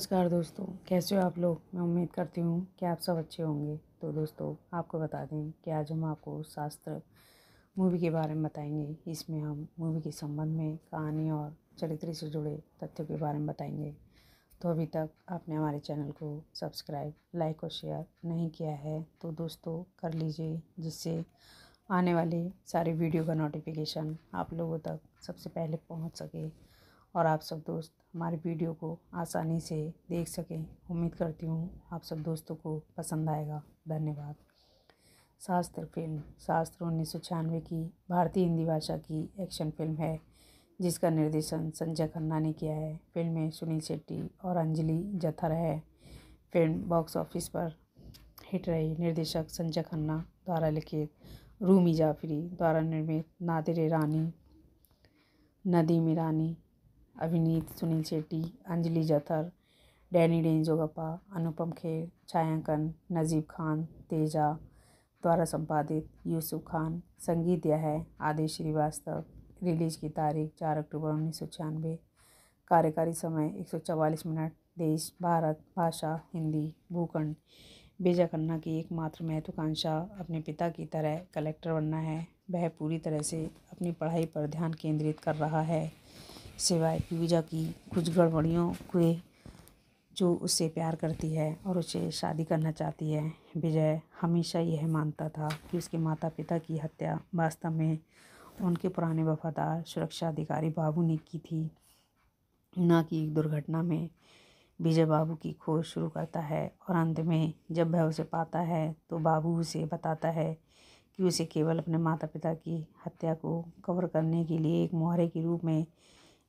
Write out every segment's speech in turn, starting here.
नमस्कार दोस्तों कैसे हो आप लोग मैं उम्मीद करती हूँ कि आप सब अच्छे होंगे तो दोस्तों आपको बता दें कि आज हम आपको शास्त्र मूवी के बारे में बताएंगे इसमें हम मूवी के संबंध में कहानी और चरित्र से जुड़े तथ्यों के बारे में बताएंगे तो अभी तक आपने हमारे चैनल को सब्सक्राइब लाइक और शेयर नहीं किया है तो दोस्तों कर लीजिए जिससे आने वाले सारे वीडियो का नोटिफिकेशन आप लोगों तक सबसे पहले पहुँच सके और आप सब दोस्त हमारे वीडियो को आसानी से देख सकें उम्मीद करती हूँ आप सब दोस्तों को पसंद आएगा धन्यवाद शास्त्र फिल्म शास्त्र उन्नीस की भारतीय हिंदी भाषा की एक्शन फिल्म है जिसका निर्देशन संजय खन्ना ने किया है फिल्म में सुनील शेट्टी और अंजलि जथर है फिल्म बॉक्स ऑफिस पर हिट रही निर्देशक संजय खन्ना द्वारा लिखित रूमी जाफरी द्वारा निर्मित नादिर रानी नदीम रानी अभिनीत सुनील शेट्टी अंजलि जथर डैनी डेंजोगप्पा अनुपम खेर छायांकन नजीब खान तेजा द्वारा संपादित यूसुफ खान संगीत यह है आदेश श्रीवास्तव रिलीज की तारीख चार अक्टूबर उन्नीस सौ छियानवे कार्यकारी समय एक सौ चवालीस मिनट देश भारत भाषा हिंदी भूखंड बेजा खन्ना की एकमात्र महत्वाकांक्षा अपने पिता की तरह कलेक्टर बनना है वह पूरी तरह से अपनी पढ़ाई पर ध्यान केंद्रित कर रहा है सिवाय पूजा की कुछ गड़बड़ियों के जो उससे प्यार करती है और उसे शादी करना चाहती है विजय हमेशा यह मानता था कि उसके माता पिता की हत्या वास्तव में उनके पुराने वफादार सुरक्षा अधिकारी बाबू ने की थी ना कि एक दुर्घटना में विजय बाबू की खोज शुरू करता है और अंत में जब वह उसे पाता है तो बाबू उसे बताता है कि उसे केवल अपने माता पिता की हत्या को कवर करने के लिए एक मुहरे के रूप में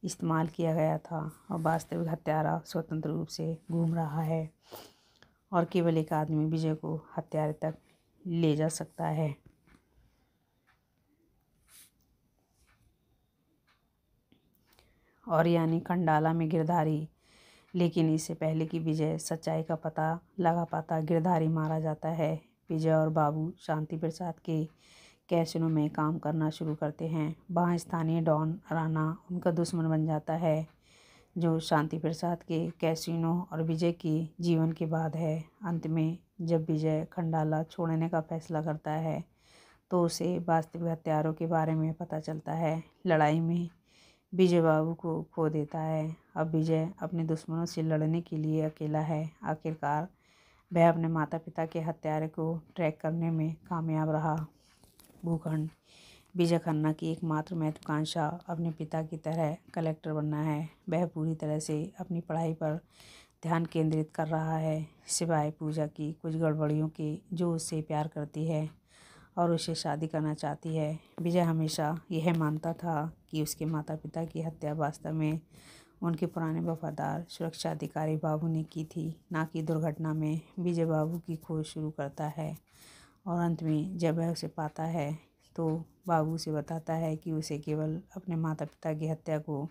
इस्तेमाल किया गया था और वास्तविक हत्यारा स्वतंत्र रूप से घूम रहा है और केवल एक आदमी विजय को हत्यारे तक ले जा सकता है और यानी कंडाला में गिरधारी लेकिन इससे पहले कि विजय सच्चाई का पता लगा पाता गिरधारी मारा जाता है विजय और बाबू शांति प्रसाद के कैसिनो में काम करना शुरू करते हैं वहाँ स्थानीय डॉन राणा उनका दुश्मन बन जाता है जो शांति प्रसाद के कैसिनो और विजय की जीवन के बाद है अंत में जब विजय खंडाला छोड़ने का फैसला करता है तो उसे वास्तविक हथियारों के बारे में पता चलता है लड़ाई में विजय बाबू को खो देता है अब विजय अपने दुश्मनों से लड़ने के लिए अकेला है आखिरकार वह अपने माता पिता के हत्यारे को ट्रैक करने में कामयाब रहा भूखंड विजय खन्ना की एकमात्र महत्वाकांक्षा अपने पिता की तरह कलेक्टर बनना है वह पूरी तरह से अपनी पढ़ाई पर ध्यान केंद्रित कर रहा है सिवाय पूजा की कुछ गड़बड़ियों के जो उससे प्यार करती है और उसे शादी करना चाहती है विजय हमेशा यह मानता था कि उसके माता पिता की हत्या वास्तव में उनके पुराने वफादार सुरक्षा अधिकारी बाबू ने की थी ना कि दुर्घटना में विजय बाबू की खोज शुरू करता है और अंत में जब वह उसे पाता है तो बाबू उसे बताता है कि उसे केवल अपने माता पिता की हत्या को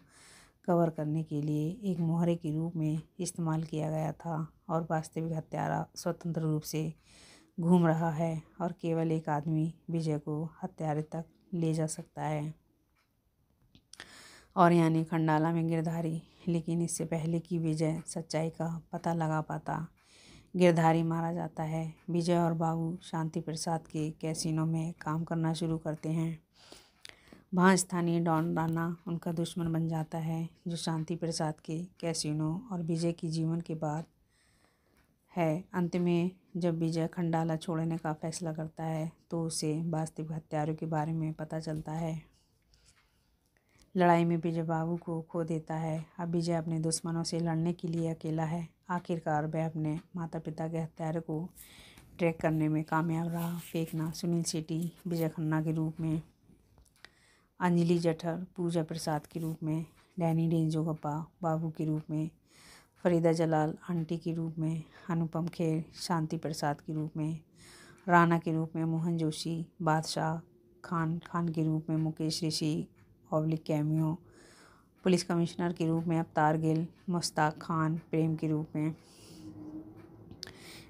कवर करने के लिए एक मोहरे के रूप में इस्तेमाल किया गया था और वास्तविक हत्यारा स्वतंत्र रूप से घूम रहा है और केवल एक आदमी विजय को हत्यारे तक ले जा सकता है और यानी खंडाला में गिरधारी लेकिन इससे पहले कि विजय सच्चाई का पता लगा पाता गिरधारी मारा जाता है विजय और बाबू शांति प्रसाद के कैसीनो में काम करना शुरू करते हैं वहाँ स्थानीय डॉन राना उनका दुश्मन बन जाता है जो शांति प्रसाद के कैसीनो और विजय के जीवन के बाद है अंत में जब विजय खंडाला छोड़ने का फैसला करता है तो उसे वास्तविक हत्यारों के बारे में पता चलता है लड़ाई में विजय बाबू को खो देता है अब विजय अपने दुश्मनों से लड़ने के लिए अकेला है आखिरकार वह अपने माता पिता के हत्यारे को ट्रैक करने में कामयाब रहा फेंकना सुनील शेट्टी विजय खन्ना के रूप में अंजलि जठर पूजा प्रसाद के रूप में डैनी डेंजोगप्पा बाबू के रूप में फरीदा जलाल आंटी के रूप में अनुपम खेर शांति प्रसाद के रूप में राणा के रूप में मोहन जोशी बादशाह खान खान के रूप में Mukesh Rishi oblique cameo police commissioner के रूप में अवतार गिल मुश्ताक खान प्रेम के रूप में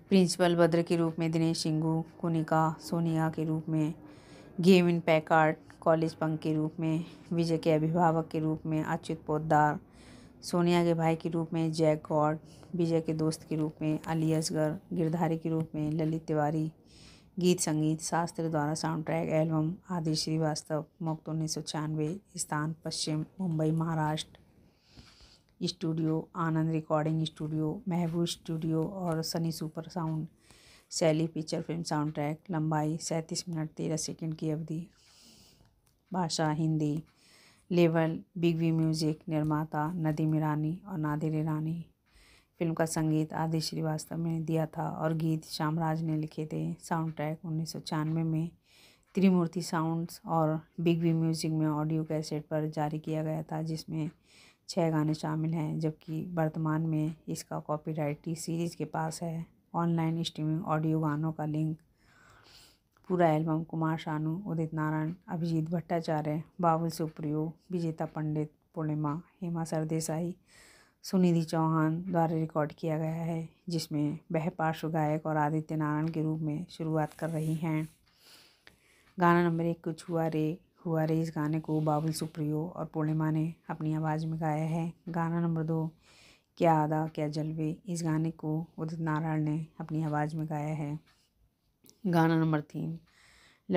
प्रिंसिपल बद्र के रूप में दिनेश सिंगू कुनिका सोनिया के रूप में game in Packard college punk के रूप में विजय के अभिभावक के रूप में अच्युत पोदार सोनिया के भाई के रूप में जैक गॉड विजय के दोस्त के रूप में अली असगर गिरधारी के रूप में ललित तिवारी गीत संगीत शास्त्र द्वारा साउंड ट्रैक एल्बम आदि श्रीवास्तव मुक्त उन्नीस सौ छियानवे स्थान पश्चिम Mumbai Maharashtra studio Anand recording studio Mehboob studio और सनी सुपर साउंड शैली पिक्चर फिल्म साउंड ट्रैक लंबाई सैंतीस मिनट तेरह सेकेंड की अवधि भाषा हिंदी लेवल बिग वी म्यूज़िक निर्माता नदीम ईरानी और नादिर ईरानी फिल्म का संगीत आदि श्रीवास्तव ने दिया था और गीत श्यामराज ने लिखे थे साउंड ट्रैक उन्नीस में त्रिमूर्ति साउंड्स और बिग बी म्यूज़िक में ऑडियो कैसेट पर जारी किया गया था जिसमें छः गाने शामिल हैं जबकि वर्तमान में इसका कॉपीराइट टी सीरीज़ के पास है ऑनलाइन स्ट्रीमिंग ऑडियो गानों का लिंक पूरा एल्बम कुमार शानू उदित नारायण अभिजीत भट्टाचार्य बाबुल सुप्रियो विजेता पंडित पूर्णिमा हेमा सरदेसाई सुनिधि चौहान द्वारा रिकॉर्ड किया गया है जिसमें वह पार्श्व गायक और आदित्य नारायण के रूप में शुरुआत कर रही हैं गाना नंबर एक कुछ हुआ रे हुआ रे इस गाने को बाबुल सुप्रियो और पूर्णिमा ने अपनी आवाज़ में गाया है गाना नंबर दो क्या आदा क्या जलवे इस गाने को उदित नारायण ने अपनी आवाज़ में गाया है गाना नंबर तीन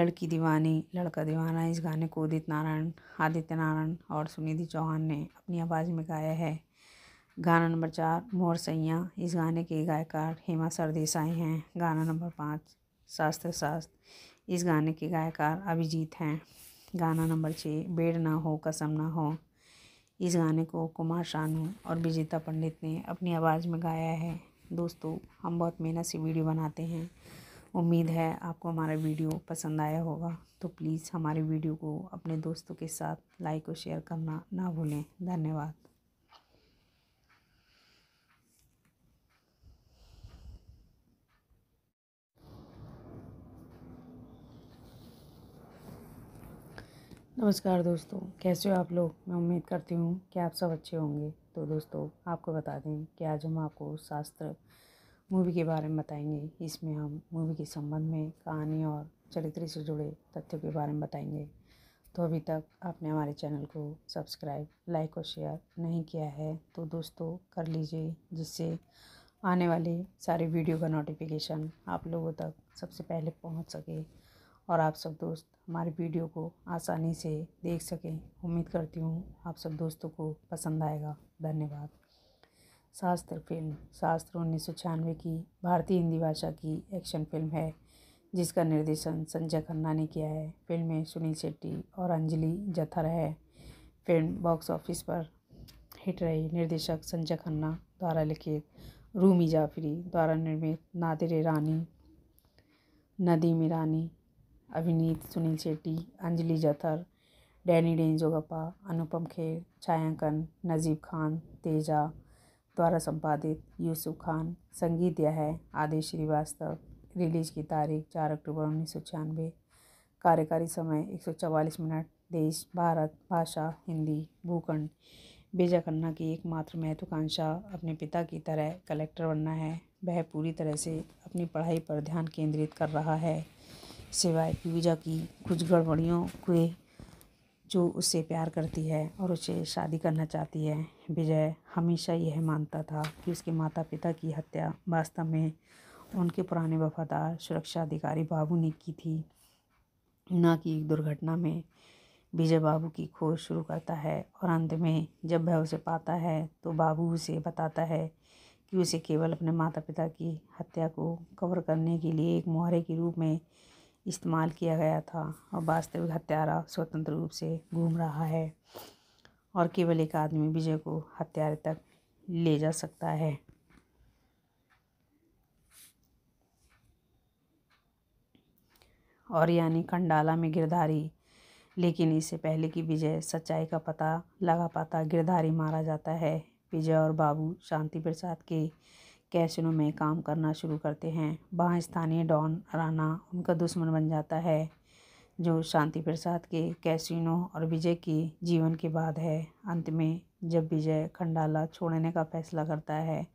लड़की दीवानी लड़का दीवाना इस गाने को उदित नारायण आदित्य नारायण और सुनिधि चौहान ने अपनी आवाज़ में गाया है गाना नंबर चार मोर सैया इस गाने के गायकार हेमा सरदेसाई हैं गाना नंबर पाँच शास्त्र शास्त्र इस गाने के गायकार अभिजीत हैं गाना नंबर छः बेड़ ना हो कसम ना हो इस गाने को कुमार शानू और विजेता पंडित ने अपनी आवाज़ में गाया है दोस्तों हम बहुत मेहनत से वीडियो बनाते हैं उम्मीद है आपको हमारा वीडियो पसंद आया होगा तो प्लीज़ हमारे वीडियो को अपने दोस्तों के साथ लाइक और शेयर करना ना भूलें धन्यवाद नमस्कार दोस्तों कैसे हो आप लोग मैं उम्मीद करती हूँ कि आप सब अच्छे होंगे तो दोस्तों आपको बता दें कि आज हम आपको शास्त्र मूवी के बारे में बताएंगे इसमें हम मूवी के संबंध में कहानी और चरित्र से जुड़े तथ्यों के बारे में बताएंगे तो अभी तक आपने हमारे चैनल को सब्सक्राइब लाइक और शेयर नहीं किया है तो दोस्तों कर लीजिए जिससे आने वाले सारे वीडियो का नोटिफिकेशन आप लोगों तक सबसे पहले पहुँच सके और आप सब दोस्त हमारे वीडियो को आसानी से देख सकें उम्मीद करती हूँ आप सब दोस्तों को पसंद आएगा धन्यवाद शास्त्र फिल्म शास्त्र उन्नीस की भारतीय हिंदी भाषा की एक्शन फिल्म है जिसका निर्देशन संजय खन्ना ने किया है फिल्म में सुनील शेट्टी और अंजलि जथर है फिल्म बॉक्स ऑफिस पर हिट रही निर्देशक संजय खन्ना द्वारा लिखित रूमी जाफरी द्वारा निर्मित नादिर रानी नदीम ईरानी अभिनीत सुनील शेट्टी अंजलि जथर डैनी डेंजोगप्पा अनुपम खेर छायांकन नजीब खान तेजा द्वारा संपादित यूसुफ खान संगीत दिया है आदेश श्रीवास्तव रिलीज की तारीख चार अक्टूबर उन्नीस सौ छियानवे कार्यकारी समय एक सौ चवालीस मिनट देश भारत भाषा हिंदी भूखंड बेजा खन्ना की एकमात्र महत्वाकांक्षा अपने पिता की तरह कलेक्टर बनना है वह पूरी तरह से अपनी पढ़ाई पर ध्यान केंद्रित कर रहा है सिवाय पूजा की कुछ गड़बड़ियों के जो उससे प्यार करती है और उसे शादी करना चाहती है विजय हमेशा यह मानता था कि उसके माता पिता की हत्या वास्तव में उनके पुराने वफादार सुरक्षा अधिकारी बाबू ने की थी ना कि एक दुर्घटना में विजय बाबू की खोज शुरू करता है और अंत में जब वह उसे पाता है तो बाबू उसे बताता है कि उसे केवल अपने माता पिता की हत्या को कवर करने के लिए एक मुहारे के रूप में इस्तेमाल किया गया था और वास्तविक हत्यारा स्वतंत्र रूप से घूम रहा है और केवल एक आदमी विजय को हत्यारे तक ले जा सकता है और यानी खंडाला में गिरधारी लेकिन इससे पहले कि विजय सच्चाई का पता लगा पाता गिरधारी मारा जाता है विजय और बाबू शांति प्रसाद के कैसिनो में काम करना शुरू करते हैं वहाँ स्थानीय डॉन राणा उनका दुश्मन बन जाता है जो शांति प्रसाद के कैसिनो और विजय की जीवन के बाद है अंत में जब विजय खंडाला छोड़ने का फैसला करता है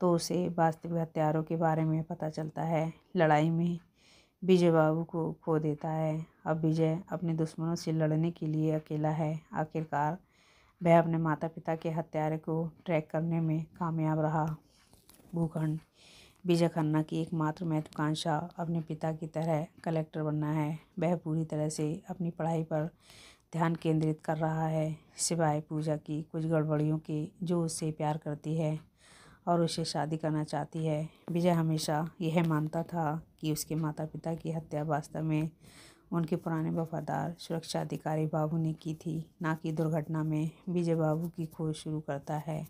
तो उसे वास्तविक हथियारों के बारे में पता चलता है लड़ाई में विजय बाबू को खो देता है अब विजय अपने दुश्मनों से लड़ने के लिए अकेला है आखिरकार वह अपने माता पिता के हत्यारे को ट्रैक करने में कामयाब रहा भूखंड विजय खन्ना की एकमात्र महत्वाकांक्षा अपने पिता की तरह कलेक्टर बनना है वह पूरी तरह से अपनी पढ़ाई पर ध्यान केंद्रित कर रहा है सिवाय पूजा की कुछ गड़बड़ियों के जो उससे प्यार करती है और उसे शादी करना चाहती है विजय हमेशा यह मानता था कि उसके माता पिता की हत्या वास्तव में उनके पुराने वफादार सुरक्षा अधिकारी बाबू ने की थी ना कि दुर्घटना में विजय बाबू की खोज शुरू करता है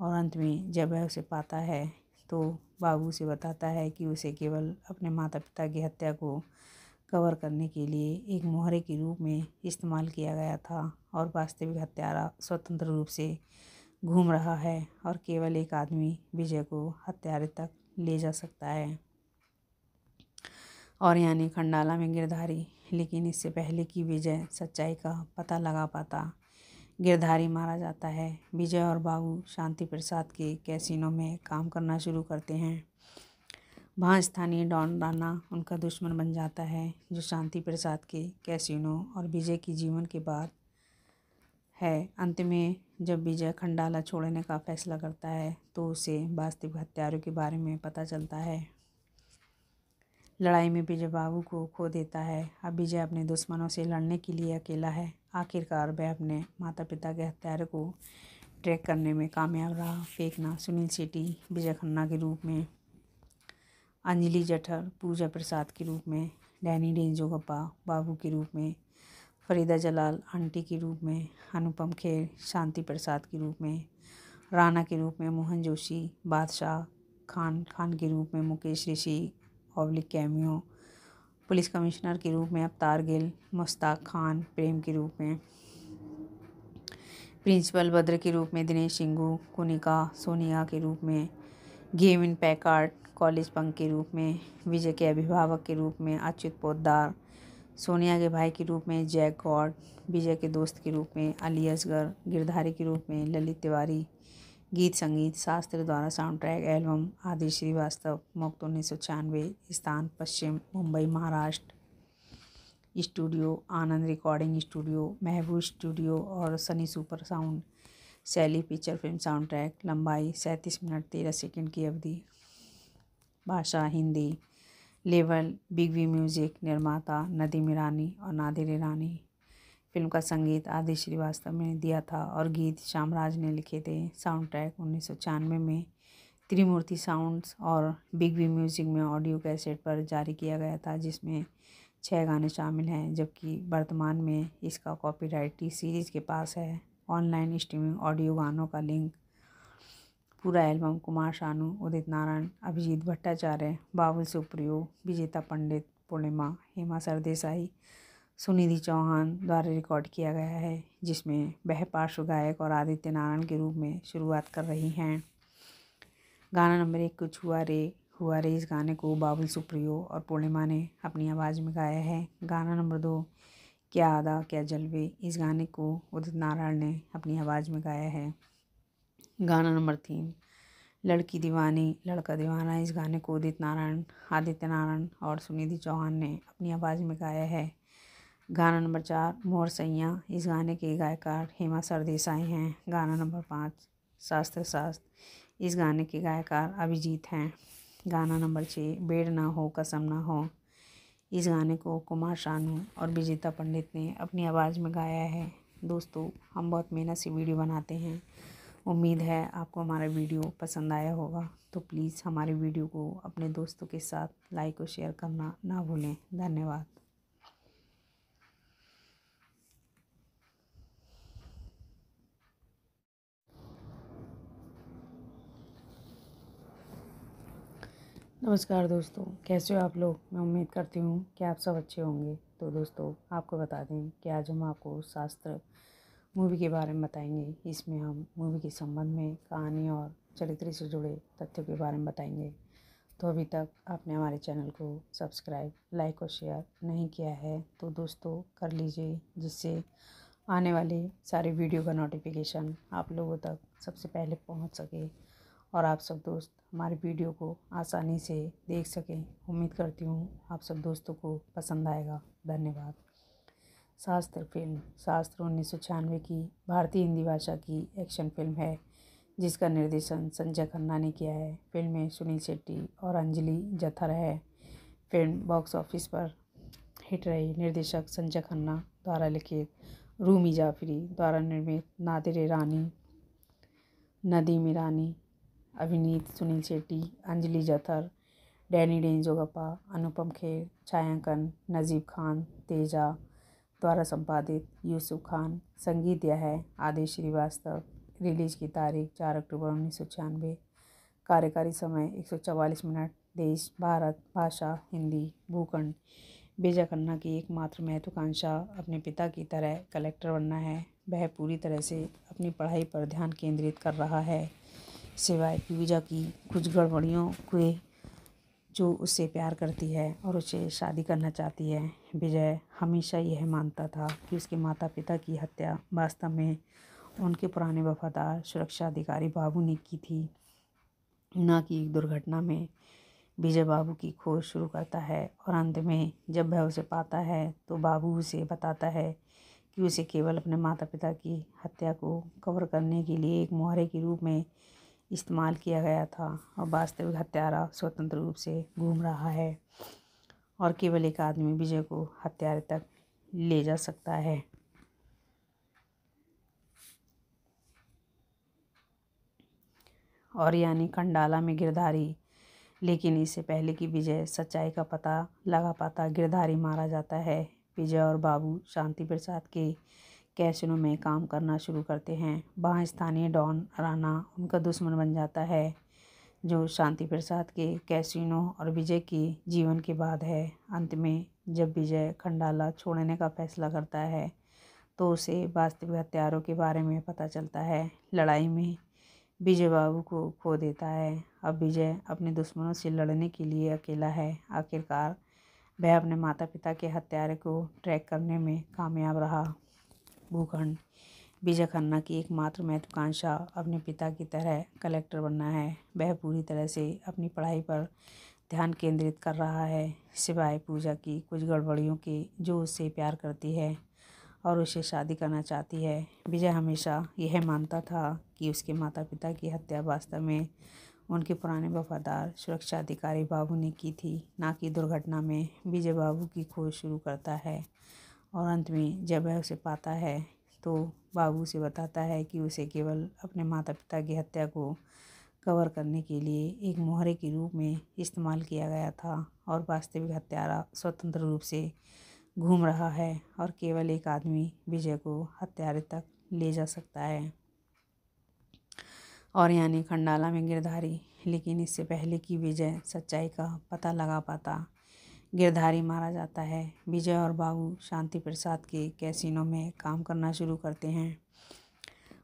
और अंत में जब वह उसे पाता है तो बाबू से बताता है कि उसे केवल अपने माता पिता की हत्या को कवर करने के लिए एक मोहरे के रूप में इस्तेमाल किया गया था और वास्तविक हत्यारा स्वतंत्र रूप से घूम रहा है और केवल एक आदमी विजय को हत्यारे तक ले जा सकता है और यानी खंडाला में गिरधारी लेकिन इससे पहले कि विजय सच्चाई का पता लगा पाता गिरधारी मारा जाता है विजय और बाबू शांति प्रसाद के कैसीनो में काम करना शुरू करते हैं वहाँ स्थानीय डॉन राना उनका दुश्मन बन जाता है जो शांति प्रसाद के कैसीनो और विजय की जीवन के बाद है अंत में जब विजय खंडाला छोड़ने का फैसला करता है तो उसे वास्तविक हत्यारों के बारे में पता चलता है लड़ाई में विजय बाबू को खो देता है अब विजय अपने दुश्मनों से लड़ने के लिए अकेला है आखिरकार वह अपने माता पिता के हत्यारे को ट्रैक करने में कामयाब रहा फेंकना सुनील शेट्टी विजय खन्ना के रूप में अंजलि जठर पूजा प्रसाद के रूप में डैनी डेंजोगप्पा बाबू के रूप में फरीदा जलाल आंटी के रूप में अनुपम खेर शांति प्रसाद के रूप में राणा के रूप में मोहन जोशी बादशाह खान खान के रूप में मुकेश ऋषि पब्लिक कैमियों पुलिस कमिश्नर के रूप में अवतार गिल मुश्ताक खान प्रेम के रूप में प्रिंसिपल बद्र के रूप में दिनेश सिंगू कुनिका सोनिया के रूप में game in Packard college punk के रूप में विजय के अभिभावक के रूप में अच्युत पोदार सोनिया के भाई के रूप में जैक गॉड विजय के दोस्त के रूप में अली असगर गिरधारी के रूप में ललित तिवारी गीत संगीत शास्त्र द्वारा साउंड ट्रैक एल्बम आदि श्रीवास्तव मुक्त उन्नीस सौ छियानवे स्थान पश्चिम Mumbai Maharashtra studio Anand recording studio Mehboob studio और सनी सुपर साउंड शैली पिक्चर फिल्म साउंड ट्रैक लंबाई सैंतीस मिनट तेरह सेकेंड की अवधि भाषा हिंदी लेवल बिग वी म्यूज़िक निर्माता नदीम ईरानी और नादिर ईरानी फिल्म का संगीत आदि श्रीवास्तव ने दिया था और गीत श्यामराज ने लिखे थे साउंड ट्रैक उन्नीस में त्रिमूर्ति साउंड्स और बिग बी म्यूज़िक में ऑडियो कैसेट पर जारी किया गया था जिसमें छः गाने शामिल हैं जबकि वर्तमान में इसका कॉपीराइट टी सीरीज़ के पास है ऑनलाइन स्ट्रीमिंग ऑडियो गानों का लिंक पूरा एल्बम कुमार शानू उदित नारायण अभिजीत भट्टाचार्य बाबुल सुप्रियो विजेता पंडित पूर्णिमा हेमा सरदेसाई सुनिधि चौहान द्वारा रिकॉर्ड किया गया है जिसमें वह पार्श्व गायक और आदित्य नारायण के रूप में शुरुआत कर रही हैं गाना नंबर एक कुछ हुआ रे हुआ रे इस गाने को बाबुल सुप्रियो और पूर्णिमा ने अपनी आवाज़ में गाया है गाना नंबर दो क्या आदा क्या जलवे इस गाने को उदित नारायण ने अपनी आवाज़ में गाया है गाना नंबर तीन लड़की दीवानी लड़का दीवाना इस गाने को उदित नारायण आदित्य नारायण और सुनिधि चौहान ने अपनी आवाज़ में गाया है गाना नंबर चार मोर सैया इस गाने के गायकार हेमा सरदेसाई हैं गाना नंबर पाँच शास्त्र शास्त्र इस गाने के गायकार अभिजीत हैं गाना नंबर छः बेड़ ना हो कसम ना हो इस गाने को कुमार शानू और विजेता पंडित ने अपनी आवाज़ में गाया है दोस्तों हम बहुत मेहनत से वीडियो बनाते हैं उम्मीद है आपको हमारा वीडियो पसंद आया होगा तो प्लीज़ हमारे वीडियो को अपने दोस्तों के साथ लाइक और शेयर करना ना भूलें धन्यवाद नमस्कार दोस्तों कैसे हो आप लोग मैं उम्मीद करती हूँ कि आप सब अच्छे होंगे तो दोस्तों आपको बता दें कि आज हम आपको शास्त्र मूवी के बारे में बताएंगे इसमें हम मूवी के संबंध में कहानी और चरित्र से जुड़े तथ्यों के बारे में बताएंगे तो अभी तक आपने हमारे चैनल को सब्सक्राइब लाइक और शेयर नहीं किया है तो दोस्तों कर लीजिए जिससे आने वाले सारे वीडियो का नोटिफिकेशन आप लोगों तक सबसे पहले पहुँच सके और आप सब दोस्त हमारे वीडियो को आसानी से देख सकें उम्मीद करती हूँ आप सब दोस्तों को पसंद आएगा धन्यवाद शास्त्र फिल्म शास्त्र उन्नीस सौ छियानवे की भारतीय हिंदी भाषा की एक्शन फिल्म है जिसका निर्देशन संजय खन्ना ने किया है फिल्म में सुनील शेट्टी और अंजलि जथर है फिल्म बॉक्स ऑफिस पर हिट रही निर्देशक संजय खन्ना द्वारा लिखित रूमी जाफरी द्वारा निर्मित नादिर रानी नदी ईरानी अभिनीत सुनील शेट्टी अंजलि जथर डैनी डेंजोगप्पा अनुपम खेर छायांकन नजीब खान तेजा द्वारा संपादित यूसुफ खान संगीत दिया है आदेश श्रीवास्तव रिलीज की तारीख चार अक्टूबर उन्नीस सौ छियानवे कार्यकारी समय एक सौ चवालीस मिनट देश भारत भाषा हिंदी भूखंड बेजा खन्ना की एकमात्र महत्वाकांक्षा अपने पिता की तरह कलेक्टर बनना है वह पूरी तरह से अपनी पढ़ाई पर ध्यान केंद्रित कर रहा है सिवाय पूजा की कुछ गड़बड़ियों के जो उससे प्यार करती है और उसे शादी करना चाहती है विजय हमेशा यह मानता था कि उसके माता पिता की हत्या वास्तव में उनके पुराने वफादार सुरक्षा अधिकारी बाबू ने की थी ना कि एक दुर्घटना में विजय बाबू की खोज शुरू करता है और अंत में जब वह उसे पाता है तो बाबू उसे बताता है कि उसे केवल अपने माता पिता की हत्या को कवर करने के लिए एक मुहारे के रूप में इस्तेमाल किया गया था और वास्तविक हत्यारा स्वतंत्र रूप से घूम रहा है और केवल एक आदमी विजय को हत्यारे तक ले जा सकता है और यानी खंडाला में गिरधारी लेकिन इससे पहले कि विजय सच्चाई का पता लगा पाता गिरधारी मारा जाता है विजय और बाबू शांति प्रसाद के कैसिनो में काम करना शुरू करते हैं वहाँ स्थानीय डॉन राणा उनका दुश्मन बन जाता है जो शांति प्रसाद के कैसिनो और विजय के जीवन के बाद है अंत में जब विजय खंडाला छोड़ने का फैसला करता है तो उसे वास्तविक हत्यारों के बारे में पता चलता है लड़ाई में विजय बाबू को खो देता है अब विजय अपने दुश्मनों से लड़ने के लिए अकेला है आखिरकार वह अपने माता पिता के हत्यारे को ट्रैक करने में कामयाब रहा भूखंड विजय खन्ना की एकमात्र महत्वाकांक्षा अपने पिता की तरह कलेक्टर बनना है वह पूरी तरह से अपनी पढ़ाई पर ध्यान केंद्रित कर रहा है सिवाय पूजा की कुछ गड़बड़ियों के जो उससे प्यार करती है और उसे शादी करना चाहती है विजय हमेशा यह मानता था कि उसके माता पिता की हत्या वास्तव में उनके पुराने वफादार सुरक्षा अधिकारी बाबू ने की थी ना कि दुर्घटना में विजय बाबू की खोज शुरू करता है और अंत में जब वह उसे पाता है तो बाबू उसे बताता है कि उसे केवल अपने माता पिता की हत्या को कवर करने के लिए एक मोहरे के रूप में इस्तेमाल किया गया था और वास्तविक हत्यारा स्वतंत्र रूप से घूम रहा है और केवल एक आदमी विजय को हत्यारे तक ले जा सकता है और यानी खंडाला में गिरधारी लेकिन इससे पहले कि विजय सच्चाई का पता लगा पाता गिरधारी मारा जाता है विजय और बाबू शांति प्रसाद के कैसीनो में काम करना शुरू करते हैं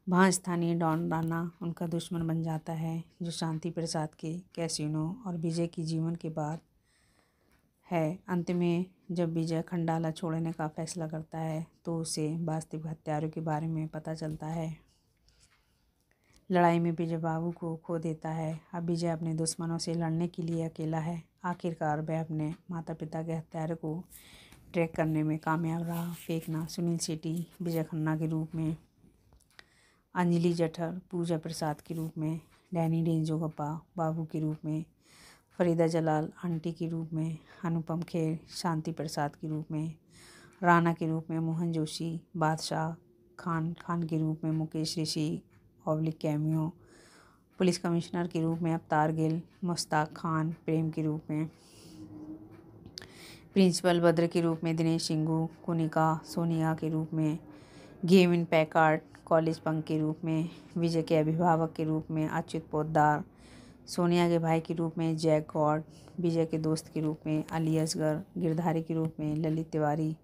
वहाँ स्थानीय डॉन राना उनका दुश्मन बन जाता है जो शांति प्रसाद के कैसीनो और विजय की जीवन के बाद है अंत में जब विजय खंडाला छोड़ने का फैसला करता है तो उसे वास्तविक हत्यारों के बारे में पता चलता है लड़ाई में विजय बाबू को खो देता है अब विजय अपने दुश्मनों से लड़ने के लिए अकेला है आखिरकार वह अपने माता पिता के हत्यारे को ट्रैक करने में कामयाब रहा फेंकना सुनील शेट्टी विजय खन्ना के रूप में अंजलि जठर पूजा प्रसाद के रूप में डैनी डेंजोगप्पा बाबू के रूप में फरीदा जलाल आंटी के रूप में अनुपम खेर शांति प्रसाद के रूप में राणा के रूप में मोहन जोशी बादशाह खान खान के रूप में मुकेश ऋषि पब्लिक कैमियों पुलिस कमिश्नर के रूप में अवतार गिल मुश्ताक खान प्रेम के रूप में प्रिंसिपल बद्र के रूप में दिनेश सिंगू कुनिका सोनिया के रूप में इन पैकार्ट कॉलेज पंक के रूप में विजय के अभिभावक के रूप में अच्युत पोदार सोनिया के भाई के रूप में जैक गॉड विजय के दोस्त के रूप में अली असगर गिरधारी के रूप में ललित तिवारी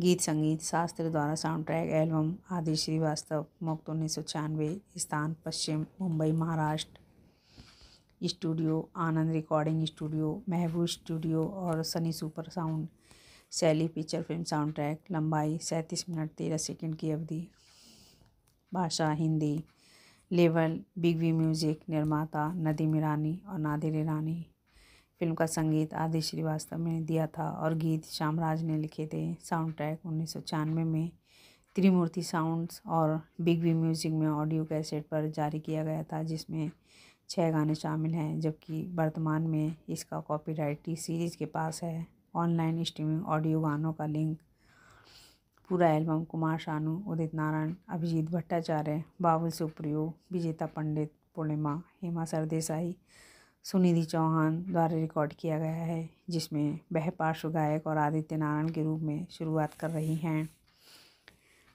गीत संगीत शास्त्र द्वारा साउंड ट्रैक एल्बम आदि श्रीवास्तव मुक्त उन्नीस सौ छियानवे स्थान पश्चिम Mumbai Maharashtra studio Anand recording studio Mehboob studio और सनी सुपर साउंड शैली पिक्चर फिल्म साउंड ट्रैक लंबाई सैंतीस मिनट तेरह सेकेंड की अवधि भाषा हिंदी लेवल बिग वी म्यूज़िक निर्माता नदीम ईरानी और नादिर ईरानी फिल्म का संगीत आदि श्रीवास्तव ने दिया था और गीत श्यामराज ने लिखे थे साउंड ट्रैक उन्नीस सौ छियानवे में त्रिमूर्ति साउंड्स और बिग बी म्यूजिक में ऑडियो कैसेट पर जारी किया गया था जिसमें छः गाने शामिल हैं जबकि वर्तमान में इसका कॉपीराइट टी सीरीज़ के पास है ऑनलाइन स्ट्रीमिंग ऑडियो गानों का लिंक पूरा एल्बम कुमार शानू उदित नारायण अभिजीत भट्टाचार्य बाबुल सुप्रियो विजेता पंडित पूर्णिमा हेमा सरदेसाई सुनिधि चौहान द्वारा रिकॉर्ड किया गया है जिसमें वह पार्श्व गायक और आदित्य नारायण के रूप में शुरुआत कर रही हैं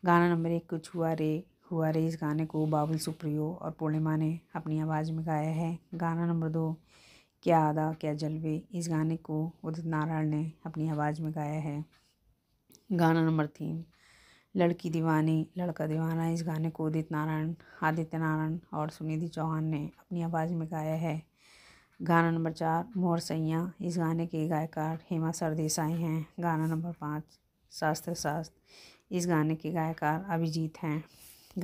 गाना नंबर एक कुछ हुआ रे हुआ रे इस गाने को बाबुल सुप्रियो और पूर्णिमा ने अपनी आवाज़ में गाया है गाना नंबर दो क्या आदा क्या जलवे इस गाने को उदित नारायण ने अपनी आवाज़ में गाया है गाना नंबर तीन लड़की दीवानी लड़का दीवाना इस गाने को उदित नारायण आदित्य नारायण और सुनिधि चौहान ने अपनी आवाज़ में गाया है गाना नंबर चार मोर सैया इस गाने के गायकार हेमा सरदेसाई हैं गाना नंबर पाँच शास्त्र शास्त्र इस गाने के गायकार अभिजीत हैं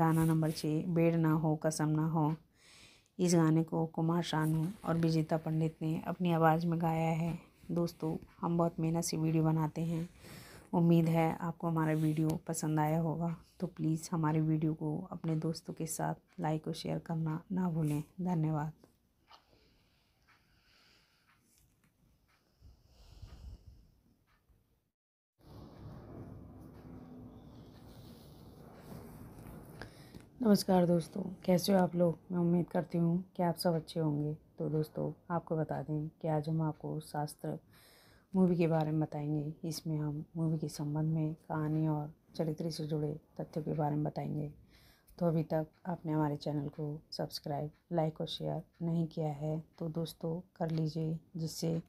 गाना नंबर छः बेड़ ना हो कसम ना हो इस गाने को कुमार शानू और विजेता पंडित ने अपनी आवाज़ में गाया है दोस्तों हम बहुत मेहनत से वीडियो बनाते हैं उम्मीद है आपको हमारा वीडियो पसंद आया होगा तो प्लीज़ हमारे वीडियो को अपने दोस्तों के साथ लाइक और शेयर करना ना भूलें धन्यवाद नमस्कार दोस्तों कैसे हो आप लोग मैं उम्मीद करती हूँ कि आप सब अच्छे होंगे तो दोस्तों आपको बता दें कि आज हम आपको शास्त्र मूवी के बारे में बताएंगे इसमें हम मूवी के संबंध में कहानी और चरित्र से जुड़े तथ्यों के बारे में बताएंगे तो अभी तक आपने हमारे चैनल को सब्सक्राइब लाइक और शेयर नहीं किया है तो दोस्तों कर लीजिए जिससे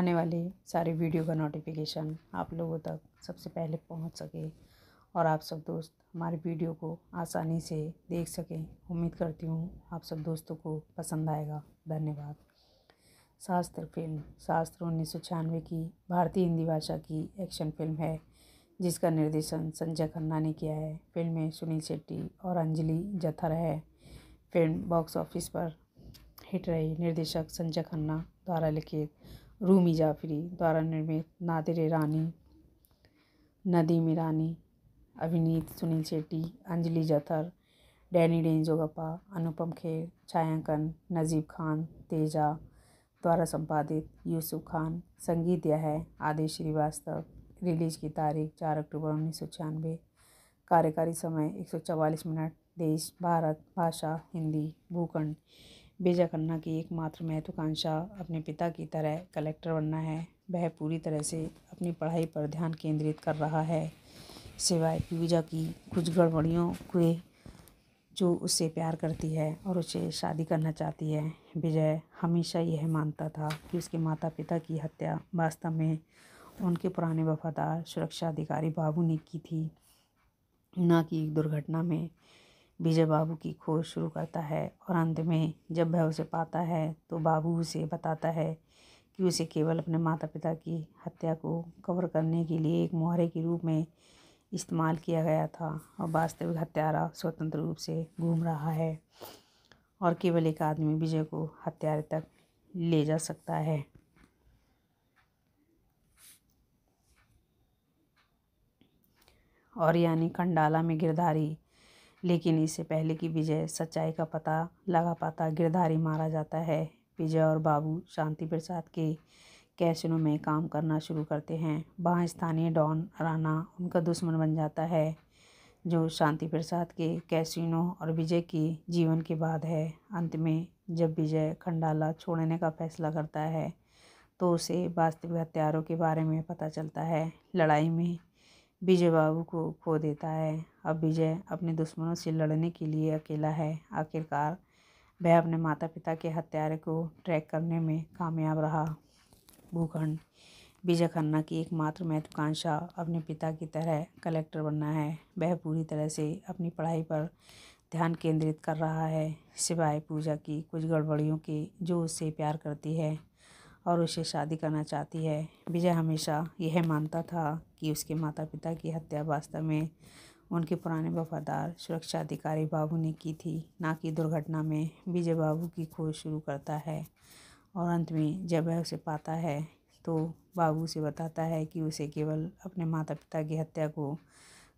आने वाले सारे वीडियो का नोटिफिकेशन आप लोगों तक सबसे पहले पहुंच सके और आप सब दोस्त हमारे वीडियो को आसानी से देख सकें उम्मीद करती हूँ आप सब दोस्तों को पसंद आएगा धन्यवाद शास्त्र फिल्म शास्त्र उन्नीस की भारतीय हिंदी भाषा की एक्शन फिल्म है जिसका निर्देशन संजय खन्ना ने किया है फिल्म में सुनील शेट्टी और अंजलि जथर है फिल्म बॉक्स ऑफिस पर हिट रही निर्देशक संजय खन्ना द्वारा लिखित रूमी जाफरी द्वारा निर्मित नादिर रानी नदीम मीरानी अभिनीत सुनील शेट्टी अंजलि जथर डैनी डेंजोगप्पा अनुपम खेर छायांकन नजीब खान तेजा द्वारा संपादित यूसुफ खान संगीत यह है आदेश श्रीवास्तव रिलीज की तारीख चार अक्टूबर उन्नीस सौ छियानवे कार्यकारी समय एक सौ चवालीस मिनट देश भारत भाषा हिंदी भूखंड बेजा खन्ना की एकमात्र महत्वाकांक्षा अपने पिता की तरह कलेक्टर बनना है वह पूरी तरह से अपनी पढ़ाई पर ध्यान केंद्रित कर रहा है सिवाय पूजा की कुछ गड़बड़ियों के जो उससे प्यार करती है और उसे शादी करना चाहती है विजय हमेशा यह मानता था कि उसके माता पिता की हत्या वास्तव में उनके पुराने वफादार सुरक्षा अधिकारी बाबू ने की थी ना कि एक दुर्घटना में विजय बाबू की खोज शुरू करता है और अंत में जब वह उसे पाता है तो बाबू उसे बताता है कि उसे केवल अपने माता पिता की हत्या को कवर करने के लिए एक मुहारे के रूप में इस्तेमाल किया गया था और वास्तविक हत्यारा स्वतंत्र रूप से घूम रहा है और केवल एक आदमी विजय को हत्यारे तक ले जा सकता है और यानी कंडाला में गिरधारी लेकिन इससे पहले कि विजय सच्चाई का पता लगा पाता गिरधारी मारा जाता है विजय और बाबू शांति प्रसाद के कैसिनो में काम करना शुरू करते हैं वहाँ स्थानीय डॉन राणा उनका दुश्मन बन जाता है जो शांति प्रसाद के कैसिनो और विजय की जीवन के बाद है अंत में जब विजय खंडाला छोड़ने का फैसला करता है तो उसे वास्तविक हथियारों के बारे में पता चलता है लड़ाई में विजय बाबू को खो देता है अब विजय अपने दुश्मनों से लड़ने के लिए अकेला है आखिरकार वह अपने माता पिता के हत्यारे को ट्रैक करने में कामयाब रहा भूखंड विजय खन्ना की एकमात्र महत्वाकांक्षा अपने पिता की तरह कलेक्टर बनना है वह पूरी तरह से अपनी पढ़ाई पर ध्यान केंद्रित कर रहा है सिवाय पूजा की कुछ गड़बड़ियों के जो उससे प्यार करती है और उसे शादी करना चाहती है विजय हमेशा यह मानता था कि उसके माता पिता की हत्या वास्तव में उनके पुराने वफादार सुरक्षा अधिकारी बाबू ने की थी ना कि दुर्घटना में विजय बाबू की खोज शुरू करता है और अंत में जब वह उसे पाता है तो बाबू उसे बताता है कि उसे केवल अपने माता पिता की हत्या को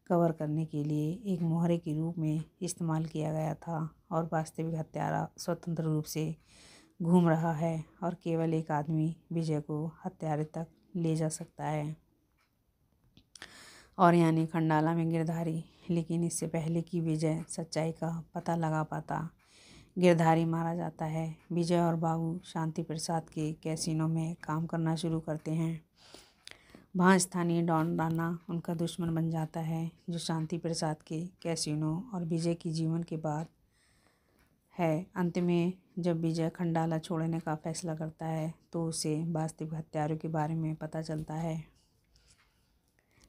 कवर करने के लिए एक मोहरे के रूप में इस्तेमाल किया गया था और वास्तविक हत्यारा स्वतंत्र रूप से घूम रहा है और केवल एक आदमी विजय को हत्यारे तक ले जा सकता है और यानी खंडाला में गिरधारी लेकिन इससे पहले कि विजय सच्चाई का पता लगा पाता गिरधारी मारा जाता है विजय और बाबू शांति प्रसाद के कैसीनो में काम करना शुरू करते हैं वहाँ स्थानीय डॉन राना उनका दुश्मन बन जाता है जो शांति प्रसाद के कैसीनो और विजय के जीवन के बाद है अंत में जब विजय खंडाला छोड़ने का फैसला करता है तो उसे वास्तविक हत्यारों के बारे में पता चलता है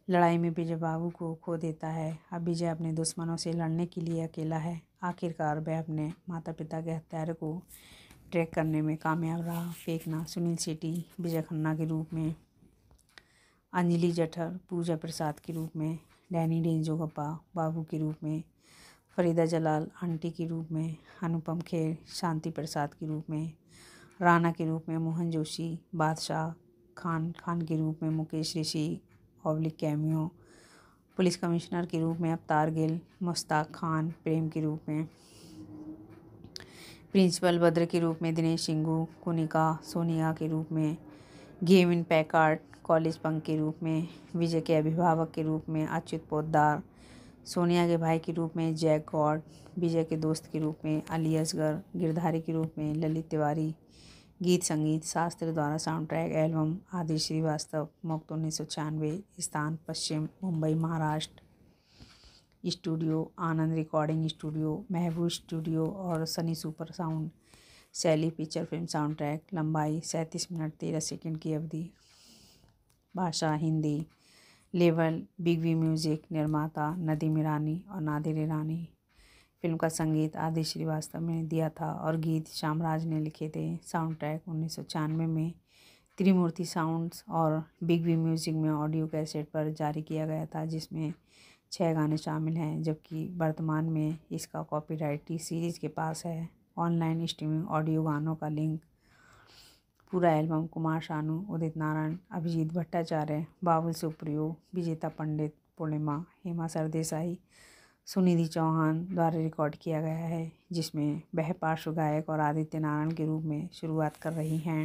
लड़ाई में विजय बाबू को खो देता है अब विजय अपने दुश्मनों से लड़ने के लिए अकेला है आखिरकार वह अपने माता पिता के हत्यार को ट्रैक करने में कामयाब रहा फेंकना सुनील शेट्टी विजय खन्ना के रूप में अंजलि जठर पूजा प्रसाद के रूप में डैनी डेंजोगप्पा बाबू के रूप में फरीदा जलाल आंटी के रूप में अनुपम खेर शांति प्रसाद के रूप में राणा के रूप में मोहन जोशी बादशाह खान खान के रूप में मुकेश ऋषि पब्लिक कैमियों पुलिस कमिश्नर के रूप में अवतार गिल मुश्ताक खान प्रेम के रूप में प्रिंसिपल बद्र के रूप में दिनेश सिंगू कुनिका सोनिया के रूप में game in Packard college punk के रूप में विजय के अभिभावक के रूप में अच्युत पोदार सोनिया के भाई के रूप में जैक गॉड विजय के दोस्त के रूप में अली असगर गिरधारी के रूप में ललित तिवारी गीत संगीत शास्त्र द्वारा साउंड ट्रैक एल्बम आदि श्रीवास्तव मुक्त उन्नीस सौ छियानवे स्थान पश्चिम Mumbai Maharashtra studio Anand recording studio Mehboob studio और सनी सुपर साउंड शैली पिक्चर फिल्म साउंड ट्रैक लंबाई सैंतीस मिनट तेरह सेकेंड की अवधि भाषा हिंदी लेवल बिग वी म्यूज़िक निर्माता नदीम ईरानी और नादिर ईरानी फिल्म का संगीत आदि श्रीवास्तव ने दिया था और गीत श्यामराज ने लिखे थे साउंड ट्रैक उन्नीस में त्रिमूर्ति साउंड्स और बिग बी म्यूजिक में ऑडियो कैसेट पर जारी किया गया था जिसमें छः गाने शामिल हैं जबकि वर्तमान में इसका कॉपीराइट टी सीरीज़ के पास है ऑनलाइन स्ट्रीमिंग ऑडियो गानों का लिंक पूरा एल्बम कुमार शानू उदित नारायण अभिजीत भट्टाचार्य बाबुल सुप्रियो विजेता पंडित पूर्णिमा हेमा सरदेसाई सुनिधि चौहान द्वारा रिकॉर्ड किया गया है जिसमें वह पार्श्व गायक और आदित्य नारायण के रूप में शुरुआत कर रही हैं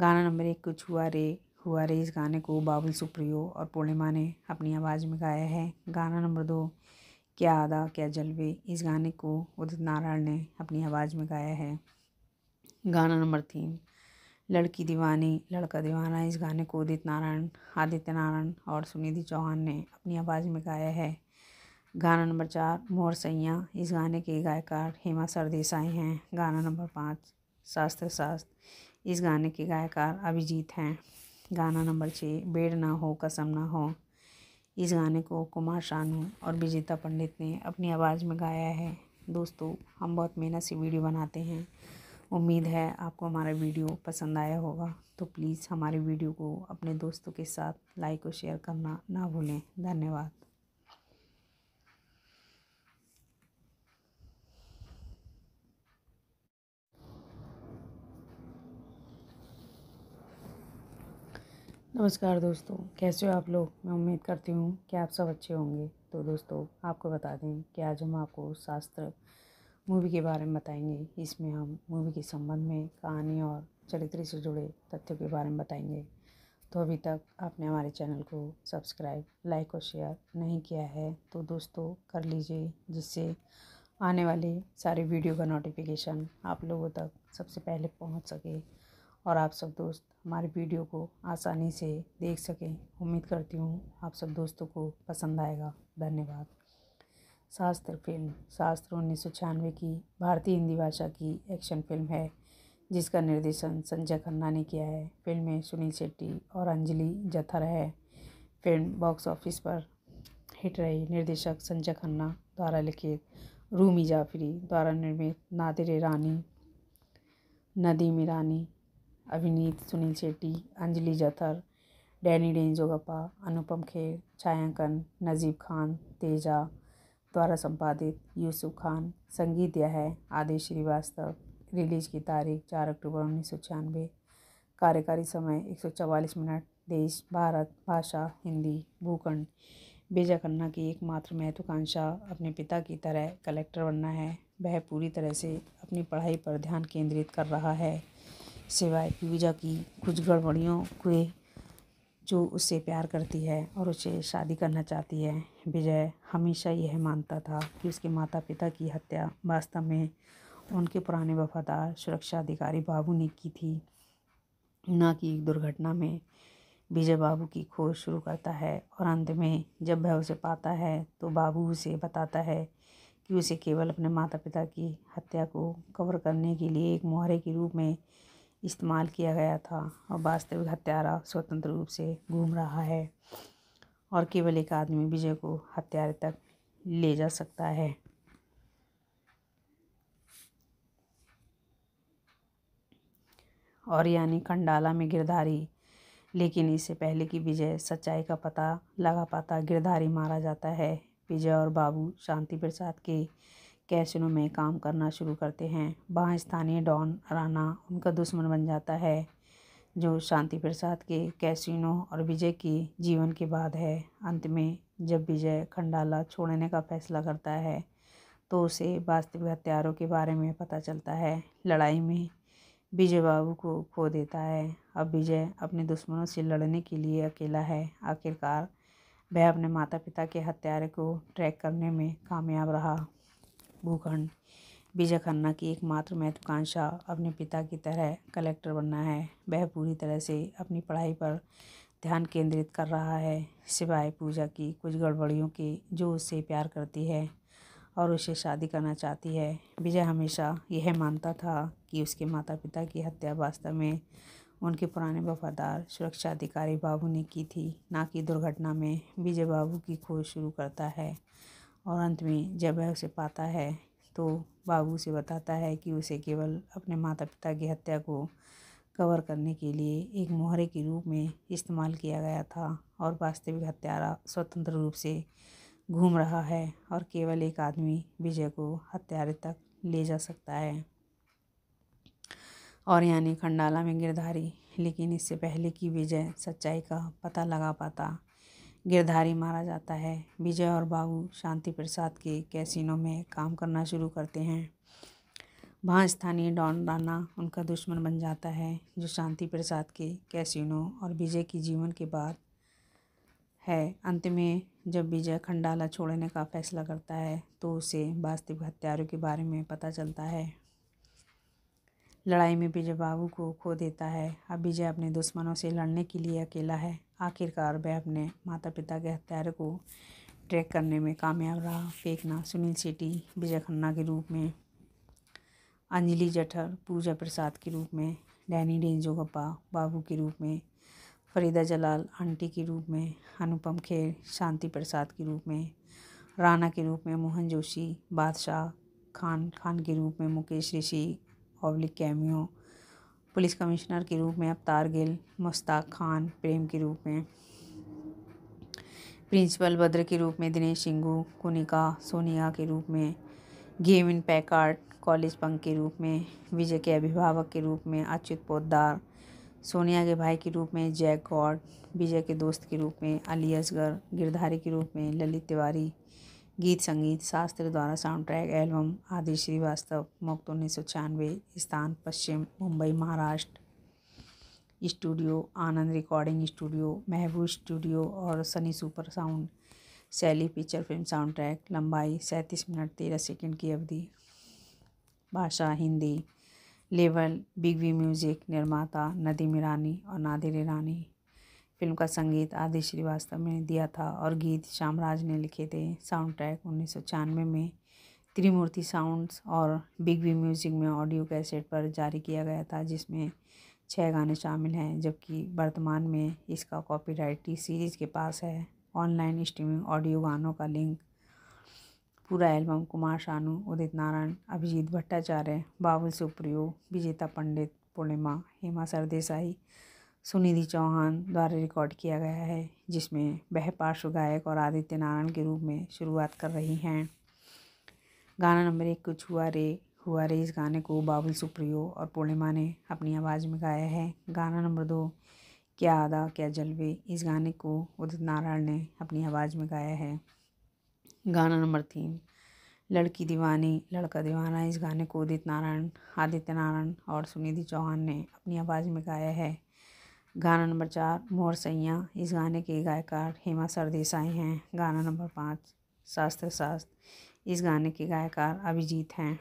गाना नंबर एक कुछ हुआ रे हुआ रे इस गाने को बाबुल सुप्रियो और पूर्णिमा ने अपनी आवाज़ में गाया है गाना नंबर दो क्या आदा क्या जलवे इस गाने को उदित नारायण ने अपनी आवाज़ में गाया है गाना नंबर तीन लड़की दीवानी लड़का दीवाना इस गाने को उदित नारायण आदित्य नारायण और सुनिधि चौहान ने अपनी आवाज़ में गाया है गाना नंबर चार मोर सैया इस गाने के गायकार हेमा सरदेसाई हैं गाना नंबर पाँच शास्त्र शास्त्र इस गाने के गायकार अभिजीत हैं गाना नंबर छः बेड़ ना हो कसम ना हो इस गाने को कुमार शानू और विजेता पंडित ने अपनी आवाज़ में गाया है दोस्तों हम बहुत मेहनत से वीडियो बनाते हैं उम्मीद है आपको हमारा वीडियो पसंद आया होगा तो प्लीज़ हमारे वीडियो को अपने दोस्तों के साथ लाइक और शेयर करना ना भूलें धन्यवाद नमस्कार दोस्तों कैसे हो आप लोग मैं उम्मीद करती हूँ कि आप सब अच्छे होंगे तो दोस्तों आपको बता दें कि आज हम आपको शास्त्र मूवी के बारे में बताएंगे इसमें हम मूवी के संबंध में कहानी और चरित्र से जुड़े तथ्यों के बारे में बताएंगे तो अभी तक आपने हमारे चैनल को सब्सक्राइब लाइक और शेयर नहीं किया है तो दोस्तों कर लीजिए जिससे आने वाले सारे वीडियो का नोटिफिकेशन आप लोगों तक सबसे पहले पहुंच सके और आप सब दोस्त हमारे वीडियो को आसानी से देख सकें उम्मीद करती हूँ आप सब दोस्तों को पसंद आएगा धन्यवाद शास्त्र फिल्म शास्त्र उन्नीस सौ छियानवे की भारतीय हिंदी भाषा की एक्शन फिल्म है जिसका निर्देशन संजय खन्ना ने किया है फिल्म में सुनील शेट्टी और अंजलि जथर है फिल्म बॉक्स ऑफिस पर हिट रही निर्देशक संजय खन्ना द्वारा लिखित रूमी जाफरी द्वारा निर्मित नादिर रानी नदीम ईरानी अभिनीत सुनील शेट्टी अंजलि जथर डैनी डेंजोगप्पा अनुपम खेर छायांकन नजीब खान तेजा द्वारा संपादित यूसुफ खान संगीत दिया है आदेश श्रीवास्तव रिलीज की तारीख चार अक्टूबर उन्नीस सौ छियानवे कार्यकारी समय एक सौ चवालीस मिनट देश भारत भाषा हिंदी भूखंड बेजा खन्ना की एकमात्र महत्वाकांक्षा अपने पिता की तरह कलेक्टर बनना है वह पूरी तरह से अपनी पढ़ाई पर ध्यान केंद्रित कर रहा है सिवाय पूजा की कुछ गड़बड़ियों के जो उससे प्यार करती है और उसे शादी करना चाहती है विजय हमेशा यह मानता था कि उसके माता पिता की हत्या वास्तव में उनके पुराने वफादार सुरक्षा अधिकारी बाबू ने की थी ना कि एक दुर्घटना में विजय बाबू की खोज शुरू करता है और अंत में जब वह उसे पाता है तो बाबू उसे बताता है कि उसे केवल अपने माता पिता की हत्या को कवर करने के लिए एक मुहारे के रूप में इस्तेमाल किया गया था और वास्तविक हत्यारा स्वतंत्र रूप से घूम रहा है और केवल एक आदमी विजय को हत्यारे तक ले जा सकता है और यानी खंडाला में गिरधारी लेकिन इससे पहले कि विजय सच्चाई का पता लगा पाता गिरधारी मारा जाता है विजय और बाबू शांति प्रसाद के कैसिनो में काम करना शुरू करते हैं वहाँ स्थानीय डॉन राणा उनका दुश्मन बन जाता है जो शांति प्रसाद के कैसिनो और विजय की जीवन के बाद है अंत में जब विजय खंडाला छोड़ने का फैसला करता है तो उसे वास्तविक हथियारों के बारे में पता चलता है लड़ाई में विजय बाबू को खो देता है अब विजय अपने दुश्मनों से लड़ने के लिए अकेला है आखिरकार वह अपने माता पिता के हत्यारे को ट्रैक करने में कामयाब रहा भूखंड विजय खन्ना की एकमात्र महत्वाकांक्षा अपने पिता की तरह कलेक्टर बनना है वह पूरी तरह से अपनी पढ़ाई पर ध्यान केंद्रित कर रहा है सिवाय पूजा की कुछ गड़बड़ियों के जो उससे प्यार करती है और उसे शादी करना चाहती है विजय हमेशा यह मानता था कि उसके माता पिता की हत्या वास्तव में उनके पुराने वफादार सुरक्षा अधिकारी बाबू ने की थी ना कि दुर्घटना में विजय बाबू की खोज शुरू करता है और अंत में जब वह उसे पाता है तो बाबू से बताता है कि उसे केवल अपने माता पिता की हत्या को कवर करने के लिए एक मोहरे के रूप में इस्तेमाल किया गया था और वास्तविक हत्यारा स्वतंत्र रूप से घूम रहा है और केवल एक आदमी विजय को हत्यारे तक ले जा सकता है और यानी खंडाला में गिरधारी लेकिन इससे पहले कि विजय सच्चाई का पता लगा पाता गिरधारी मारा जाता है विजय और बाबू शांति प्रसाद के कैसीनो में काम करना शुरू करते हैं वहाँ स्थानीय डॉन राना उनका दुश्मन बन जाता है जो शांति प्रसाद के कैसीनो और विजय की जीवन के बाद है अंत में जब विजय खंडाला छोड़ने का फैसला करता है तो उसे वास्तविक हत्यारों के बारे में पता चलता है लड़ाई में विजय बाबू को खो देता है अब विजय अपने दुश्मनों से लड़ने के लिए अकेला है आखिरकार वह अपने माता पिता के हत्यारे को ट्रैक करने में कामयाब रहा फेंकना सुनील शेट्टी विजय खन्ना के रूप में अंजलि जठर पूजा प्रसाद के रूप में डैनी डेंजोगप्पा बाबू के रूप में फरीदा जलाल आंटी के रूप में अनुपम खेर शांति प्रसाद के रूप में राणा के रूप में मोहन जोशी बादशाह खान खान के रूप में मुकेश ऋषि पब्लिक कैमियों पुलिस कमिश्नर के रूप में अवतार गिल मुश्ताक खान प्रेम के रूप में प्रिंसिपल बद्र के रूप में दिनेश सिंगू कुनिका सोनिया के रूप में game in Packard college punk के रूप में विजय के अभिभावक के रूप में अच्युत पोदार सोनिया के भाई के रूप में जैक गॉड विजय के दोस्त के रूप में अली असगर गिरधारी के रूप में ललित तिवारी गीत संगीत शास्त्र द्वारा साउंड ट्रैक एल्बम आदि श्रीवास्तव मुक्त उन्नीस सौ छियानवे स्थान पश्चिम Mumbai Maharashtra studio Anand recording studio Mehboob studio और सनी सुपर साउंड शैली पिक्चर फिल्म साउंड ट्रैक लंबाई सैंतीस मिनट तेरह सेकेंड की अवधि भाषा हिंदी लेवल बिग वी म्यूज़िक निर्माता नदीम ईरानी और नादिर ईरानी फिल्म का संगीत आदि श्रीवास्तव ने दिया था और गीत श्यामराज ने लिखे थे साउंड ट्रैक उन्नीस में त्रिमूर्ति साउंड्स और बिग बी म्यूज़िक में ऑडियो कैसेट पर जारी किया गया था जिसमें छः गाने शामिल हैं जबकि वर्तमान में इसका कॉपीराइट टी सीरीज़ के पास है ऑनलाइन स्ट्रीमिंग ऑडियो गानों का लिंक पूरा एल्बम कुमार शानू उदित नारायण अभिजीत भट्टाचार्य बाबुल सुप्रियो विजेता पंडित पूर्णिमा हेमा सरदेसाई सुनिधि चौहान द्वारा रिकॉर्ड किया गया है जिसमें वह पार्श्व गायक और आदित्य नारायण के रूप में शुरुआत कर रही हैं गाना नंबर एक कुछ हुआ रे हुआ रे इस गाने को बाबुल सुप्रियो और पूर्णिमा ने अपनी आवाज़ में गाया है गाना नंबर दो क्या आदा क्या जलवे इस गाने को उदित नारायण ने अपनी आवाज़ में गाया है गाना नंबर तीन लड़की दीवानी लड़का दीवाना इस गाने को उदित नारायण आदित्य नारायण और सुनिधि चौहान ने अपनी आवाज़ में गाया है गाना नंबर चार मोर सैया इस गाने के गायकार हेमा सरदेसाई हैं गाना नंबर पाँच शास्त्र शास्त्र इस गाने के गायकार अभिजीत हैं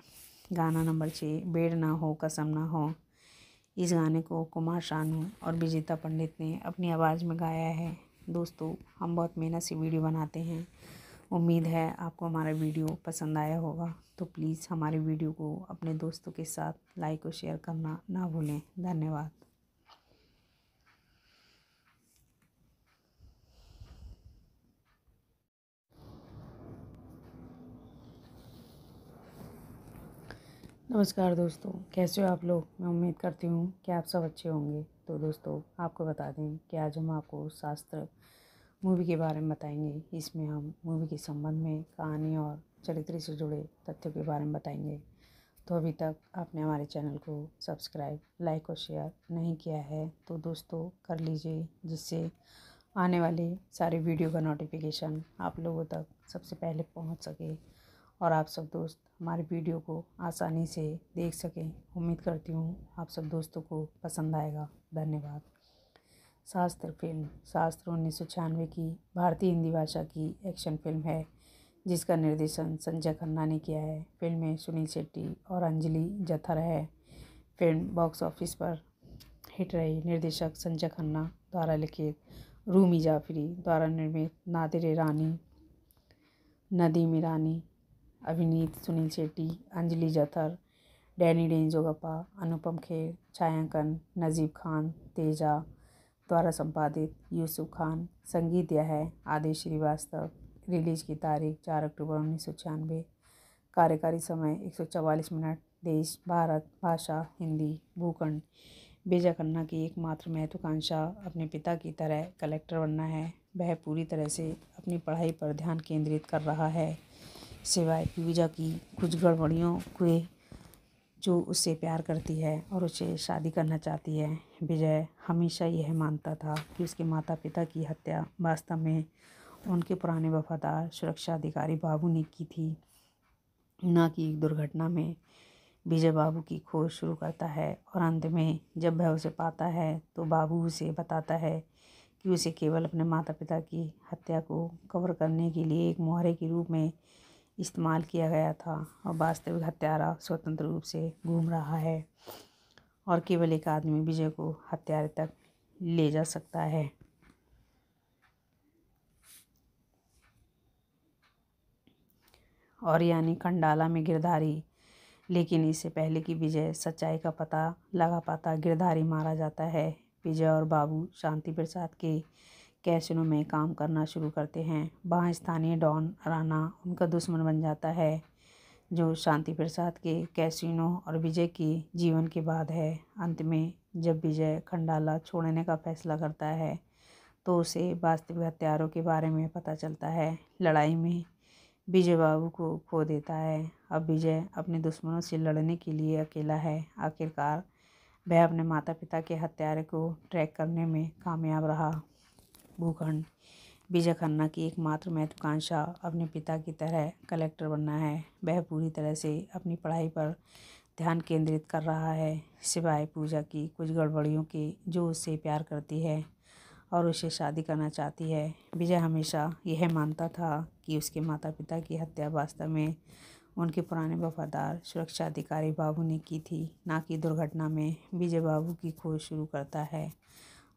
गाना नंबर छः बेड़ ना हो कसम ना हो इस गाने को कुमार शानू और विजेता पंडित ने अपनी आवाज़ में गाया है दोस्तों हम बहुत मेहनत से वीडियो बनाते हैं उम्मीद है आपको हमारा वीडियो पसंद आया होगा तो प्लीज़ हमारे वीडियो को अपने दोस्तों के साथ लाइक और शेयर करना ना भूलें धन्यवाद नमस्कार दोस्तों कैसे हो आप लोग मैं उम्मीद करती हूँ कि आप सब अच्छे होंगे तो दोस्तों आपको बता दें कि आज हम आपको शास्त्र मूवी के बारे में बताएंगे इसमें हम मूवी के संबंध में कहानी और चरित्र से जुड़े तथ्यों के बारे में बताएंगे तो अभी तक आपने हमारे चैनल को सब्सक्राइब लाइक और शेयर नहीं किया है तो दोस्तों कर लीजिए जिससे आने वाले सारे वीडियो का नोटिफिकेशन आप लोगों तक सबसे पहले पहुँच सके और आप सब दोस्त हमारे वीडियो को आसानी से देख सकें उम्मीद करती हूँ आप सब दोस्तों को पसंद आएगा धन्यवाद शास्त्र फिल्म शास्त्र उन्नीस सौ छियानवे की भारतीय हिंदी भाषा की एक्शन फिल्म है जिसका निर्देशन संजय खन्ना ने किया है फिल्म में सुनील शेट्टी और अंजलि जथर है फिल्म बॉक्स ऑफिस पर हिट रही निर्देशक संजय खन्ना द्वारा लिखित रूमी जाफरी द्वारा निर्मित नादिर रानी नदीम रानी अभिनीत सुनील शेट्टी अंजलि जथर डैनी डेंजोगप्पा अनुपम खेर छायांकन नजीब खान तेजा द्वारा संपादित यूसुफ खान संगीत दिया है आदेश श्रीवास्तव रिलीज की तारीख चार अक्टूबर उन्नीस सौ छियानवे कार्यकारी समय एक सौ चवालीस मिनट देश भारत भाषा हिंदी भूखंड बेजा खन्ना की एकमात्र महत्वाकांक्षा अपने पिता की तरह कलेक्टर बनना है वह पूरी तरह से अपनी पढ़ाई पर ध्यान केंद्रित कर रहा है सिवाय पूजा की कुछ गड़बड़ियों के जो उससे प्यार करती है और उसे शादी करना चाहती है विजय हमेशा यह मानता था कि उसके माता पिता की हत्या वास्तव में उनके पुराने वफादार सुरक्षा अधिकारी बाबू ने की थी ना कि एक दुर्घटना में विजय बाबू की खोज शुरू करता है और अंत में जब वह उसे पाता है तो बाबू उसे बताता है कि उसे केवल अपने माता पिता की हत्या को कवर करने के लिए एक मुहरे के रूप में इस्तेमाल किया गया था और वास्तविक हत्यारा स्वतंत्र रूप से घूम रहा है और केवल एक आदमी विजय को हत्यारे तक ले जा सकता है और यानी खंडाला में गिरधारी लेकिन इससे पहले कि विजय सच्चाई का पता लगा पाता गिरधारी मारा जाता है विजय और बाबू शांति प्रसाद के कैसिनो में काम करना शुरू करते हैं वहाँ स्थानीय डॉन राणा उनका दुश्मन बन जाता है जो शांति प्रसाद के कैसिनो और विजय के जीवन के बाद है अंत में जब विजय खंडाला छोड़ने का फैसला करता है तो उसे वास्तविक हथियारों के बारे में पता चलता है लड़ाई में विजय बाबू को खो देता है अब विजय अपने दुश्मनों से लड़ने के लिए अकेला है आखिरकार वह अपने माता पिता के हत्यारे को ट्रैक करने में कामयाब रहा भूखंड विजय खन्ना की एकमात्र महत्वाकांक्षा अपने पिता की तरह कलेक्टर बनना है वह पूरी तरह से अपनी पढ़ाई पर ध्यान केंद्रित कर रहा है सिवाय पूजा की कुछ गड़बड़ियों के जो उससे प्यार करती है और उसे शादी करना चाहती है विजय हमेशा यह मानता था कि उसके माता पिता की हत्या वास्तव में उनके पुराने वफादार सुरक्षा अधिकारी बाबू ने की थी ना कि दुर्घटना में विजय बाबू की खोज शुरू करता है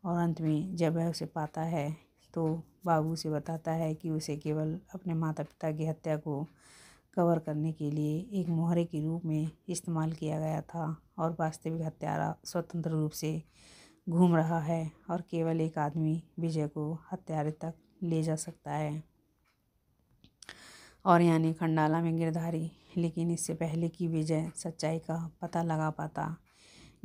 और अंत में जब वह उसे पाता है तो बाबू उसे बताता है कि उसे केवल अपने माता पिता की हत्या को कवर करने के लिए एक मोहरे के रूप में इस्तेमाल किया गया था और वास्तविक हत्यारा स्वतंत्र रूप से घूम रहा है और केवल एक आदमी विजय को हत्यारे तक ले जा सकता है और यानी खंडाला में गिरधारी लेकिन इससे पहले कि विजय सच्चाई का पता लगा पाता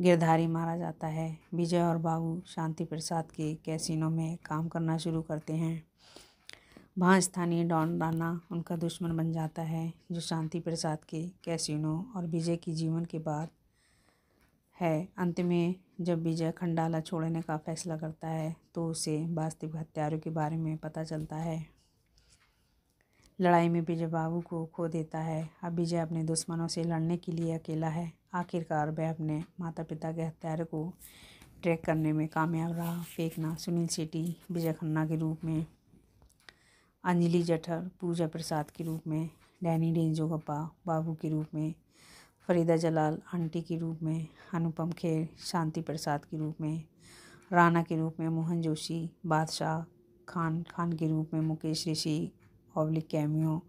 गिरधारी मारा जाता है विजय और बाबू शांति प्रसाद के कैसीनो में काम करना शुरू करते हैं वहाँ स्थानीय डॉन राना उनका दुश्मन बन जाता है जो शांति प्रसाद के कैसीनो और विजय की जीवन के बाद है अंत में जब विजय खंडाला छोड़ने का फैसला करता है तो उसे वास्तविक हत्यारों के बारे में पता चलता है लड़ाई में विजय बाबू को खो देता है अब विजय अपने दुश्मनों से लड़ने के लिए अकेला है आखिरकार वह अपने माता पिता के हत्यारे को ट्रैक करने में कामयाब रहा फेंकना सुनील शेट्टी विजय खन्ना के रूप में अंजलि जठर पूजा प्रसाद के रूप में डैनी डेंजोगप्पा बाबू के रूप में फरीदा जलाल आंटी के रूप में अनुपम खेर शांति प्रसाद के रूप में राणा के रूप में मोहन जोशी बादशाह खान खान के रूप में मुकेश ऋषि पब्लिक कैमियों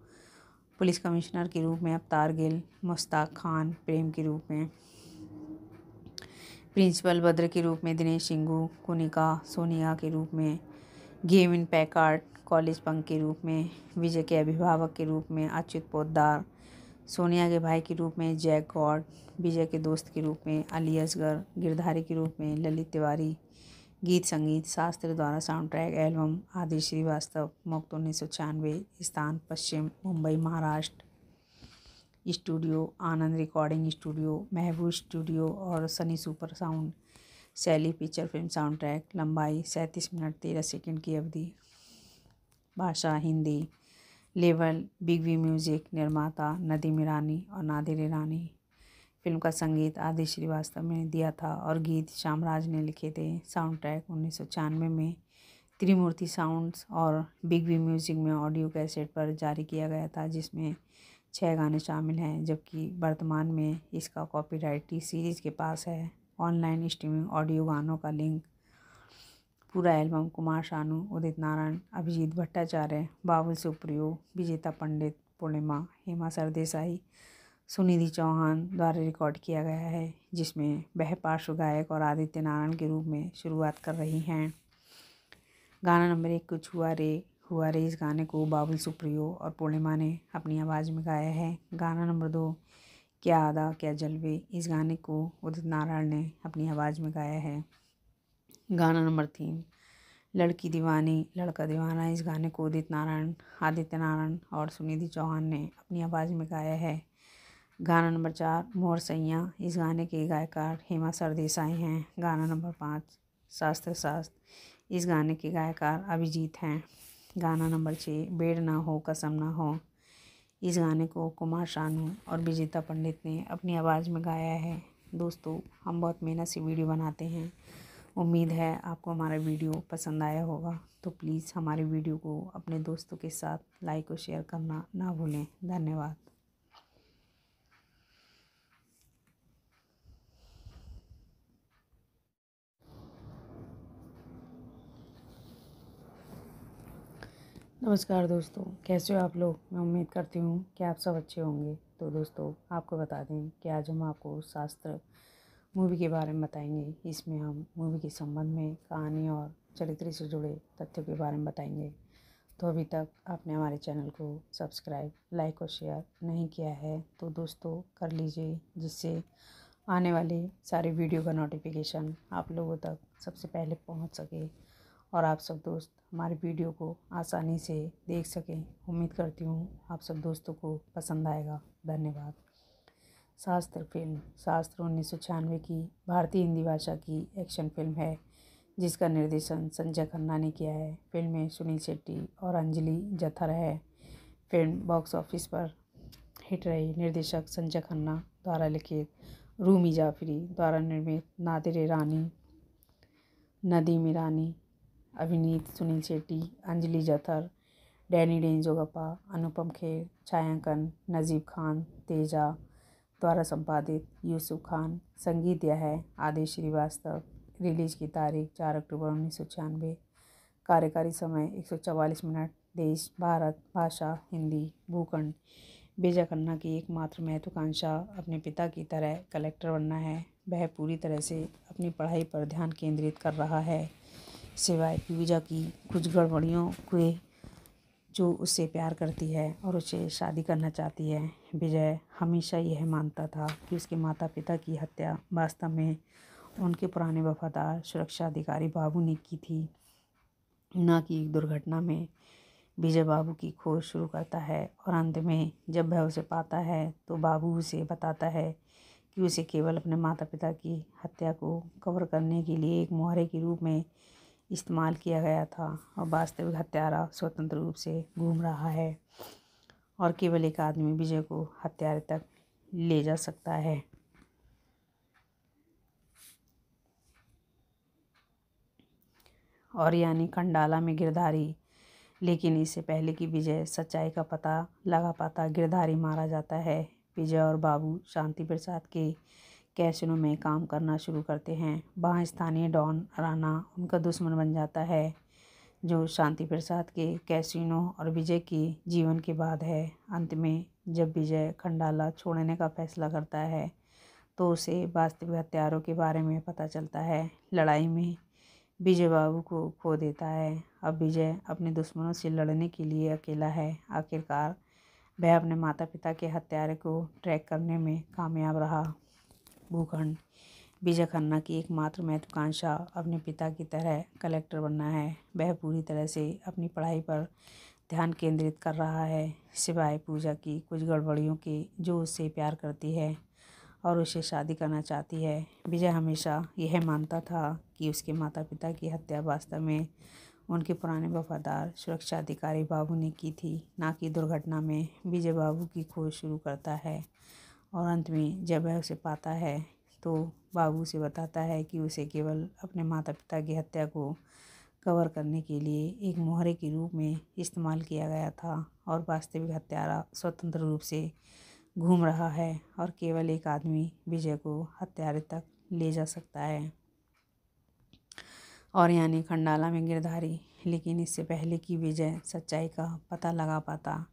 पुलिस कमिश्नर के रूप में अवतार गिल मुश्ताक खान प्रेम के रूप में प्रिंसिपल बद्र के रूप में दिनेश सिंगू कुनिका सोनिया के रूप में इन पैकार्ड कॉलेज पंक के रूप में विजय के अभिभावक के रूप में अच्युत पोदार सोनिया के भाई के रूप में जैक गॉड विजय के दोस्त के रूप में अली असगर गिरधारी के रूप में ललित तिवारी गीत संगीत शास्त्र द्वारा साउंड ट्रैक एल्बम आदि श्रीवास्तव मुक्त उन्नीस सौ छियानवे स्थान पश्चिम Mumbai Maharashtra studio Anand recording studio Mehboob studio और सनी सुपर साउंड शैली पिक्चर फिल्म साउंड ट्रैक लंबाई सैंतीस मिनट तेरह सेकेंड की अवधि भाषा हिंदी लेवल बिग वी म्यूज़िक निर्माता नदीम ईरानी और नादिर ईरानी फिल्म का संगीत आदि श्रीवास्तव ने दिया था और गीत श्यामराज ने लिखे थे साउंड ट्रैक उन्नीस में त्रिमूर्ति साउंड्स और बिग बी म्यूज़िक में ऑडियो कैसेट पर जारी किया गया था जिसमें छः गाने शामिल हैं जबकि वर्तमान में इसका कॉपीराइट टी सीरीज़ के पास है ऑनलाइन स्ट्रीमिंग ऑडियो गानों का लिंक पूरा एल्बम कुमार शानू उदित नारायण अभिजीत भट्टाचार्य बाबुल सुप्रियो विजेता पंडित पूर्णिमा हेमा सरदेसाई सुनिधि चौहान द्वारा रिकॉर्ड किया गया है जिसमें वह पार्श्व गायक और आदित्य नारायण के रूप में शुरुआत कर रही हैं गाना नंबर एक कुछ हुआ रे हुआ रे इस गाने को बाबुल सुप्रियो और पूर्णिमा ने अपनी आवाज़ में गाया है गाना नंबर दो क्या आदा क्या जलवे इस गाने को उदित नारायण ने अपनी आवाज़ में गाया है गाना नंबर तीन लड़की दीवानी लड़का दीवाना इस गाने को उदित नारायण आदित्य नारायण और सुनिधि चौहान ने अपनी आवाज़ में गाया है गाना नंबर चार मोर सैया इस गाने के गायकार हेमा सरदेसाई हैं गाना नंबर पाँच शास्त्र शास्त्र इस गाने के गायकार अभिजीत हैं गाना नंबर छः बेड़ ना हो कसम ना हो इस गाने को कुमार शानू और विजेता पंडित ने अपनी आवाज़ में गाया है दोस्तों हम बहुत मेहनत से वीडियो बनाते हैं उम्मीद है आपको हमारा वीडियो पसंद आया होगा तो प्लीज़ हमारे वीडियो को अपने दोस्तों के साथ लाइक और शेयर करना ना भूलें धन्यवाद नमस्कार दोस्तों कैसे हो आप लोग मैं उम्मीद करती हूँ कि आप सब अच्छे होंगे तो दोस्तों आपको बता दें कि आज हम आपको शास्त्र मूवी के बारे में बताएंगे इसमें हम मूवी के संबंध में कहानी और चरित्र से जुड़े तथ्यों के बारे में बताएंगे तो अभी तक आपने हमारे चैनल को सब्सक्राइब लाइक और शेयर नहीं किया है तो दोस्तों कर लीजिए जिससे आने वाले सारे वीडियो का नोटिफिकेशन आप लोगों तक सबसे पहले पहुँच सके और आप सब दोस्त हमारे वीडियो को आसानी से देख सकें उम्मीद करती हूँ आप सब दोस्तों को पसंद आएगा धन्यवाद शास्त्र फिल्म शास्त्र उन्नीस की भारतीय हिंदी भाषा की एक्शन फिल्म है जिसका निर्देशन संजय खन्ना ने किया है फिल्म में सुनील शेट्टी और अंजलि जथर है फिल्म बॉक्स ऑफिस पर हिट रही निर्देशक संजय खन्ना द्वारा लिखित रूमी जाफरी द्वारा निर्मित नादिर रानी नदीम रानी अभिनीत सुनील शेट्टी अंजलि जथर डैनी डेंजोगप्पा अनुपम खेर छायांकन नजीब खान तेजा द्वारा संपादित यूसुफ खान संगीत यह है आदेश श्रीवास्तव रिलीज की तारीख चार अक्टूबर उन्नीस सौ छियानवे कार्यकारी समय एक सौ चवालीस मिनट देश भारत भाषा हिंदी भूखंड बेजा खन्ना की एकमात्र महत्वाकांक्षा अपने पिता की तरह कलेक्टर बनना है वह पूरी तरह से अपनी पढ़ाई पर ध्यान केंद्रित कर रहा है सिवाय पूजा की कुछ गड़बड़ियों के जो उससे प्यार करती है और उसे शादी करना चाहती है विजय हमेशा यह मानता था कि उसके माता पिता की हत्या वास्तव में उनके पुराने वफादार सुरक्षा अधिकारी बाबू ने की थी ना कि एक दुर्घटना में विजय बाबू की खोज शुरू करता है और अंत में जब वह उसे पाता है तो बाबू उसे बताता है कि उसे केवल अपने माता पिता की हत्या को कवर करने के लिए एक मुहारे के रूप में इस्तेमाल किया गया था और वास्तविक हत्यारा स्वतंत्र रूप से घूम रहा है और केवल एक आदमी विजय को हत्यारे तक ले जा सकता है और यानी खंडाला में गिरधारी लेकिन इससे पहले कि विजय सच्चाई का पता लगा पाता गिरधारी मारा जाता है विजय और बाबू शांति प्रसाद के कैसिनो में काम करना शुरू करते हैं वहाँ स्थानीय डॉन राणा उनका दुश्मन बन जाता है जो शांति प्रसाद के कैसिनो और विजय की जीवन के बाद है अंत में जब विजय खंडाला छोड़ने का फैसला करता है तो उसे वास्तविक हथियारों के बारे में पता चलता है लड़ाई में विजय बाबू को खो देता है अब विजय अपने दुश्मनों से लड़ने के लिए अकेला है आखिरकार वह अपने माता पिता के हत्यारे को ट्रैक करने में कामयाब रहा भूखंड विजय खन्ना की एकमात्र महत्वाकांक्षा अपने पिता की तरह कलेक्टर बनना है वह पूरी तरह से अपनी पढ़ाई पर ध्यान केंद्रित कर रहा है सिवाय पूजा की कुछ गड़बड़ियों के जो उससे प्यार करती है और उसे शादी करना चाहती है विजय हमेशा यह मानता था कि उसके माता पिता की हत्या वास्तव में उनके पुराने वफादार सुरक्षा अधिकारी बाबू ने की थी ना कि दुर्घटना में विजय बाबू की खोज शुरू करता है और अंत में जब वह उसे पाता है तो बाबू से बताता है कि उसे केवल अपने माता पिता की हत्या को कवर करने के लिए एक मोहरे के रूप में इस्तेमाल किया गया था और वास्तविक हत्यारा स्वतंत्र रूप से घूम रहा है और केवल एक आदमी विजय को हत्यारे तक ले जा सकता है और यानी खंडाला में गिरधारी लेकिन इससे पहले कि विजय सच्चाई का पता लगा पाता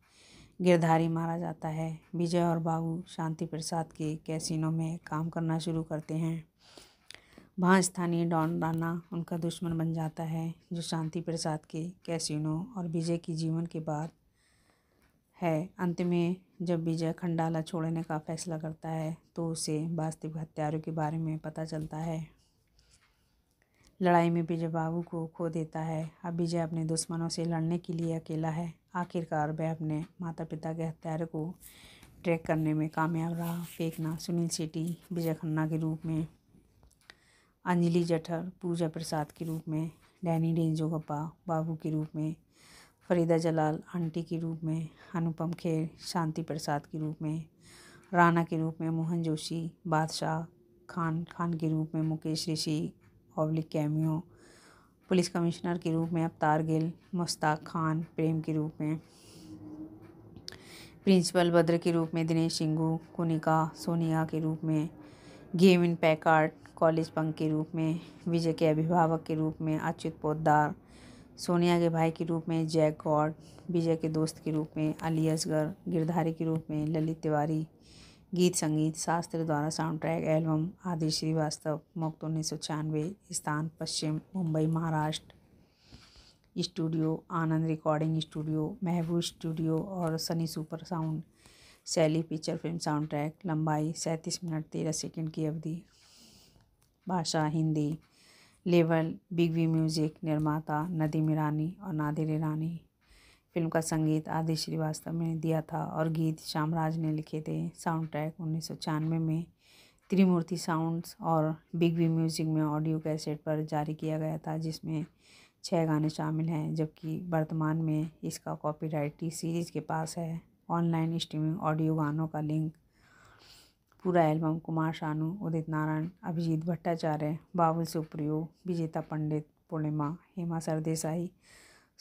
गिरधारी मारा जाता है विजय और बाबू शांति प्रसाद के कैसीनो में काम करना शुरू करते हैं वहाँ स्थानीय डॉन राना उनका दुश्मन बन जाता है जो शांति प्रसाद के कैसीनो और विजय के जीवन के बाद है अंत में जब विजय खंडाला छोड़ने का फैसला करता है तो उसे वास्तविक हत्यारों के बारे में पता चलता है लड़ाई में विजय बाबू को खो देता है अब विजय अपने दुश्मनों से लड़ने के लिए अकेला है आखिरकार वह अपने माता पिता के हत्यारे को ट्रैक करने में कामयाब रहा फेंकना सुनील शेट्टी विजय खन्ना के रूप में अंजलि जठर पूजा प्रसाद के रूप में डैनी डेंजोगप्पा बाबू के रूप में फरीदा जलाल आंटी के रूप में अनुपम खेर शांति प्रसाद के रूप में राणा के रूप में मोहन जोशी बादशाह खान खान के रूप में Mukesh Rishi oblique cameo police commissioner के रूप में अवतार गिल मुश्ताक खान प्रेम के रूप में प्रिंसिपल बद्र के रूप में दिनेश सिंगू कुनिका सोनिया के रूप में game in Packard college punk के रूप में विजय के अभिभावक के रूप में अच्युत पोदार सोनिया के भाई के रूप में जैक गॉड विजय के दोस्त के रूप में अली असगर गिरधारी के रूप में ललित तिवारी गीत संगीत शास्त्र द्वारा साउंड ट्रैक एल्बम आदि श्रीवास्तव मुक्त उन्नीस सौ छियानवे स्थान पश्चिम Mumbai Maharashtra studio Anand recording studio Mehboob studio और सनी सुपर साउंड शैली पिक्चर फिल्म साउंड ट्रैक लंबाई सैंतीस मिनट तेरह सेकेंड की अवधि भाषा हिंदी लेवल बिग वी म्यूज़िक निर्माता नदीम ईरानी और नादिर ईरानी फिल्म का संगीत आदि श्रीवास्तव ने दिया था और गीत श्यामराज ने लिखे थे साउंड ट्रैक उन्नीस में त्रिमूर्ति साउंड्स और बिग बी म्यूज़िक में ऑडियो कैसेट पर जारी किया गया था जिसमें छः गाने शामिल हैं जबकि वर्तमान में इसका कॉपीराइट टी सीरीज़ के पास है ऑनलाइन स्ट्रीमिंग ऑडियो गानों का लिंक पूरा एल्बम कुमार शानू उदित नारायण अभिजीत भट्टाचार्य बाबुल सुप्रियो विजेता पंडित पूर्णिमा हेमा सरदेसाई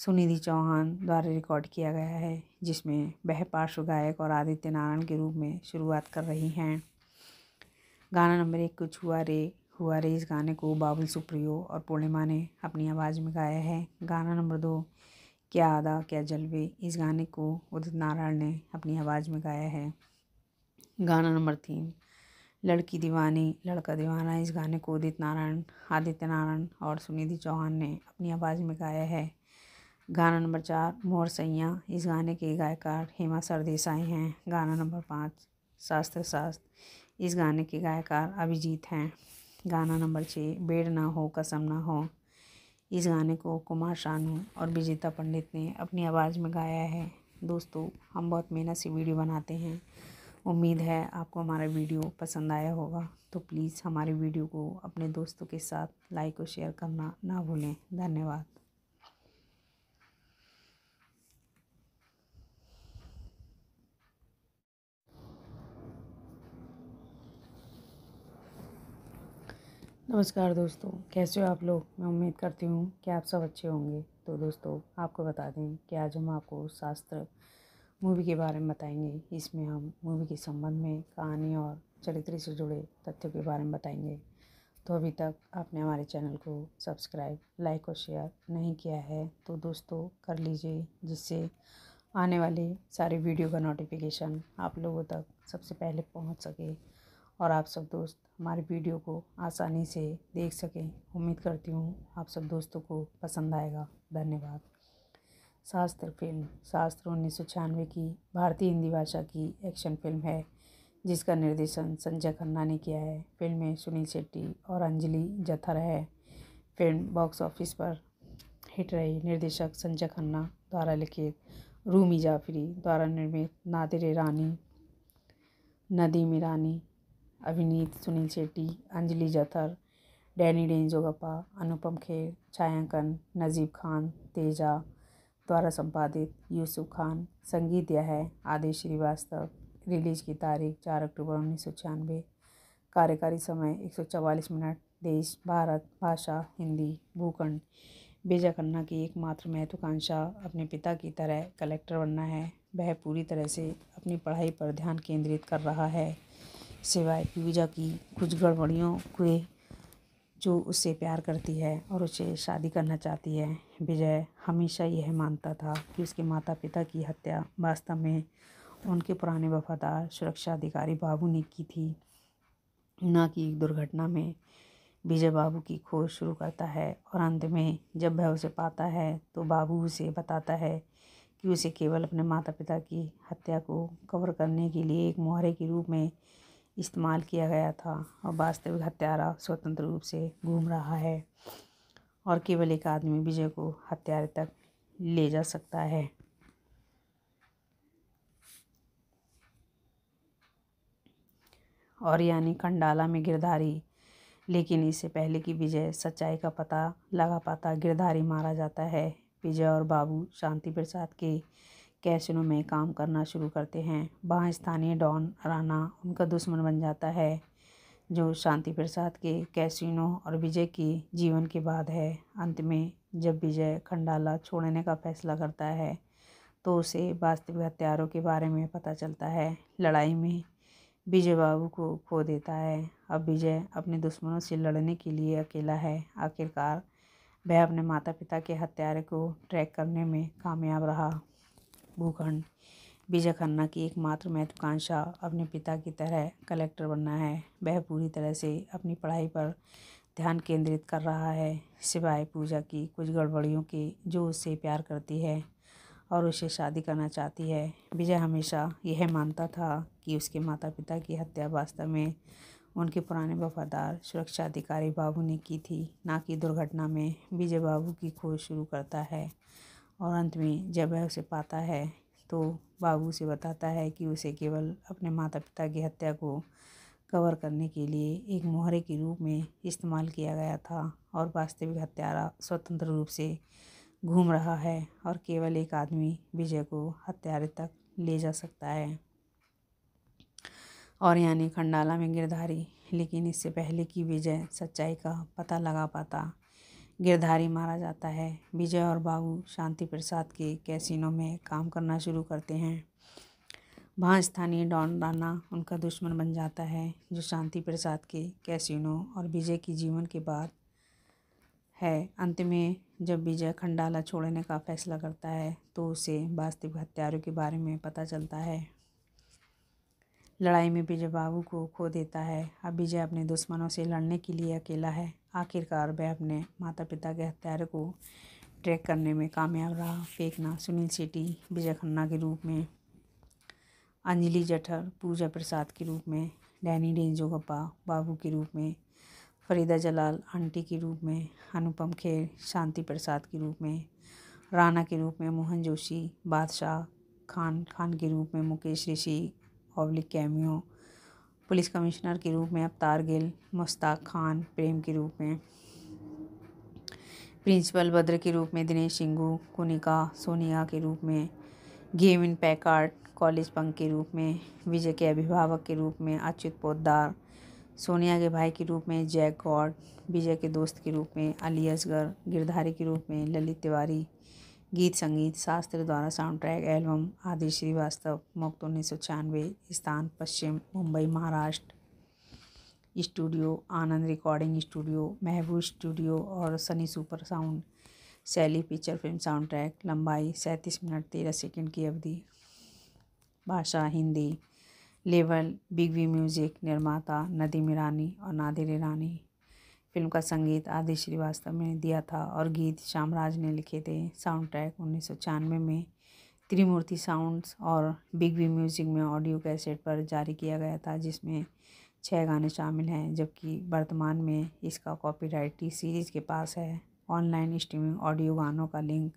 सुनिधि चौहान द्वारा रिकॉर्ड किया गया है जिसमें वह पार्श्व गायक और आदित्य नारायण के रूप में शुरुआत कर रही हैं गाना नंबर एक कुछ हुआ रे हुआ रे इस गाने को बाबुल सुप्रियो और पूर्णिमा ने अपनी आवाज़ में गाया है गाना नंबर दो क्या आदा क्या जलवे इस गाने को उदित नारायण ने अपनी आवाज़ में गाया है गाना नंबर तीन लड़की दीवानी लड़का दीवाना इस गाने को उदित नारायण आदित्य नारायण और सुनिधि चौहान ने अपनी आवाज़ में गाया है गाना नंबर चार मोर सैया इस गाने के गायकार हेमा सरदेसाई हैं गाना नंबर पाँच शास्त्र शास्त्र इस गाने के गायकार अभिजीत हैं गाना नंबर छः बेड़ ना हो कसम ना हो इस गाने को कुमार शानू और विजेता पंडित ने अपनी आवाज़ में गाया है दोस्तों हम बहुत मेहनत से वीडियो बनाते हैं उम्मीद है आपको हमारा वीडियो पसंद आया होगा तो प्लीज़ हमारे वीडियो को अपने दोस्तों के साथ लाइक और शेयर करना ना भूलें धन्यवाद नमस्कार दोस्तों कैसे हो आप लोग मैं उम्मीद करती हूँ कि आप सब अच्छे होंगे तो दोस्तों आपको बता दें कि आज हम आपको शास्त्र मूवी के बारे में बताएंगे इसमें हम मूवी के संबंध में कहानी और चरित्र से जुड़े तथ्यों के बारे में बताएंगे तो अभी तक आपने हमारे चैनल को सब्सक्राइब लाइक और शेयर नहीं किया है तो दोस्तों कर लीजिए जिससे आने वाले सारे वीडियो का नोटिफिकेशन आप लोगों तक सबसे पहले पहुँच सके और आप सब दोस्त हमारे वीडियो को आसानी से देख सकें उम्मीद करती हूँ आप सब दोस्तों को पसंद आएगा धन्यवाद शास्त्र फिल्म शास्त्र उन्नीस की भारतीय हिंदी भाषा की एक्शन फिल्म है जिसका निर्देशन संजय खन्ना ने किया है फिल्म में सुनील शेट्टी और अंजलि जथर है फिल्म बॉक्स ऑफिस पर हिट रही निर्देशक संजय खन्ना द्वारा लिखित रूमी जाफरी द्वारा निर्मित नादिर रानी नदीम ईरानी अभिनीत सुनील शेट्टी अंजलि जथर डैनी डेंजोगप्पा अनुपम खेर छायांकन नजीब खान तेजा द्वारा संपादित यूसुफ खान संगीत दिया है आदेश श्रीवास्तव रिलीज की तारीख चार अक्टूबर उन्नीस सौ छियानवे कार्यकारी समय एक सौ चवालीस मिनट देश भारत भाषा हिंदी भूखंड बेजा खन्ना की एकमात्र महत्वाकांक्षा अपने पिता की तरह कलेक्टर बनना है वह पूरी तरह से अपनी पढ़ाई पर ध्यान केंद्रित कर रहा है सिवाय पूजा की कुछ गड़बड़ियों के जो उससे प्यार करती है और उसे शादी करना चाहती है विजय हमेशा यह मानता था कि उसके माता पिता की हत्या वास्तव में उनके पुराने वफादार सुरक्षा अधिकारी बाबू ने की थी ना कि एक दुर्घटना में विजय बाबू की खोज शुरू करता है और अंत में जब वह उसे पाता है तो बाबू उसे बताता है कि उसे केवल अपने माता पिता की हत्या को कवर करने के लिए एक मुहरे के रूप में इस्तेमाल किया गया था और वास्तविक हत्यारा स्वतंत्र रूप से घूम रहा है और केवल एक आदमी विजय को हत्यारे तक ले जा सकता है और यानी खंडाला में गिरधारी लेकिन इससे पहले कि विजय सच्चाई का पता लगा पाता गिरधारी मारा जाता है विजय और बाबू शांति प्रसाद के कैसिनो में काम करना शुरू करते हैं वहाँ स्थानीय डॉन राणा उनका दुश्मन बन जाता है जो शांति प्रसाद के कैसिनो और विजय की जीवन के बाद है अंत में जब विजय खंडाला छोड़ने का फैसला करता है तो उसे वास्तविक हत्यारों के बारे में पता चलता है लड़ाई में विजय बाबू को खो देता है अब विजय अपने दुश्मनों से लड़ने के लिए अकेला है आखिरकार वह अपने माता पिता के हत्यारे को ट्रैक करने में कामयाब रहा भूखंड विजय खन्ना की एकमात्र महत्वाकांक्षा अपने पिता की तरह कलेक्टर बनना है वह पूरी तरह से अपनी पढ़ाई पर ध्यान केंद्रित कर रहा है सिवाय पूजा की कुछ गड़बड़ियों के जो उससे प्यार करती है और उसे शादी करना चाहती है विजय हमेशा यह मानता था कि उसके माता पिता की हत्या वास्तव में उनके पुराने वफादार सुरक्षा अधिकारी बाबू ने की थी ना कि दुर्घटना में विजय बाबू की खोज शुरू करता है और अंत में जब वह उसे पाता है तो बाबू से बताता है कि उसे केवल अपने माता पिता की हत्या को कवर करने के लिए एक मोहरे के रूप में इस्तेमाल किया गया था और वास्तविक हत्यारा स्वतंत्र रूप से घूम रहा है और केवल एक आदमी विजय को हत्यारे तक ले जा सकता है और यानी खंडाला में गिरधारी लेकिन इससे पहले कि विजय सच्चाई का पता लगा पाता गिरधारी मारा जाता है विजय और बाबू शांति प्रसाद के कैसीनो में काम करना शुरू करते हैं वहाँ स्थानीय डॉन राना उनका दुश्मन बन जाता है जो शांति प्रसाद के कैसीनो और विजय की जीवन के बाद है अंत में जब विजय खंडाला छोड़ने का फैसला करता है तो उसे वास्तविक हत्यारों के बारे में पता चलता है लड़ाई में विजय बाबू को खो देता है अब विजय अपने दुश्मनों से लड़ने के लिए अकेला है आखिरकार वह अपने माता पिता के हत्यारे को ट्रैक करने में कामयाब रहा फेंकना सुनील शेट्टी विजय खन्ना के रूप में अंजलि जठर पूजा प्रसाद के रूप में डैनी डेंजोगप्पा बाबू के रूप में फरीदा जलाल आंटी के रूप में अनुपम खेर शांति प्रसाद के रूप में राणा के रूप में मोहन जोशी बादशाह खान खान के रूप में मुकेश ऋषि पब्लिक कैमियों पुलिस कमिश्नर के रूप में अवतार गिल मुश्ताक खान प्रेम के रूप में प्रिंसिपल बद्र के रूप में दिनेश सिंगू कुनिका सोनिया के रूप में इन पैकार्ट कॉलेज पंक के रूप में विजय के अभिभावक के रूप में अच्युत पोदार सोनिया के भाई के रूप में जैक गॉड विजय के दोस्त के रूप में अली असगर गिरधारी के रूप में ललित तिवारी गीत संगीत शास्त्र द्वारा साउंड ट्रैक एल्बम आदि श्रीवास्तव मुक्त उन्नीस सौ छियानवे स्थान पश्चिम Mumbai Maharashtra studio Anand recording studio Mehboob studio और सनी सुपर साउंड शैली पिक्चर फिल्म साउंड ट्रैक लंबाई सैंतीस मिनट तेरह सेकेंड की अवधि भाषा हिंदी लेवल बिग वी म्यूज़िक निर्माता नदीम ईरानी और नादिर ईरानी फिल्म का संगीत आदि श्रीवास्तव ने दिया था और गीत श्यामराज ने लिखे थे साउंड ट्रैक उन्नीस में त्रिमूर्ति साउंड्स और बिग बी म्यूज़िक में ऑडियो कैसेट पर जारी किया गया था जिसमें छः गाने शामिल हैं जबकि वर्तमान में इसका कॉपीराइट टी सीरीज़ के पास है ऑनलाइन स्ट्रीमिंग ऑडियो गानों का लिंक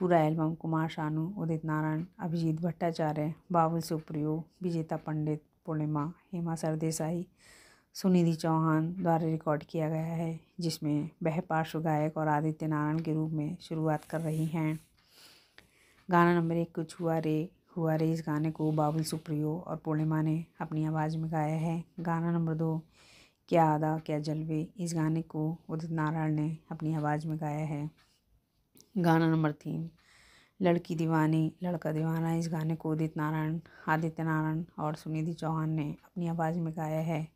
पूरा एल्बम कुमार शानू उदित नारायण अभिजीत भट्टाचार्य बाबुल सुप्रियो विजेता पंडित पूर्णिमा हेमा सरदेसाई सुनिधि चौहान द्वारा रिकॉर्ड किया गया है जिसमें वह पार्श्व गायक और आदित्य नारायण के रूप में शुरुआत कर रही हैं गाना नंबर एक कुछ हुआ रे हुआ रे इस गाने को बाबुल सुप्रियो और पूर्णिमा ने अपनी आवाज़ में गाया है गाना नंबर दो क्या आदा क्या जलवे इस गाने को उदित नारायण ने अपनी आवाज़ में गाया है गाना नंबर तीन लड़की दीवानी लड़का दीवाना इस गाने को उदित नारायण आदित्य नारायण और सुनिधि चौहान ने अपनी आवाज़ में गाया है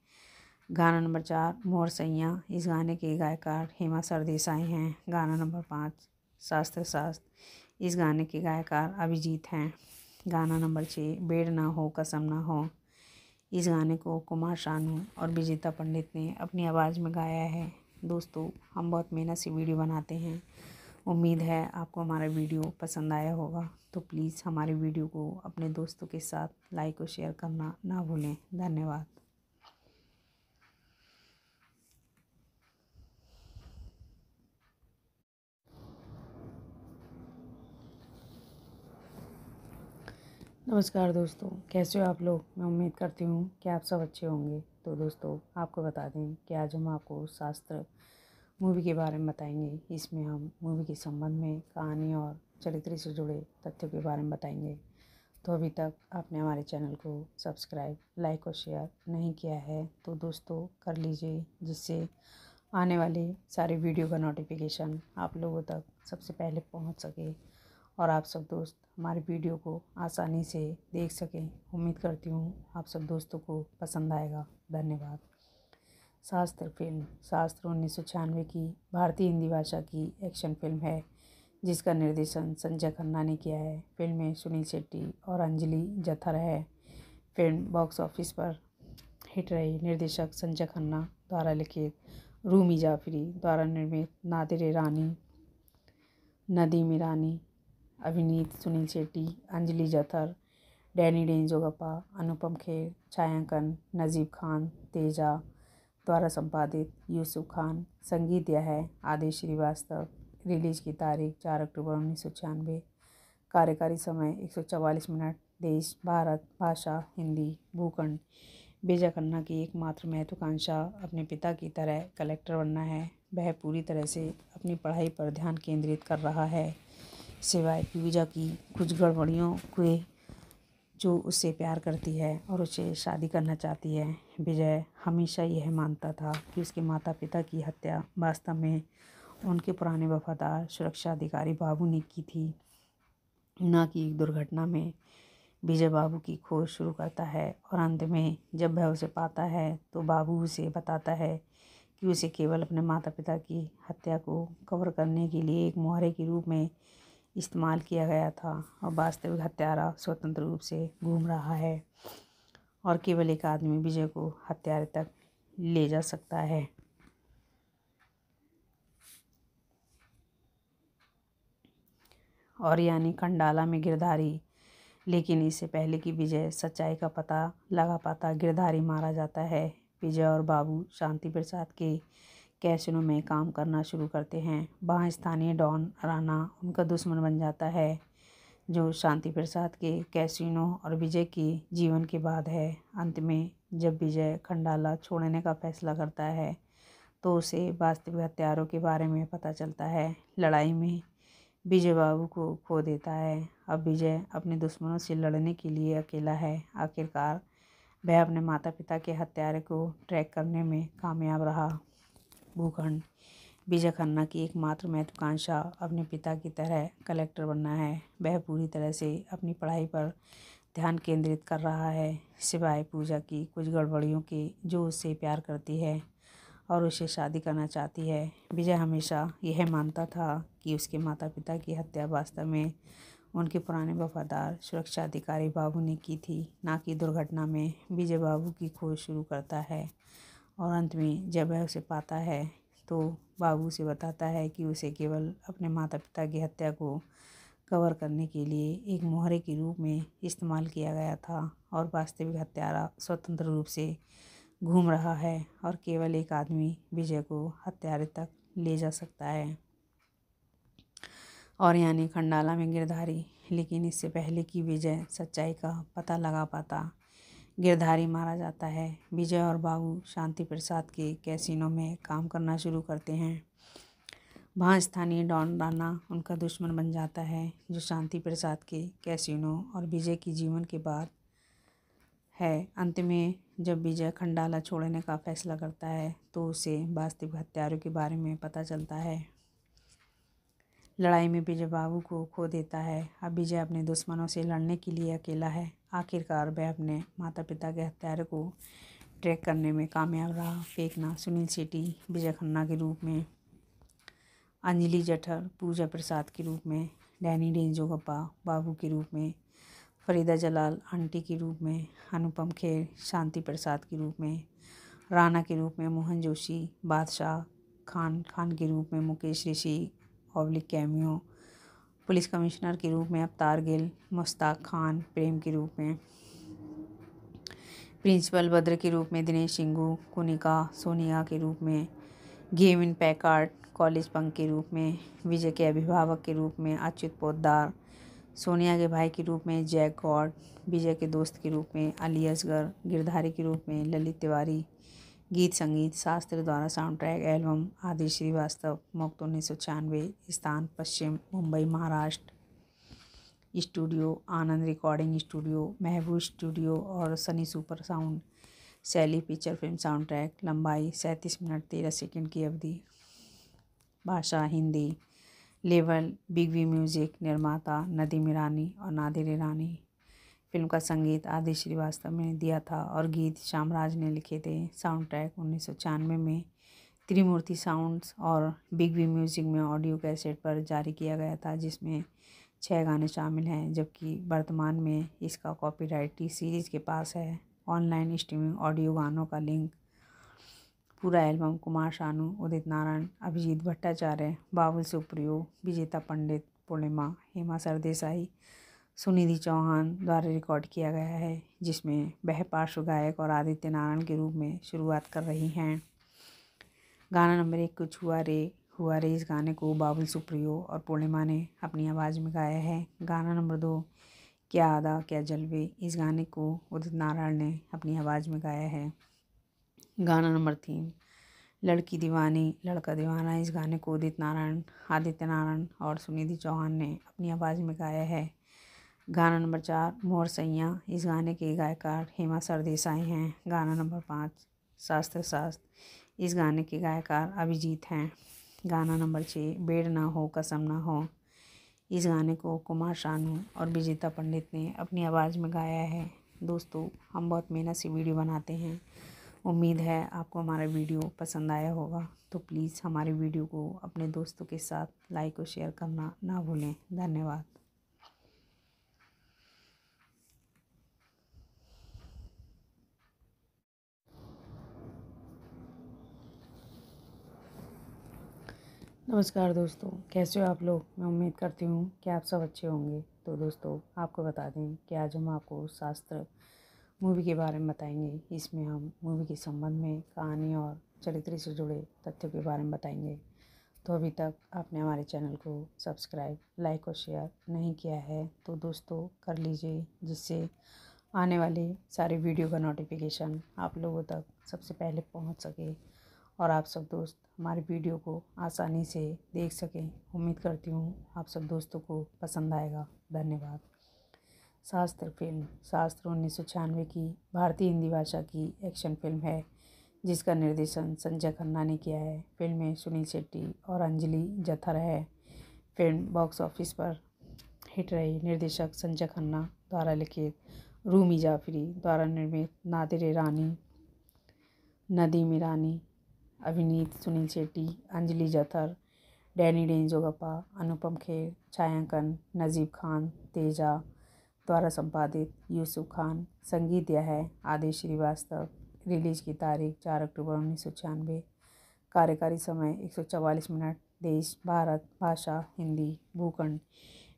गाना नंबर चार मोर सैया इस गाने के गायकार हेमा सरदेसाई हैं गाना नंबर पाँच शास्त्र शास्त्र इस गाने के गायकार अभिजीत हैं गाना नंबर छः बेड़ ना हो कसम ना हो इस गाने को कुमार शानू और विजेता पंडित ने अपनी आवाज़ में गाया है दोस्तों हम बहुत मेहनत से वीडियो बनाते हैं उम्मीद है आपको हमारा वीडियो पसंद आया होगा तो प्लीज़ हमारे वीडियो को अपने दोस्तों के साथ लाइक और शेयर करना ना भूलें धन्यवाद नमस्कार दोस्तों कैसे हो आप लोग मैं उम्मीद करती हूँ कि आप सब अच्छे होंगे तो दोस्तों आपको बता दें कि आज हम आपको शास्त्र मूवी के बारे में बताएंगे इसमें हम मूवी के संबंध में कहानी और चरित्र से जुड़े तथ्यों के बारे में बताएंगे तो अभी तक आपने हमारे चैनल को सब्सक्राइब लाइक और शेयर नहीं किया है तो दोस्तों कर लीजिए जिससे आने वाले सारे वीडियो का नोटिफिकेशन आप लोगों तक सबसे पहले पहुँच सके और आप सब दोस्त हमारे वीडियो को आसानी से देख सकें उम्मीद करती हूँ आप सब दोस्तों को पसंद आएगा धन्यवाद शास्त्र फिल्म शास्त्र उन्नीस की भारतीय हिंदी भाषा की एक्शन फिल्म है जिसका निर्देशन संजय खन्ना ने किया है फिल्म में सुनील शेट्टी और अंजलि जथर है फिल्म बॉक्स ऑफिस पर हिट रही निर्देशक संजय खन्ना द्वारा लिखित रूमी जाफरी द्वारा निर्मित नादिर रानी नदी रानी अभिनीत सुनील शेट्टी अंजलि जथर डैनी डेंजोगप्पा अनुपम खेर छायांकन नजीब खान तेजा द्वारा संपादित यूसुफ खान संगीत यह है आदेश श्रीवास्तव रिलीज की तारीख चार अक्टूबर उन्नीस सौ छियानवे कार्यकारी समय एक सौ चवालीस मिनट देश भारत भाषा हिंदी भूखंड बेजा खन्ना की एकमात्र महत्वाकांक्षा अपने पिता की तरह कलेक्टर बनना है वह पूरी तरह से अपनी पढ़ाई पर ध्यान केंद्रित कर रहा है सिवाय पूजा की कुछ गड़बड़ियों के जो उससे प्यार करती है और उसे शादी करना चाहती है विजय हमेशा यह मानता था कि उसके माता पिता की हत्या वास्तव में उनके पुराने वफादार सुरक्षा अधिकारी बाबू ने की थी ना कि एक दुर्घटना में विजय बाबू की खोज शुरू करता है और अंत में जब वह उसे पाता है तो बाबू उसे बताता है कि उसे केवल अपने माता पिता की हत्या को कवर करने के लिए एक मुहरे के रूप में इस्तेमाल किया गया था और वास्तविक हत्यारा स्वतंत्र रूप से घूम रहा है और केवल एक आदमी विजय को हत्यारे तक ले जा सकता है और यानी खंडाला में गिरधारी लेकिन इससे पहले कि विजय सच्चाई का पता लगा पाता गिरधारी मारा जाता है विजय और बाबू शांति प्रसाद के कैसिनो में काम करना शुरू करते हैं वहाँ स्थानीय डॉन राणा उनका दुश्मन बन जाता है जो शांति प्रसाद के कैसिनो और विजय की जीवन के बाद है अंत में जब विजय खंडाला छोड़ने का फैसला करता है तो उसे वास्तविक हथियारों के बारे में पता चलता है लड़ाई में विजय बाबू को खो देता है अब विजय अपने दुश्मनों से लड़ने के लिए अकेला है आखिरकार वह अपने माता पिता के हत्यारे को ट्रैक करने में कामयाब रहा भूखंड विजय खन्ना की एकमात्र महत्वाकांक्षा अपने पिता की तरह कलेक्टर बनना है वह पूरी तरह से अपनी पढ़ाई पर ध्यान केंद्रित कर रहा है सिवाय पूजा की कुछ गड़बड़ियों के जो उससे प्यार करती है और उसे शादी करना चाहती है विजय हमेशा यह मानता था कि उसके माता पिता की हत्या वास्तव में उनके पुराने वफादार सुरक्षा अधिकारी बाबू ने की थी ना कि दुर्घटना में विजय बाबू की खोज शुरू करता है और अंत में जब वह उसे पाता है तो बाबू उसे बताता है कि उसे केवल अपने माता पिता की हत्या को कवर करने के लिए एक मोहरे के रूप में इस्तेमाल किया गया था और वास्तविक हत्यारा स्वतंत्र रूप से घूम रहा है और केवल एक आदमी विजय को हत्यारे तक ले जा सकता है और यानी खंडाला में गिरधारी लेकिन इससे पहले कि विजय सच्चाई का पता लगा पाता गिरधारी मारा जाता है विजय और बाबू शांति प्रसाद के कैसीनो में काम करना शुरू करते हैं वहाँ स्थानीय डॉन राना उनका दुश्मन बन जाता है जो शांति प्रसाद के कैसीनो और विजय के जीवन के बाद है अंत में जब विजय खंडाला छोड़ने का फैसला करता है तो उसे वास्तविक हत्यारों के बारे में पता चलता है लड़ाई में विजय बाबू को खो देता है अब विजय अपने दुश्मनों से लड़ने के लिए अकेला है आखिरकार वह अपने माता पिता के हत्यार को ट्रैक करने में कामयाब रहा फेंकना सुनील शेट्टी विजय खन्ना के रूप में अंजलि जठर पूजा प्रसाद के रूप में डैनी डेंजोगप्पा बाबू के रूप में फरीदा जलाल आंटी के रूप में अनुपम खेर शांति प्रसाद के रूप में राणा के रूप में मोहन जोशी बादशाह खान खान के रूप में मुकेश ऋषि पब्लिक कैमियों पुलिस कमिश्नर के रूप में अवतार गिल मुश्ताक खान प्रेम के रूप में प्रिंसिपल बद्र के रूप में दिनेश सिंगू कुनिका सोनिया के रूप में इन पैकार्ड कॉलेज पंक के रूप में विजय के अभिभावक के रूप में अच्युत पोदार सोनिया के भाई के रूप में जय गॉड विजय के दोस्त के रूप में अली असगर गिरधारी के रूप में ललित तिवारी गीत संगीत शास्त्र द्वारा साउंड ट्रैक एल्बम आदि श्रीवास्तव मुक्त उन्नीस सौ छियानवे स्थान पश्चिम Mumbai Maharashtra studio Anand recording studio Mehboob studio और सनी सुपर साउंड शैली पिक्चर फिल्म साउंड ट्रैक लंबाई सैंतीस मिनट तेरह सेकंड की अवधि भाषा हिंदी लेवल बिग वी म्यूज़िक निर्माता नदीम ईरानी और नादिर ईरानी फिल्म का संगीत आदि श्रीवास्तव ने दिया था और गीत श्यामराज ने लिखे थे साउंड ट्रैक उन्नीस में त्रिमूर्ति साउंड्स और बिग बी म्यूजिक में ऑडियो कैसेट पर जारी किया गया था जिसमें छः गाने शामिल हैं जबकि वर्तमान में इसका कॉपीराइट टी सीरीज़ के पास है ऑनलाइन स्ट्रीमिंग ऑडियो गानों का लिंक पूरा एल्बम कुमार शानू उदित नारायण अभिजीत भट्टाचार्य बाबुल सुप्रियो विजेता पंडित पूर्णिमा हेमा सरदेसाई सुनिधि चौहान द्वारा रिकॉर्ड किया गया है जिसमें वह पार्श्व गायक और आदित्य नारायण के रूप में शुरुआत कर रही हैं गाना नंबर एक कुछ हुआ रे हुआ रे इस गाने को बाबुल सुप्रियो और पूर्णिमा ने अपनी आवाज़ में गाया है गाना नंबर दो क्या आदा क्या जलवे इस गाने को उदित नारायण ने अपनी आवाज़ में गाया है गाना नंबर तीन लड़की दीवानी लड़का दीवाना इस गाने को उदित नारायण आदित्य नारायण और सुनिधि चौहान ने अपनी आवाज़ में गाया है गाना नंबर चार मोर सैया इस गाने के गायकार हेमा सरदेसाई हैं गाना नंबर पाँच शास्त्र शास्त्र इस गाने के गायकार अभिजीत हैं गाना नंबर छः बेड़ ना हो कसम ना हो इस गाने को कुमार शानू और विजेता पंडित ने अपनी आवाज़ में गाया है दोस्तों हम बहुत मेहनत से वीडियो बनाते हैं उम्मीद है आपको हमारा वीडियो पसंद आया होगा तो प्लीज़ हमारे वीडियो को अपने दोस्तों के साथ लाइक और शेयर करना ना भूलें धन्यवाद नमस्कार दोस्तों कैसे हो आप लोग मैं उम्मीद करती हूँ कि आप सब अच्छे होंगे तो दोस्तों आपको बता दें कि आज हम आपको शास्त्र मूवी के बारे में बताएंगे इसमें हम मूवी के संबंध में कहानी और चरित्र से जुड़े तथ्यों के बारे में बताएंगे तो अभी तक आपने हमारे चैनल को सब्सक्राइब लाइक और शेयर नहीं किया है तो दोस्तों कर लीजिए जिससे आने वाले सारे वीडियो का नोटिफिकेशन आप लोगों तक सबसे पहले पहुंच सके और आप सब दोस्त हमारे वीडियो को आसानी से देख सकें उम्मीद करती हूँ आप सब दोस्तों को पसंद आएगा धन्यवाद शास्त्र फिल्म शास्त्र उन्नीस की भारतीय हिंदी भाषा की एक्शन फिल्म है जिसका निर्देशन संजय खन्ना ने किया है फिल्म में सुनील शेट्टी और अंजलि जथर है फिल्म बॉक्स ऑफिस पर हिट रही निर्देशक संजय खन्ना द्वारा लिखित रूमी जाफरी द्वारा निर्मित नादिर रानी नदीम रानी अभिनीत सुनील शेट्टी अंजलि जथर डैनी डेंजोगप्पा अनुपम खेर छायांकन नजीब खान तेजा द्वारा संपादित यूसुफ खान संगीत दिया है आदेश श्रीवास्तव रिलीज की तारीख चार अक्टूबर उन्नीस सौ छियानवे कार्यकारी समय एक सौ चवालीस मिनट देश भारत भाषा हिंदी भूखंड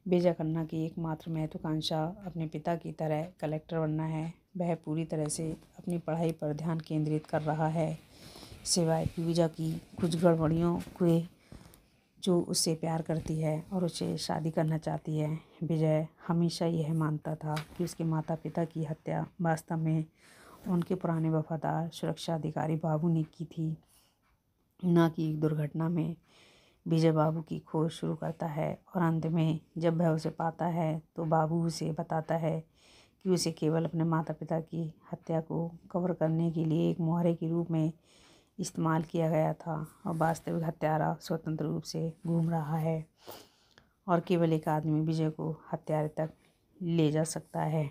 बेजा खन्ना की एकमात्र महत्वाकांक्षा अपने पिता की तरह कलेक्टर बनना है वह पूरी तरह से अपनी पढ़ाई पर ध्यान केंद्रित कर रहा है सिवाय पूजा की कुछ गड़बड़ियों के जो उससे प्यार करती है और उसे शादी करना चाहती है विजय हमेशा यह मानता था कि उसके माता पिता की हत्या वास्तव में उनके पुराने वफादार सुरक्षा अधिकारी बाबू ने की थी ना कि एक दुर्घटना में विजय बाबू की खोज शुरू करता है और अंत में जब वह उसे पाता है तो बाबू उसे बताता है कि उसे केवल अपने माता पिता की हत्या को कवर करने के लिए एक मुहारे के रूप में इस्तेमाल किया गया था और वास्तविक हत्यारा स्वतंत्र रूप से घूम रहा है और केवल एक आदमी विजय को हत्यारे तक ले जा सकता है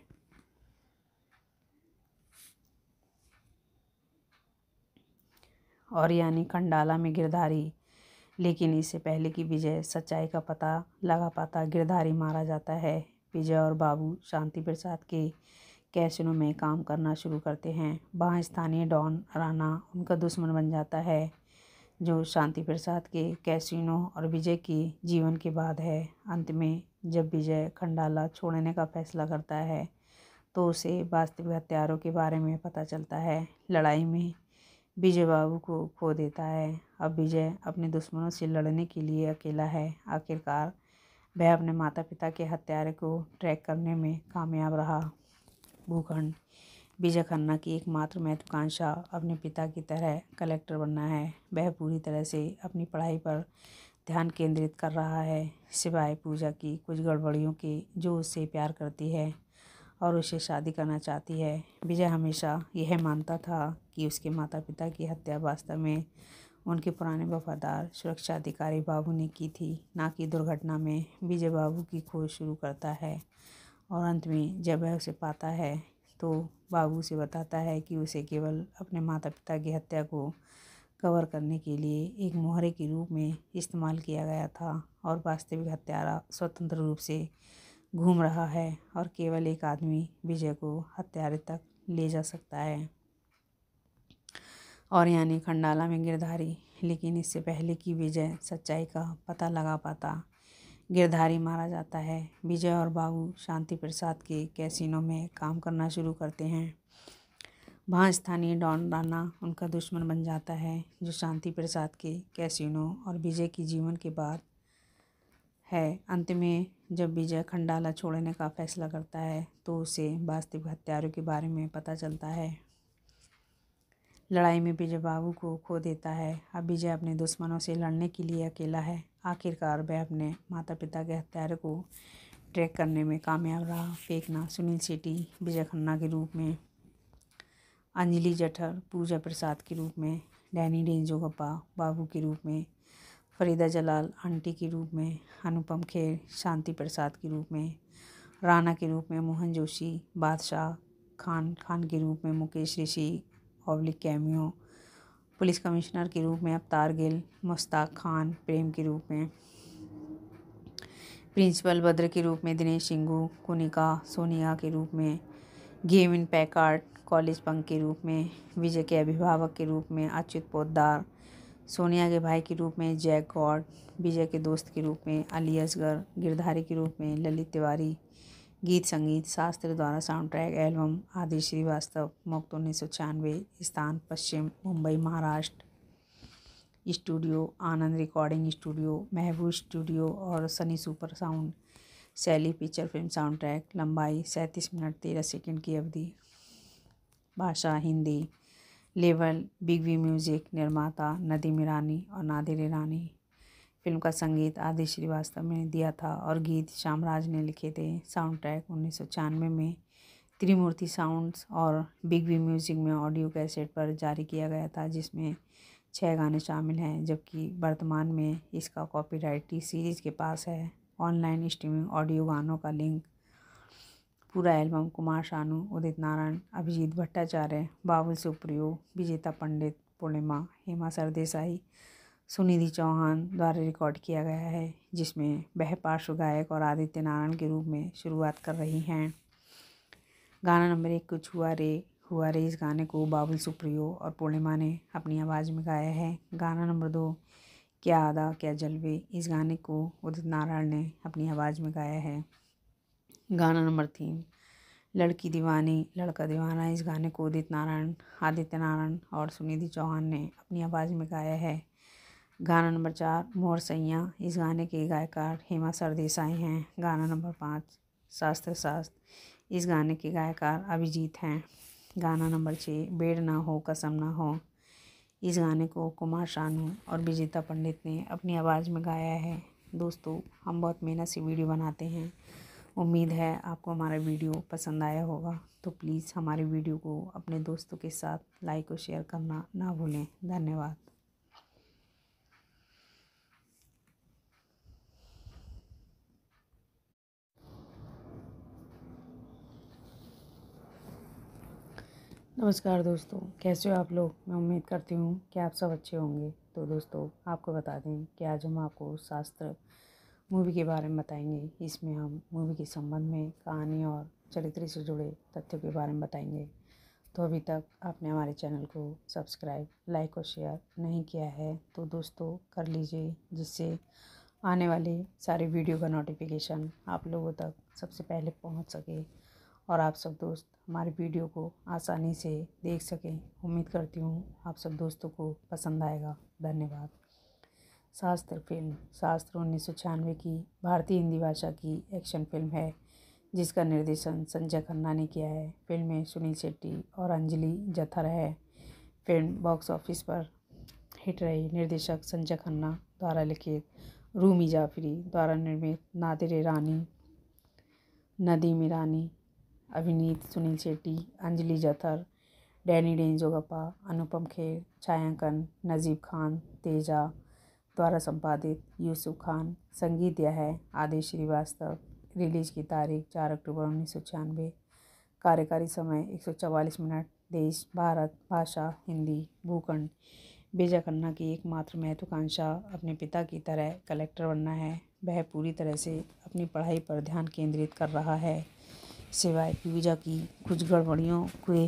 और यानी खंडाला में गिरधारी लेकिन इससे पहले कि विजय सच्चाई का पता लगा पाता गिरधारी मारा जाता है विजय और बाबू शांति प्रसाद के कैसिनो में काम करना शुरू करते हैं वहाँ स्थानीय डॉन राणा उनका दुश्मन बन जाता है जो शांति प्रसाद के कैसिनो और विजय की जीवन के बाद है अंत में जब विजय खंडाला छोड़ने का फैसला करता है तो उसे वास्तविक हथियारों के बारे में पता चलता है लड़ाई में विजय बाबू को खो देता है अब विजय अपने दुश्मनों से लड़ने के लिए अकेला है आखिरकार वह अपने माता पिता के हत्यारे को ट्रैक करने में कामयाब रहा भूखंड विजय खन्ना की एकमात्र महत्वाकांक्षा अपने पिता की तरह कलेक्टर बनना है वह पूरी तरह से अपनी पढ़ाई पर ध्यान केंद्रित कर रहा है सिवाय पूजा की कुछ गड़बड़ियों के जो उससे प्यार करती है और उसे शादी करना चाहती है विजय हमेशा यह मानता था कि उसके माता पिता की हत्या वास्तव में उनके पुराने वफादार सुरक्षा अधिकारी बाबू ने की थी ना कि दुर्घटना में विजय बाबू की खोज शुरू करता है और अंत में जब वह उसे पाता है तो बाबू से बताता है कि उसे केवल अपने माता पिता की हत्या को कवर करने के लिए एक मोहरे के रूप में इस्तेमाल किया गया था और वास्तविक हत्यारा स्वतंत्र रूप से घूम रहा है और केवल एक आदमी विजय को हत्यारे तक ले जा सकता है और यानी खंडाला में गिरधारी लेकिन इससे पहले कि विजय सच्चाई का पता लगा पाता गिरधारी मारा जाता है विजय और बाबू शांति प्रसाद के कैसीनो में काम करना शुरू करते हैं वहाँ स्थानीय डॉन राना उनका दुश्मन बन जाता है जो शांति प्रसाद के कैसीनो और विजय के जीवन के बाद है अंत में जब विजय खंडाला छोड़ने का फैसला करता है तो उसे वास्तविक हत्यारों के बारे में पता चलता है लड़ाई में विजय बाबू को खो देता है अब विजय अपने दुश्मनों से लड़ने के लिए अकेला है आखिरकार वह अपने माता पिता के हत्यारे को ट्रैक करने में कामयाब रहा फेंकना सुनील शेट्टी विजय खन्ना के रूप में अंजलि जठर पूजा प्रसाद के रूप में डैनी डेंजोगप्पा बाबू के रूप में फरीदा जलाल आंटी के रूप में अनुपम खेर शांति प्रसाद के रूप में राणा के रूप में मोहन जोशी बादशाह खान खान के रूप में मुकेश ऋषि पब्लिक कैमियों पुलिस कमिश्नर के रूप में अवतार गिल मुश्ताक खान प्रेम के रूप में प्रिंसिपल बद्र के रूप में दिनेश सिंगू कुनिका सोनिया के रूप में game in Packard college punk के रूप में विजय के अभिभावक के रूप में अच्युत पोदार सोनिया के भाई के रूप में जैक गॉड विजय के दोस्त के रूप में अली असगर गिरधारी के रूप में ललित तिवारी गीत संगीत शास्त्र द्वारा साउंड ट्रैक एल्बम आदि श्रीवास्तव मुक्त उन्नीस सौ छियानवे स्थान पश्चिम Mumbai Maharashtra studio Anand recording studio Mehboob studio और सनी सुपर साउंड शैली पिक्चर फिल्म साउंड ट्रैक लंबाई सैंतीस मिनट तेरह सेकेंड की अवधि भाषा हिंदी लेवल बिग वी म्यूज़िक निर्माता नदीम ईरानी और नादिर ईरानी फिल्म का संगीत आदि श्रीवास्तव ने दिया था और गीत श्यामराज ने लिखे थे साउंड ट्रैक उन्नीस में त्रिमूर्ति साउंड्स और बिग बी म्यूज़िक में ऑडियो कैसेट पर जारी किया गया था जिसमें छः गाने शामिल हैं जबकि वर्तमान में इसका कॉपीराइट टी सीरीज़ के पास है ऑनलाइन स्ट्रीमिंग ऑडियो गानों का लिंक पूरा एल्बम कुमार शानू उदित नारायण अभिजीत भट्टाचार्य बाबुल सुप्रियो विजेता पंडित पूर्णिमा हेमा सरदेसाई सुनिधि चौहान द्वारा रिकॉर्ड किया गया है जिसमें वह पार्श्व गायक और आदित्य नारायण के रूप में शुरुआत कर रही हैं गाना नंबर एक कुछ हुआ रे हुआ रे इस गाने को बाबुल सुप्रियो और पूर्णिमा ने अपनी आवाज़ में गाया है गाना नंबर दो क्या आदा क्या जलवे इस गाने को उदित नारायण ने अपनी आवाज़ में गाया है गाना नंबर तीन लड़की दीवानी लड़का दीवाना इस गाने को उदित नारायण आदित्य नारायण और सुनिधि चौहान ने अपनी आवाज़ में गाया है गाना नंबर चार मोर सैया इस गाने के गायकार हेमा सरदेसाई हैं गाना नंबर पाँच शास्त्र शास्त्र इस गाने के गायकार अभिजीत हैं गाना नंबर छः बेड़ ना हो कसम ना हो इस गाने को कुमार शानू और विजेता पंडित ने अपनी आवाज़ में गाया है दोस्तों हम बहुत मेहनत से वीडियो बनाते हैं उम्मीद है आपको हमारा वीडियो पसंद आया होगा तो प्लीज़ हमारे वीडियो को अपने दोस्तों के साथ लाइक और शेयर करना ना भूलें धन्यवाद नमस्कार दोस्तों कैसे हो आप लोग मैं उम्मीद करती हूँ कि आप सब अच्छे होंगे तो दोस्तों आपको बता दें कि आज हम आपको शास्त्र मूवी के बारे में बताएंगे इसमें हम मूवी के संबंध में कहानी और चरित्र से जुड़े तथ्यों के बारे में बताएंगे तो अभी तक आपने हमारे चैनल को सब्सक्राइब लाइक और शेयर नहीं किया है तो दोस्तों कर लीजिए जिससे आने वाले सारे वीडियो का नोटिफिकेशन आप लोगों तक सबसे पहले पहुंच सके और आप सब दोस्त हमारे वीडियो को आसानी से देख सकें उम्मीद करती हूँ आप सब दोस्तों को पसंद आएगा धन्यवाद शास्त्र फिल्म शास्त्र उन्नीस की भारतीय हिंदी भाषा की एक्शन फिल्म है जिसका निर्देशन संजय खन्ना ने किया है फिल्म में सुनील शेट्टी और अंजलि जथर है फिल्म बॉक्स ऑफिस पर हिट रही निर्देशक संजय खन्ना द्वारा लिखित रूमी जाफरी द्वारा निर्मित नादिर रानी नदीम रानी अभिनीत सुनील शेट्टी अंजलि जथर डैनी डेंजोगप्पा अनुपम खेर छायांकन नजीब खान तेजा द्वारा संपादित यूसुफ खान संगीत दिया है आदेश श्रीवास्तव रिलीज की तारीख चार अक्टूबर उन्नीस सौ छियानवे कार्यकारी समय एक सौ चवालीस मिनट देश भारत भाषा हिंदी भूखंड बेजा खन्ना की एकमात्र महत्वाकांक्षा अपने पिता की तरह कलेक्टर बनना है वह पूरी तरह से अपनी पढ़ाई पर ध्यान केंद्रित कर रहा है सिवाय पूजा की कुछ गड़बड़ियों के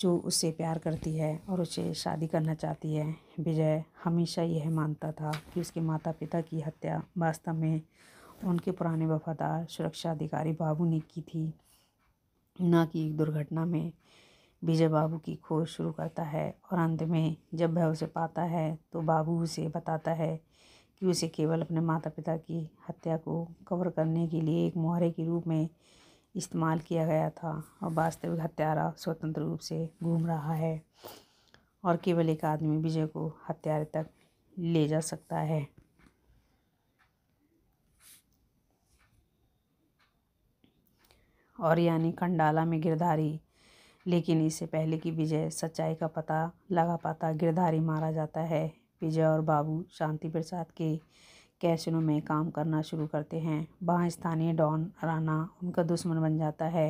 जो उससे प्यार करती है और उसे शादी करना चाहती है विजय हमेशा यह मानता था कि उसके माता पिता की हत्या वास्तव में उनके पुराने वफादार सुरक्षा अधिकारी बाबू ने की थी ना कि एक दुर्घटना में विजय बाबू की खोज शुरू करता है और अंत में जब वह उसे पाता है तो बाबू उसे बताता है कि उसे केवल अपने माता पिता की हत्या को कवर करने के लिए एक मुहारे के रूप में इस्तेमाल किया गया था और वास्तविक हत्यारा स्वतंत्र रूप से घूम रहा है और केवल एक आदमी विजय को हत्यारे तक ले जा सकता है और यानी खंडाला में गिरधारी लेकिन इससे पहले कि विजय सच्चाई का पता लगा पाता गिरधारी मारा जाता है विजय और बाबू शांति प्रसाद के कैसिनो में काम करना शुरू करते हैं वहाँ स्थानीय डॉन राणा उनका दुश्मन बन जाता है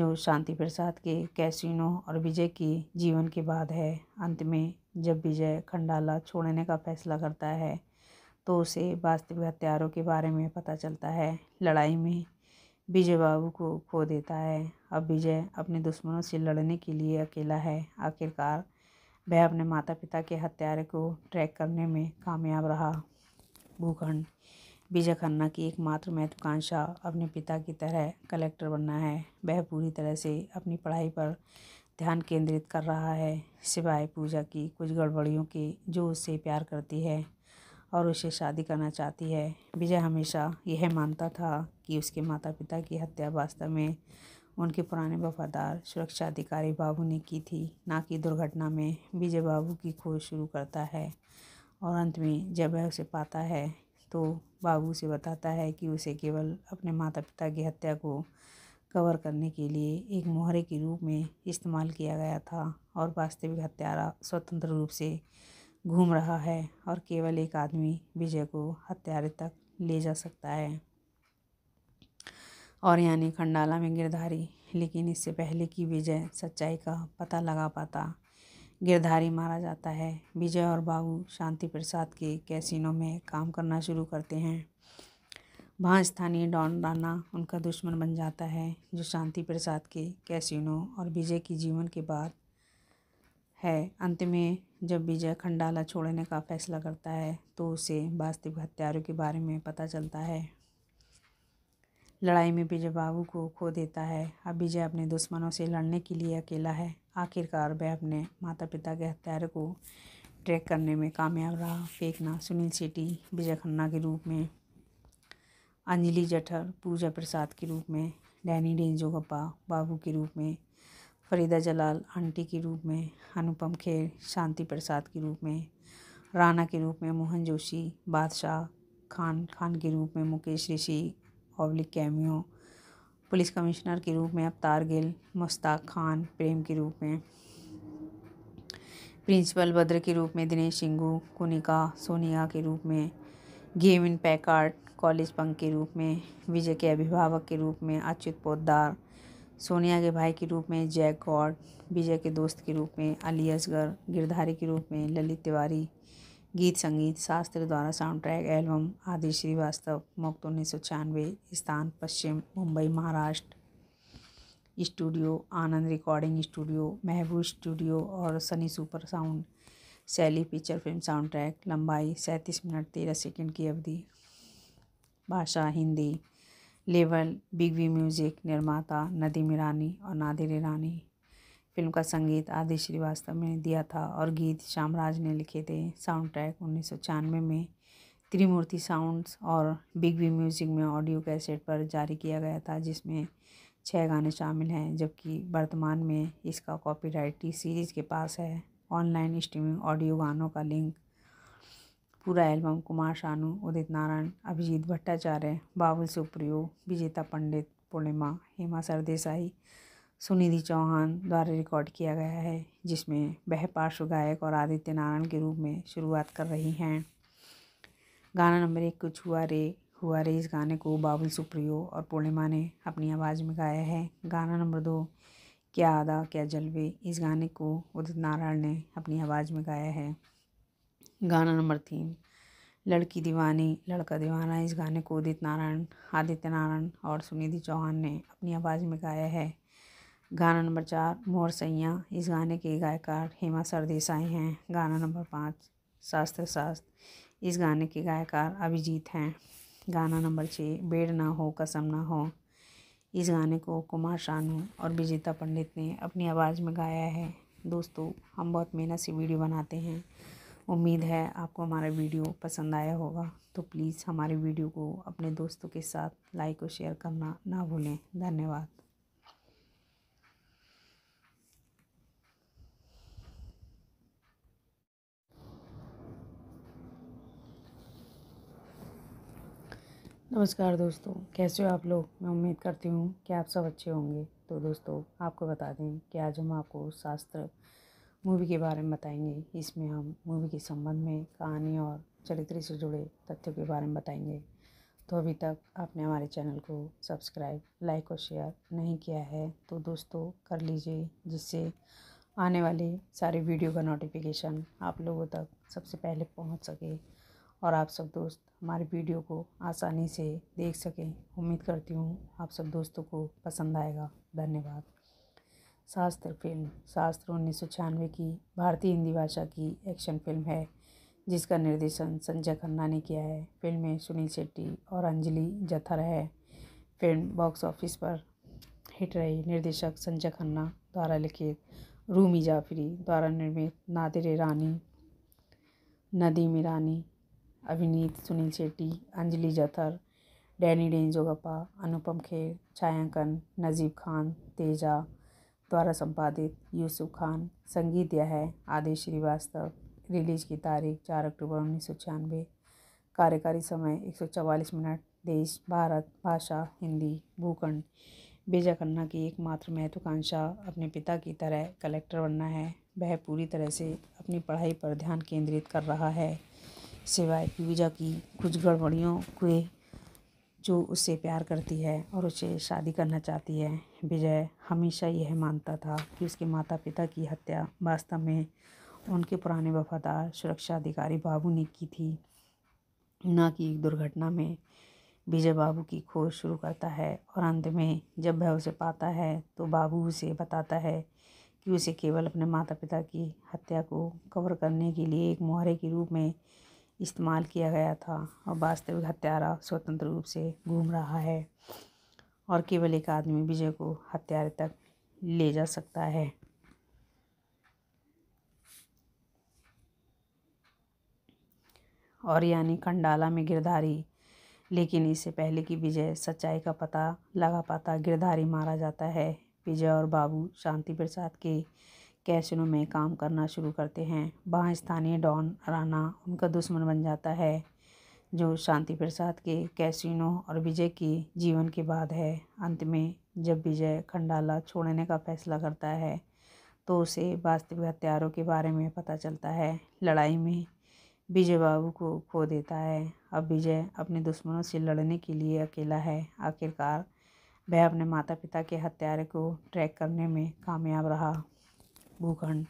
जो शांति प्रसाद के कैसिनो और विजय की जीवन के बाद है अंत में जब विजय खंडाला छोड़ने का फैसला करता है तो उसे वास्तविक हथियारों के बारे में पता चलता है लड़ाई में विजय बाबू को खो देता है अब विजय अपने दुश्मनों से लड़ने के लिए अकेला है आखिरकार वह अपने माता पिता के हत्यारे को ट्रैक करने में कामयाब रहा भूखंड विजय खन्ना की एकमात्र महत्वाकांक्षा अपने पिता की तरह कलेक्टर बनना है वह पूरी तरह से अपनी पढ़ाई पर ध्यान केंद्रित कर रहा है सिवाय पूजा की कुछ गड़बड़ियों के जो उससे प्यार करती है और उसे शादी करना चाहती है विजय हमेशा यह मानता था कि उसके माता पिता की हत्या वास्तव में उनके पुराने वफादार सुरक्षा अधिकारी बाबू ने की थी ना कि दुर्घटना में विजय बाबू की खोज शुरू करता है और अंत में जब वह उसे पाता है तो बाबू उसे बताता है कि उसे केवल अपने माता पिता की हत्या को कवर करने के लिए एक मोहरे के रूप में इस्तेमाल किया गया था और वास्तविक हत्यारा स्वतंत्र रूप से घूम रहा है और केवल एक आदमी विजय को हत्यारे तक ले जा सकता है और यानी खंडाला में गिरधारी लेकिन इससे पहले कि विजय सच्चाई का पता लगा पाता गिरधारी मारा जाता है विजय और बाबू शांति प्रसाद के कैसीनो में काम करना शुरू करते हैं वहाँ स्थानीय डॉन राना उनका दुश्मन बन जाता है जो शांति प्रसाद के कैसीनो और विजय की जीवन के बाद है अंत में जब विजय खंडाला छोड़ने का फैसला करता है तो उसे वास्तविक हत्यारों के बारे में पता चलता है लड़ाई में विजय बाबू को खो देता है अब विजय अपने दुश्मनों से लड़ने के लिए अकेला है आखिरकार वह अपने माता पिता के हत्यारे को ट्रैक करने में कामयाब रहा फेंकना सुनील शेट्टी विजय खन्ना के रूप में अंजलि जठर पूजा प्रसाद के रूप में डैनी डेंजोगप्पा बाबू के रूप में फरीदा जलाल आंटी के रूप में अनुपम खेर शांति प्रसाद के रूप में राणा के रूप में मोहन जोशी बादशाह खान खान के रूप में मुकेश ऋषि पब्लिक कैमियों पुलिस कमिश्नर के रूप में अवतार गिल मुश्ताक खान प्रेम के रूप में प्रिंसिपल बद्र के रूप में दिनेश सिंगू कुनिका सोनिया के रूप में गेविन पैकार्ड कॉलेज पंक के रूप में विजय के अभिभावक के रूप में अच्युत पोदार सोनिया के भाई के रूप में जैक गॉड विजय के दोस्त के रूप में अली असगर गिरधारी के रूप में ललित तिवारी गीत संगीत शास्त्र द्वारा साउंड ट्रैक एल्बम आदि श्रीवास्तव मुक्त उन्नीस सौ छियानवे स्थान पश्चिम Mumbai Maharashtra studio Anand recording studio Mehboob studio और सनी सुपर साउंड शैली पिक्चर फिल्म साउंड ट्रैक लंबाई सैंतीस मिनट तेरह सेकेंड की अवधि भाषा हिंदी लेवल बिग वी म्यूज़िक निर्माता नदीम ईरानी और नादिर ईरानी फिल्म का संगीत आदि श्रीवास्तव ने दिया था और गीत श्यामराज ने लिखे थे साउंड ट्रैक उन्नीस में त्रिमूर्ति साउंड्स और बिग बी म्यूज़िक में ऑडियो कैसेट पर जारी किया गया था जिसमें छः गाने शामिल हैं जबकि वर्तमान में इसका कॉपीराइट टी सीरीज़ के पास है ऑनलाइन स्ट्रीमिंग ऑडियो गानों का लिंक पूरा एल्बम कुमार शानू उदित नारायण अभिजीत भट्टाचार्य बाबुल सुप्रियो विजेता पंडित पूर्णिमा हेमा सरदेसाई सुनिधि चौहान द्वारा रिकॉर्ड किया गया है जिसमें वह पार्श्व गायक और आदित्य नारायण के रूप में शुरुआत कर रही हैं गाना नंबर एक कुछ हुआ रे हुआ रे इस गाने को बाबुल सुप्रियो और पूर्णिमा ने अपनी आवाज़ में गाया है गाना नंबर दो क्या आदा क्या जलवे इस गाने को उदित नारायण ने अपनी आवाज़ में गाया है गाना नंबर तीन लड़की दीवानी लड़का दीवाना इस गाने को उदित नारायण आदित्य नारायण और सुनिधि चौहान ने अपनी आवाज़ में गाया है गाना नंबर चार मोर सैया इस गाने के गायकार हेमा सरदेसाई हैं गाना नंबर पाँच शास्त्र शास्त्र इस गाने के गायकार अभिजीत हैं गाना नंबर छः बेड़ ना हो कसम ना हो इस गाने को कुमार शानू और विजेता पंडित ने अपनी आवाज़ में गाया है दोस्तों हम बहुत मेहनत से वीडियो बनाते हैं उम्मीद है आपको हमारा वीडियो पसंद आया होगा तो प्लीज़ हमारे वीडियो को अपने दोस्तों के साथ लाइक और शेयर करना ना भूलें धन्यवाद नमस्कार दोस्तों कैसे हो आप लोग मैं उम्मीद करती हूँ कि आप सब अच्छे होंगे तो दोस्तों आपको बता दें कि आज हम आपको शास्त्र मूवी के बारे में बताएंगे इसमें हम मूवी के संबंध में कहानी और चरित्र से जुड़े तथ्यों के बारे में बताएंगे तो अभी तक आपने हमारे चैनल को सब्सक्राइब लाइक और शेयर नहीं किया है तो दोस्तों कर लीजिए जिससे आने वाले सारे वीडियो का नोटिफिकेशन आप लोगों तक सबसे पहले पहुंच सके और आप सब दोस्त हमारे वीडियो को आसानी से देख सकें उम्मीद करती हूँ आप सब दोस्तों को पसंद आएगा धन्यवाद शास्त्र फिल्म शास्त्र उन्नीस की भारतीय हिंदी भाषा की एक्शन फिल्म है जिसका निर्देशन संजय खन्ना ने किया है फिल्म में सुनील शेट्टी और अंजलि जथर है फिल्म बॉक्स ऑफिस पर हिट रही निर्देशक संजय खन्ना द्वारा लिखित रूमी जाफरी द्वारा निर्मित नादिर रानी नदीम रानी अभिनीत सुनील शेट्टी अंजलि जथर डैनी डेंजोगप्पा अनुपम खेर छायांकन नजीब खान तेजा द्वारा संपादित यूसुफ खान संगीत यह है आदेश श्रीवास्तव रिलीज की तारीख चार अक्टूबर उन्नीस सौ छियानवे कार्यकारी समय एक सौ चवालीस मिनट देश भारत भाषा हिंदी भूखंड बेजा खन्ना की एकमात्र महत्वाकांक्षा अपने पिता की तरह कलेक्टर बनना है वह पूरी तरह से अपनी पढ़ाई पर ध्यान केंद्रित कर रहा है सिवाय पूजा की कुछ गड़बड़ियों के जो उससे प्यार करती है और उसे शादी करना चाहती है विजय हमेशा यह मानता था कि उसके माता पिता की हत्या वास्तव में उनके पुराने वफादार सुरक्षा अधिकारी बाबू ने की थी ना कि एक दुर्घटना में विजय बाबू की खोज शुरू करता है और अंत में जब वह उसे पाता है तो बाबू उसे बताता है कि उसे केवल अपने माता पिता की हत्या को कवर करने के लिए एक मुहरे के रूप में इस्तेमाल किया गया था और वास्तविक हत्यारा स्वतंत्र रूप से घूम रहा है और केवल एक आदमी विजय को हत्यारे तक ले जा सकता है और यानी खंडाला में गिरधारी लेकिन इससे पहले कि विजय सच्चाई का पता लगा पाता गिरधारी मारा जाता है विजय और बाबू शांति प्रसाद के कैसिनो में काम करना शुरू करते हैं वहाँ स्थानीय डॉन राणा उनका दुश्मन बन जाता है जो शांति प्रसाद के कैसिनो और विजय की जीवन के बाद है अंत में जब विजय खंडाला छोड़ने का फैसला करता है तो उसे वास्तविक हथियारों के बारे में पता चलता है लड़ाई में विजय बाबू को खो देता है अब विजय अपने दुश्मनों से लड़ने के लिए अकेला है आखिरकार वह अपने माता पिता के हत्यारे को ट्रैक करने में कामयाब रहा भूखंड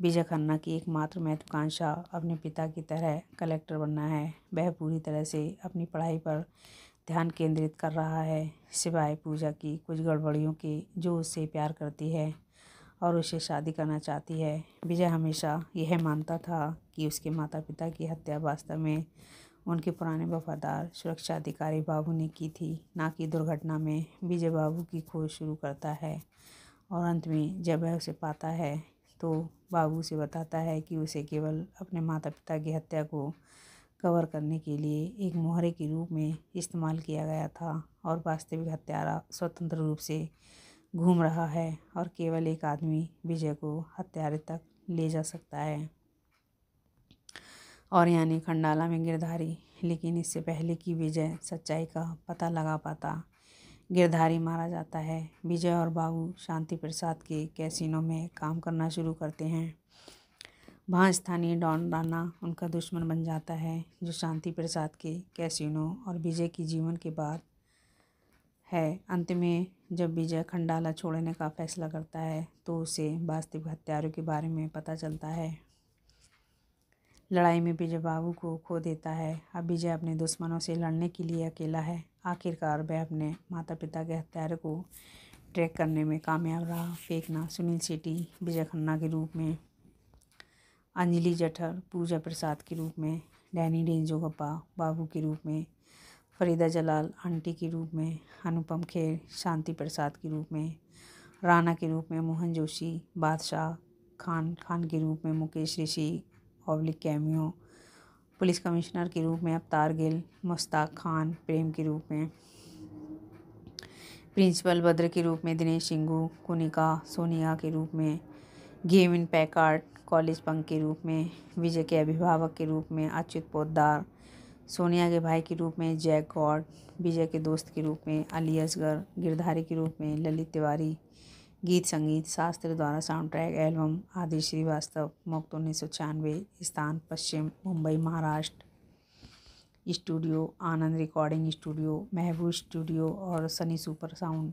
विजय खन्ना की एकमात्र महत्वाकांक्षा अपने पिता की तरह कलेक्टर बनना है वह पूरी तरह से अपनी पढ़ाई पर ध्यान केंद्रित कर रहा है सिवाय पूजा की कुछ गड़बड़ियों के जो उससे प्यार करती है और उसे शादी करना चाहती है विजय हमेशा यह मानता था कि उसके माता पिता की हत्या वास्तव में उनके पुराने वफादार सुरक्षा अधिकारी बाबू ने की थी ना कि दुर्घटना में विजय बाबू की खोज शुरू करता है और अंत में जब वह उसे पाता है तो बाबू उसे बताता है कि उसे केवल अपने माता पिता की हत्या को कवर करने के लिए एक मोहरे के रूप में इस्तेमाल किया गया था और वास्तविक हत्यारा स्वतंत्र रूप से घूम रहा है और केवल एक आदमी विजय को हत्यारे तक ले जा सकता है और यानी खंडाला में गिरधारी लेकिन इससे पहले कि विजय सच्चाई का पता लगा पाता गिरधारी मारा जाता है विजय और बाबू शांति प्रसाद के कैसीनो में काम करना शुरू करते हैं वहाँ स्थानीय डॉन राना उनका दुश्मन बन जाता है जो शांति प्रसाद के कैसीनो और विजय के जीवन के बाद है अंत में जब विजय खंडाला छोड़ने का फैसला करता है तो उसे वास्तविक हत्यारों के बारे में पता चलता है लड़ाई में विजय बाबू को खो देता है अब विजय अपने दुश्मनों से लड़ने के लिए अकेला है आखिरकार वह अपने माता पिता के हत्यार को ट्रैक करने में कामयाब रहा फेंकना सुनील शेट्टी विजय खन्ना के रूप में अंजलि जठर पूजा प्रसाद के रूप में डैनी डेंजोगप्पा बाबू के रूप में फरीदा जलाल आंटी के रूप में अनुपम खेर शांति प्रसाद के रूप में राणा के रूप में मोहन जोशी बादशाह खान खान के रूप में मुकेश ऋषि पब्लिक कैमियों पुलिस कमिश्नर के रूप में अवतार गिल मुश्ताक खान प्रेम के रूप में प्रिंसिपल बद्र के रूप में दिनेश सिंगू कुनिका सोनिया के रूप में इन पैकार्ड कॉलेज पंक के रूप में विजय के अभिभावक के रूप में अच्युत पोदार सोनिया के भाई के रूप में जैक गॉड विजय के दोस्त के रूप में अली असगर गिरधारी के रूप में ललित तिवारी गीत संगीत शास्त्र द्वारा साउंड ट्रैक एल्बम आदि श्रीवास्तव मुक्त उन्नीस सौ छियानवे स्थान पश्चिम Mumbai Maharashtra studio Anand recording studio Mehboob studio और सनी सुपर साउंड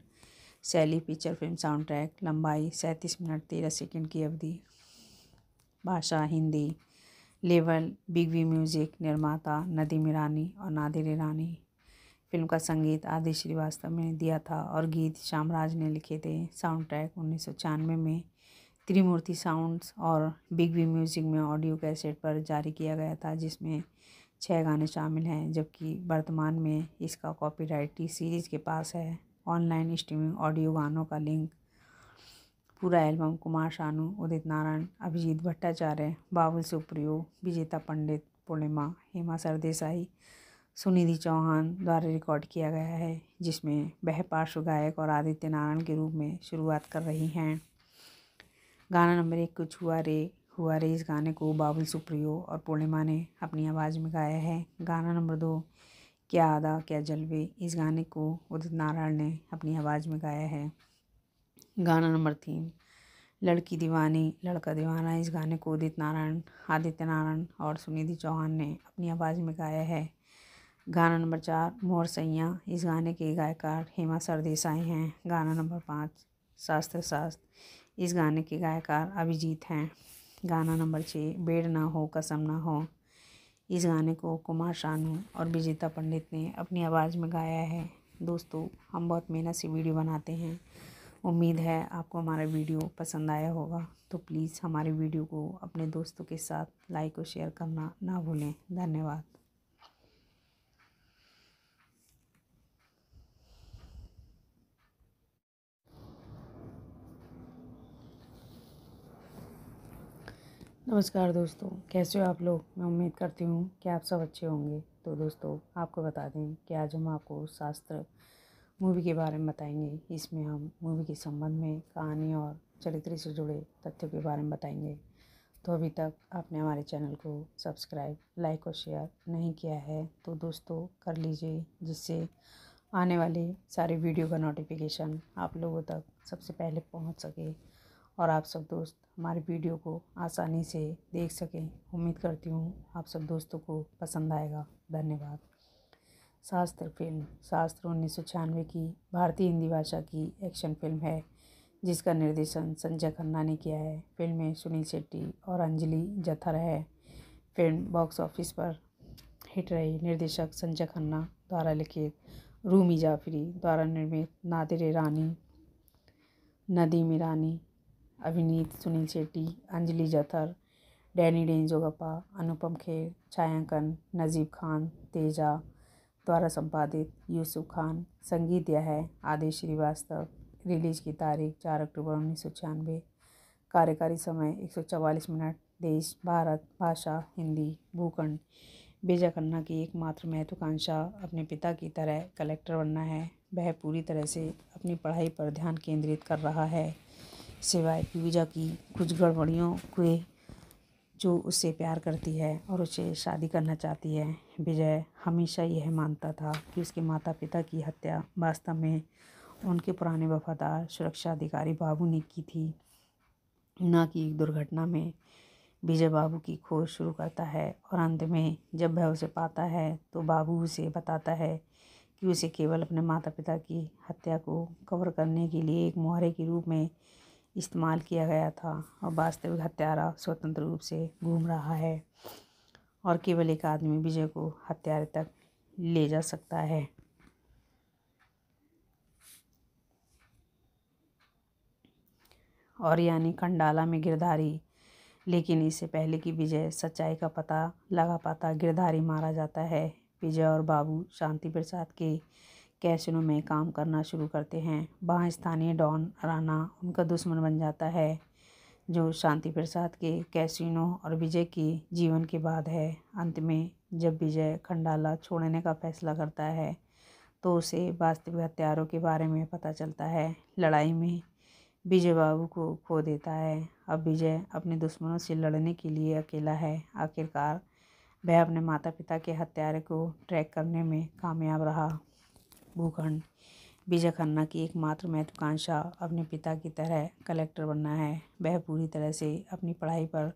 शैली पिक्चर फिल्म साउंड ट्रैक लंबाई सैंतीस मिनट तेरह सेकंड की अवधि भाषा हिंदी लेवल बिग वी म्यूज़िक निर्माता नदीम ईरानी और नादिर ईरानी फिल्म का संगीत आदि श्रीवास्तव ने दिया था और गीत श्यामराज ने लिखे थे साउंड ट्रैक उन्नीस में त्रिमूर्ति साउंड्स और बिग बी म्यूज़िक में ऑडियो कैसेट पर जारी किया गया था जिसमें छः गाने शामिल हैं जबकि वर्तमान में इसका कॉपीराइट टी सीरीज़ के पास है ऑनलाइन स्ट्रीमिंग ऑडियो गानों का लिंक पूरा एल्बम कुमार शानू उदित नारायण अभिजीत भट्टाचार्य बाबुल सुप्रियो विजेता पंडित पूर्णिमा हेमा सरदेसाई सुनिधि चौहान द्वारा रिकॉर्ड किया गया है जिसमें वह पार्श्व गायक और आदित्य नारायण के रूप में शुरुआत कर रही हैं गाना नंबर एक कुछ हुआ रे हुआ रे इस गाने को बाबुल सुप्रियो और पूर्णिमा ने अपनी आवाज़ में गाया है गाना नंबर दो क्या आदा क्या जलवे इस गाने को उदित नारायण ने अपनी आवाज़ में गाया है गाना नंबर तीन लड़की दीवानी लड़का दीवाना इस गाने को उदित नारायण आदित्य नारायण और सुनिधि चौहान ने अपनी आवाज़ में गाया है गाना नंबर चार मोर सैया इस गाने के गायकार हेमा सरदेसाई हैं गाना नंबर पाँच शास्त्र शास्त्र इस गाने के गायकार अभिजीत हैं गाना नंबर छः बेड़ ना हो कसम ना हो इस गाने को कुमार शानू और विजेता पंडित ने अपनी आवाज़ में गाया है दोस्तों हम बहुत मेहनत से वीडियो बनाते हैं उम्मीद है आपको हमारा वीडियो पसंद आया होगा तो प्लीज़ हमारे वीडियो को अपने दोस्तों के साथ लाइक और शेयर करना ना भूलें धन्यवाद नमस्कार दोस्तों कैसे हो आप लोग मैं उम्मीद करती हूँ कि आप सब अच्छे होंगे तो दोस्तों आपको बता दें कि आज हम आपको शास्त्र मूवी के बारे में बताएंगे इसमें हम मूवी के संबंध में कहानी और चरित्र से जुड़े तथ्यों के बारे में बताएंगे तो अभी तक आपने हमारे चैनल को सब्सक्राइब लाइक और शेयर नहीं किया है तो दोस्तों कर लीजिए जिससे आने वाले सारे वीडियो का नोटिफिकेशन आप लोगों तक सबसे पहले पहुँच सके और आप सब दोस्त हमारे वीडियो को आसानी से देख सकें उम्मीद करती हूँ आप सब दोस्तों को पसंद आएगा धन्यवाद शास्त्र फिल्म शास्त्र उन्नीस की भारतीय हिंदी भाषा की एक्शन फिल्म है जिसका निर्देशन संजय खन्ना ने किया है फिल्म में सुनील शेट्टी और अंजलि जथर है फिल्म बॉक्स ऑफिस पर हिट रही निर्देशक संजय खन्ना द्वारा लिखित रूमी जाफरी द्वारा निर्मित नादिर रानी नदीम रानी अभिनीत सुनील शेट्टी अंजलि जथर डैनी डेंजोगप्पा अनुपम खेर छायांकन नजीब खान तेजा द्वारा संपादित यूसुफ खान संगीत दिया है आदेश श्रीवास्तव रिलीज की तारीख चार अक्टूबर उन्नीस सौ छियानवे कार्यकारी समय एक सौ चवालीस मिनट देश भारत भाषा हिंदी भूखंड बेजा खन्ना की एकमात्र महत्वाकांक्षा अपने पिता की तरह कलेक्टर बनना है वह पूरी तरह से अपनी पढ़ाई पर ध्यान केंद्रित कर रहा है सिवाय पूजा की कुछ गड़बड़ियों के जो उससे प्यार करती है और उसे शादी करना चाहती है विजय हमेशा यह मानता था कि उसके माता पिता की हत्या वास्तव में उनके पुराने वफादार सुरक्षा अधिकारी बाबू ने की थी ना कि एक दुर्घटना में विजय बाबू की खोज शुरू करता है और अंत में जब वह उसे पाता है तो बाबू उसे बताता है कि उसे केवल अपने माता पिता की हत्या को कवर करने के लिए एक मुहारे के रूप में इस्तेमाल किया गया था और वास्तविक हत्यारा स्वतंत्र रूप से घूम रहा है और केवल एक आदमी विजय को हत्यारे तक ले जा सकता है और यानी खंडाला में गिरधारी लेकिन इससे पहले कि विजय सच्चाई का पता लगा पाता गिरधारी मारा जाता है विजय और बाबू शांति प्रसाद के कैसिनो में काम करना शुरू करते हैं वहाँ स्थानीय डॉन राणा उनका दुश्मन बन जाता है जो शांति प्रसाद के कैसिनो और विजय की जीवन के बाद है अंत में जब विजय खंडाला छोड़ने का फैसला करता है तो उसे वास्तविक हथियारों के बारे में पता चलता है लड़ाई में विजय बाबू को खो देता है अब विजय अपने दुश्मनों से लड़ने के लिए अकेला है आखिरकार वह अपने माता पिता के हत्यारे को ट्रैक करने में कामयाब रहा भूखंड विजय खन्ना की एकमात्र महत्वाकांक्षा अपने पिता की तरह कलेक्टर बनना है वह पूरी तरह से अपनी पढ़ाई पर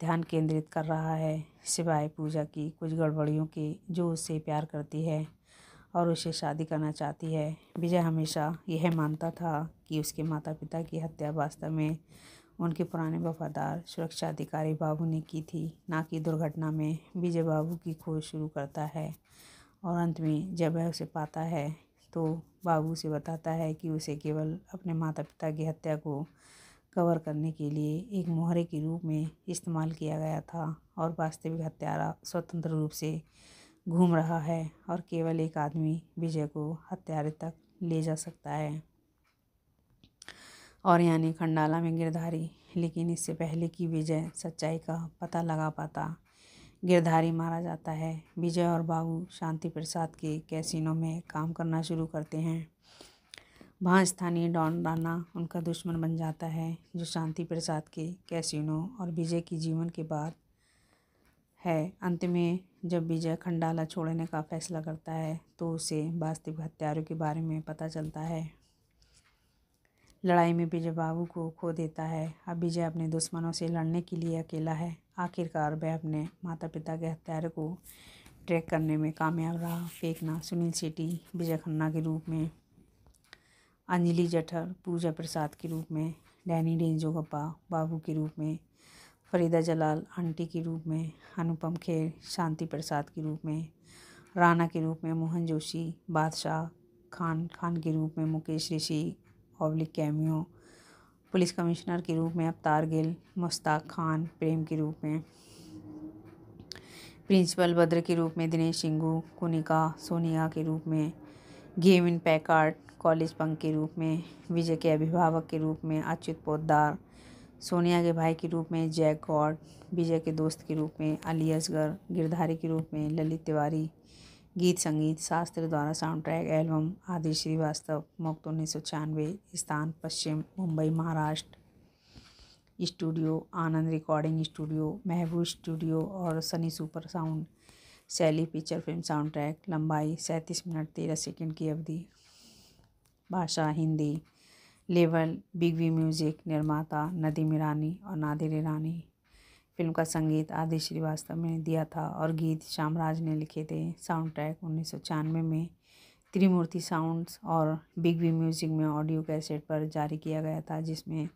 ध्यान केंद्रित कर रहा है सिवाय पूजा की कुछ गड़बड़ियों के जो उससे प्यार करती है और उसे शादी करना चाहती है विजय हमेशा यह मानता था कि उसके माता पिता की हत्या वास्तव में उनके पुराने वफादार सुरक्षा अधिकारी बाबू ने की थी ना कि दुर्घटना में विजय बाबू की खोज शुरू करता है और अंत में जब वह उसे पाता है तो बाबू से बताता है कि उसे केवल अपने माता पिता की हत्या को कवर करने के लिए एक मोहरे के रूप में इस्तेमाल किया गया था और वास्तविक हत्यारा स्वतंत्र रूप से घूम रहा है और केवल एक आदमी विजय को हत्यारे तक ले जा सकता है और यानी खंडाला में गिरधारी लेकिन इससे पहले कि विजय सच्चाई का पता लगा पाता गिरधारी मारा जाता है विजय और बाबू शांति प्रसाद के कैसीनो में काम करना शुरू करते हैं वहाँ स्थानीय डॉन राना उनका दुश्मन बन जाता है जो शांति प्रसाद के कैसीनो और विजय के जीवन के बाद है अंत में जब विजय खंडाला छोड़ने का फैसला करता है तो उसे वास्तविक हत्यारों के बारे में पता चलता है लड़ाई में विजय बाबू को खो देता है अब विजय अपने दुश्मनों से लड़ने के लिए अकेला है आखिरकार वह अपने माता पिता के हत्यार को ट्रैक करने में कामयाब रहा फेंकना सुनील शेट्टी विजय खन्ना के रूप में अंजलि जठर पूजा प्रसाद के रूप में डैनी गप्पा बाबू के रूप में फरीदा जलाल आंटी के रूप में अनुपम खेर शांति प्रसाद के रूप में राणा के रूप में मोहन जोशी बादशाह खान खान के रूप में Mukesh Rishi oblique cameo police commissioner के रूप में अवतार गिल मुश्ताक खान प्रेम के रूप में प्रिंसिपल बद्र के रूप में दिनेश सिंगू कुनिका सोनिया के रूप में game in Packard college punk के रूप में विजय के अभिभावक के रूप में अच्युत पोदार सोनिया के भाई के रूप में जैक गॉड विजय के दोस्त के रूप में अली असगर गिरधारी के रूप में ललित तिवारी गीत संगीत शास्त्र द्वारा साउंड ट्रैक एल्बम आदि श्रीवास्तव मुक्त उन्नीस सौ छियानवे स्थान पश्चिम Mumbai Maharashtra studio Anand recording studio Mehboob studio और सनी सुपर साउंड शैली पिक्चर फिल्म साउंड ट्रैक लंबाई सैंतीस मिनट तेरह सेकेंड की अवधि भाषा हिंदी लेवल बिग वी म्यूज़िक निर्माता नदीम ईरानी और नादिर ईरानी फिल्म का संगीत आदि श्रीवास्तव ने दिया था और गीत श्यामराज ने लिखे थे साउंड ट्रैक उन्नीस में त्रिमूर्ति साउंड्स और बिग बी म्यूज़िक में ऑडियो कैसेट पर जारी किया गया था जिसमें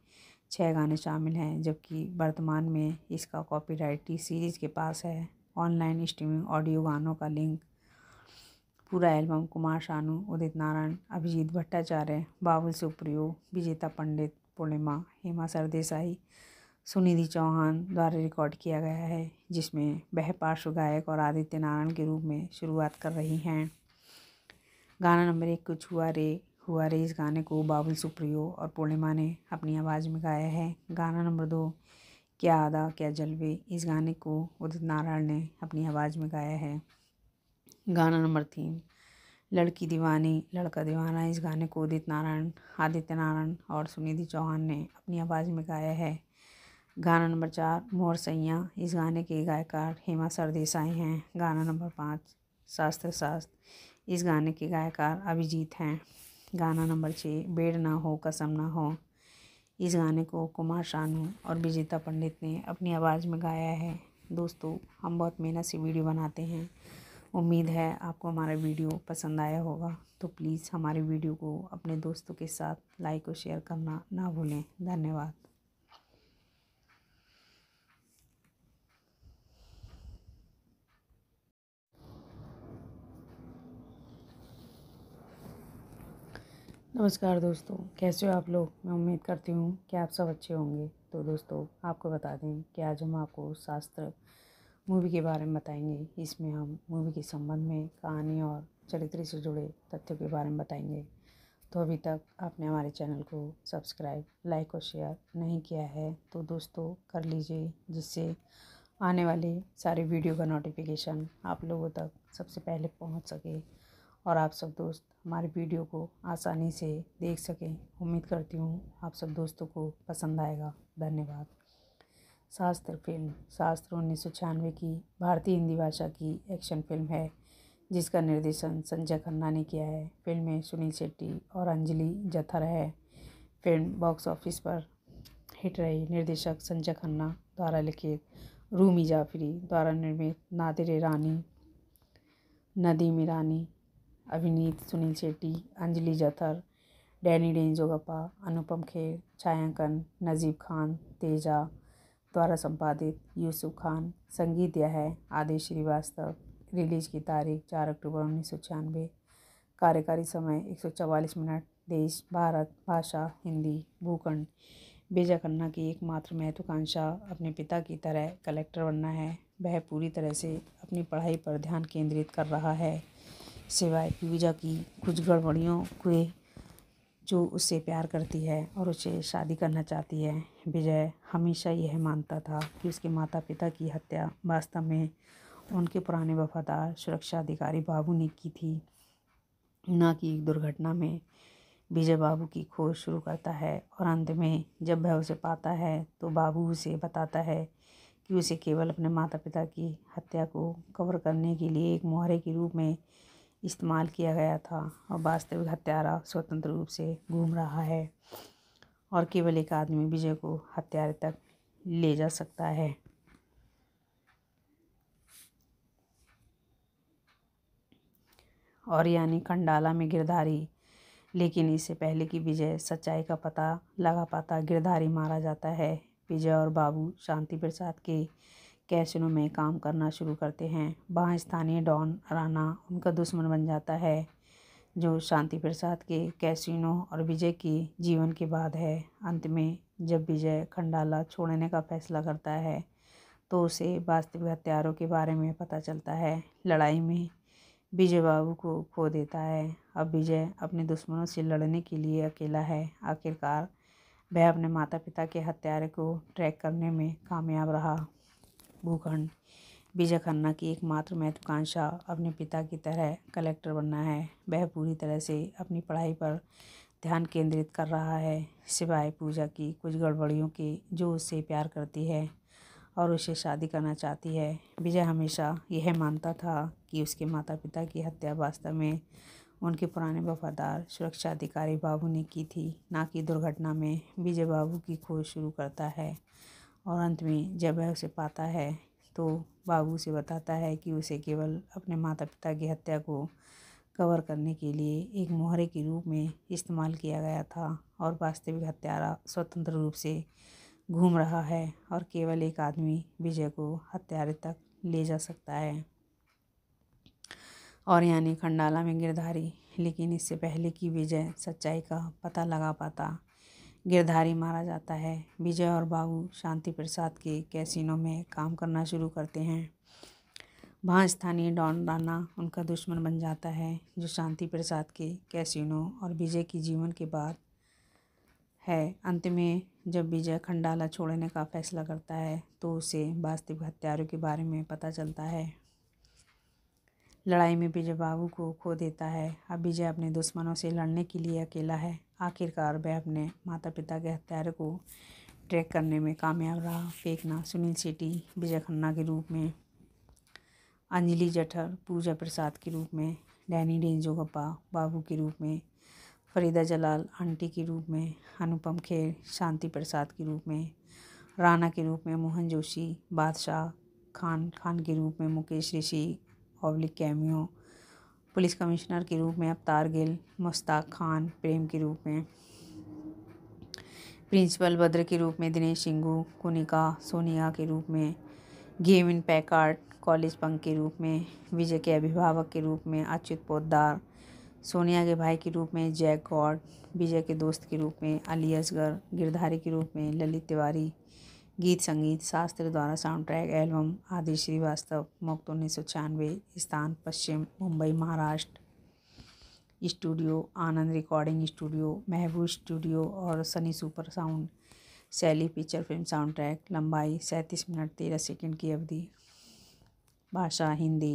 छः गाने शामिल हैं जबकि वर्तमान में इसका कॉपीराइट टी सीरीज़ के पास है ऑनलाइन स्ट्रीमिंग ऑडियो गानों का लिंक पूरा एल्बम कुमार शानू उदित नारायण अभिजीत भट्टाचार्य बाबुल सुप्रियो विजेता पंडित पूर्णिमा हेमा सरदेसाई सुनिधि चौहान द्वारा रिकॉर्ड किया गया है जिसमें वह पार्श्व गायक और आदित्य नारायण के रूप में शुरुआत कर रही हैं गाना नंबर एक कुछ हुआ रे हुआ रे इस गाने को बाबुल सुप्रियो और पूर्णिमा ने अपनी आवाज़ में गाया है गाना नंबर दो क्या आदा क्या जलवे इस गाने को उदित नारायण ने अपनी आवाज़ में गाया है गाना नंबर तीन लड़की दीवानी लड़का दीवाना इस गाने को उदित नारायण आदित्य नारायण और सुनिधि चौहान ने अपनी आवाज़ में गाया है गाना नंबर चार मोर सैया इस गाने के गायकार हेमा सरदेसाई हैं गाना नंबर पाँच शास्त्र शास्त्र इस गाने के गायकार अभिजीत हैं गाना नंबर छः बेड़ ना हो कसम ना हो इस गाने को कुमार शानू और विजेता पंडित ने अपनी आवाज़ में गाया है दोस्तों हम बहुत मेहनत से वीडियो बनाते हैं उम्मीद है आपको हमारा वीडियो पसंद आया होगा तो प्लीज़ हमारे वीडियो को अपने दोस्तों के साथ लाइक और शेयर करना ना भूलें धन्यवाद नमस्कार दोस्तों कैसे हो आप लोग मैं उम्मीद करती हूँ कि आप सब अच्छे होंगे तो दोस्तों आपको बता दें कि आज हम आपको शास्त्र मूवी के बारे में बताएंगे इसमें हम मूवी के संबंध में कहानी और चरित्र से जुड़े तथ्यों के बारे में बताएंगे तो अभी तक आपने हमारे चैनल को सब्सक्राइब लाइक और शेयर नहीं किया है तो दोस्तों कर लीजिए जिससे आने वाले सारे वीडियो का नोटिफिकेशन आप लोगों तक सबसे पहले पहुंच सके और आप सब दोस्त हमारे वीडियो को आसानी से देख सकें उम्मीद करती हूँ आप सब दोस्तों को पसंद आएगा धन्यवाद शास्त्र फिल्म शास्त्र उन्नीस की भारतीय हिंदी भाषा की एक्शन फिल्म है जिसका निर्देशन संजय खन्ना ने किया है फिल्म में सुनील शेट्टी और अंजलि जथर है फिल्म बॉक्स ऑफिस पर हिट रही निर्देशक संजय खन्ना द्वारा लिखित रूमी जाफरी द्वारा निर्मित नादिर रानी नदीम ईरानी अभिनीत सुनील शेट्टी अंजलि जथर डैनी डेंजोगप्पा अनुपम खेर छायांकन नजीब खान तेजा द्वारा संपादित यूसुफ खान संगीत यह है आदेश श्रीवास्तव रिलीज की तारीख चार अक्टूबर उन्नीस सौ छियानवे कार्यकारी समय एक सौ चवालीस मिनट देश भारत भाषा हिंदी भूखंड बेजा खन्ना की एकमात्र महत्वाकांक्षा अपने पिता की तरह कलेक्टर बनना है वह पूरी तरह से अपनी पढ़ाई पर ध्यान केंद्रित कर रहा है सिवाय पूजा की कुछ गड़बड़ियों के जो उससे प्यार करती है और उसे शादी करना चाहती है विजय हमेशा यह मानता था कि उसके माता पिता की हत्या वास्तव में उनके पुराने वफादार सुरक्षा अधिकारी बाबू ने की थी ना कि एक दुर्घटना में विजय बाबू की खोज शुरू करता है और अंत में जब वह उसे पाता है तो बाबू उसे बताता है कि उसे केवल अपने माता पिता की हत्या को कवर करने के लिए एक मुहारे के रूप में इस्तेमाल किया गया था और वास्तविक हत्यारा स्वतंत्र रूप से घूम रहा है और केवल एक आदमी विजय को हत्यारे तक ले जा सकता है और यानी खंडाला में गिरधारी लेकिन इससे पहले कि विजय सच्चाई का पता लगा पाता गिरधारी मारा जाता है विजय और बाबू शांति प्रसाद के कैसिनो में काम करना शुरू करते हैं वहाँ स्थानीय डॉन राणा उनका दुश्मन बन जाता है जो शांति प्रसाद के कैसिनो और विजय की जीवन के बाद है अंत में जब विजय खंडाला छोड़ने का फैसला करता है तो उसे वास्तविक हथियारों के बारे में पता चलता है लड़ाई में विजय बाबू को खो देता है अब विजय अपने दुश्मनों से लड़ने के लिए अकेला है आखिरकार वह अपने माता पिता के हत्यारे को ट्रैक करने में कामयाब रहा भूखंड विजय खन्ना की एकमात्र महत्वाकांक्षा अपने पिता की तरह कलेक्टर बनना है वह पूरी तरह से अपनी पढ़ाई पर ध्यान केंद्रित कर रहा है सिवाय पूजा की कुछ गड़बड़ियों के जो उससे प्यार करती है और उसे शादी करना चाहती है विजय हमेशा यह मानता था कि उसके माता पिता की हत्या वास्तव में उनके पुराने वफादार सुरक्षा अधिकारी बाबू ने की थी ना कि दुर्घटना में विजय बाबू की खोज शुरू करता है और अंत में जब वह उसे पाता है तो बाबू उसे बताता है कि उसे केवल अपने माता पिता की हत्या को कवर करने के लिए एक मोहरे के रूप में इस्तेमाल किया गया था और वास्तविक हत्यारा स्वतंत्र रूप से घूम रहा है और केवल एक आदमी विजय को हत्यारे तक ले जा सकता है और यानी खंडाला में गिरधारी लेकिन इससे पहले कि विजय सच्चाई का पता लगा पाता गिरधारी मारा जाता है विजय और बाबू शांति प्रसाद के कैसीनो में काम करना शुरू करते हैं वहाँ स्थानीय डॉन राना उनका दुश्मन बन जाता है जो शांति प्रसाद के कैसीनो और विजय की जीवन के बाद है अंत में जब विजय खंडाला छोड़ने का फैसला करता है तो उसे वास्तविक हत्यारों के बारे में पता चलता है लड़ाई में विजय बाबू को खो देता है अब विजय अपने दुश्मनों से लड़ने के लिए अकेला है आखिरकार वह अपने माता पिता के हत्यारे को ट्रैक करने में कामयाब रहा फेंकना सुनील शेट्टी विजय खन्ना के रूप में अंजलि जठर पूजा प्रसाद के रूप में डैनी डेंजोगप्पा बाबू के रूप में फरीदा जलाल आंटी के रूप में अनुपम खेर शांति प्रसाद के रूप में राणा के रूप में मोहन जोशी बादशाह खान खान के रूप में Mukesh Rishi public cameo police commissioner के रूप में अवतार गिल मुश्ताक खान प्रेम के रूप में प्रिंसिपल बद्र के रूप में दिनेश सिंगू कुनिका सोनिया के रूप में game in Packard college punk के रूप में विजय के अभिभावक के रूप में अच्युत पोदार सोनिया के भाई के रूप में जैक गॉड विजय के दोस्त के रूप में अली असगर गिरधारी के रूप में ललित तिवारी गीत संगीत शास्त्र द्वारा साउंड ट्रैक एल्बम आदि श्रीवास्तव मुक्त उन्नीस सौ छियानवे स्थान पश्चिम Mumbai Maharashtra studio Anand recording studio Mehboob studio और सनी सुपर साउंड शैली पिक्चर फिल्म साउंड ट्रैक लंबाई सैंतीस मिनट तेरह सेकेंड की अवधि भाषा हिंदी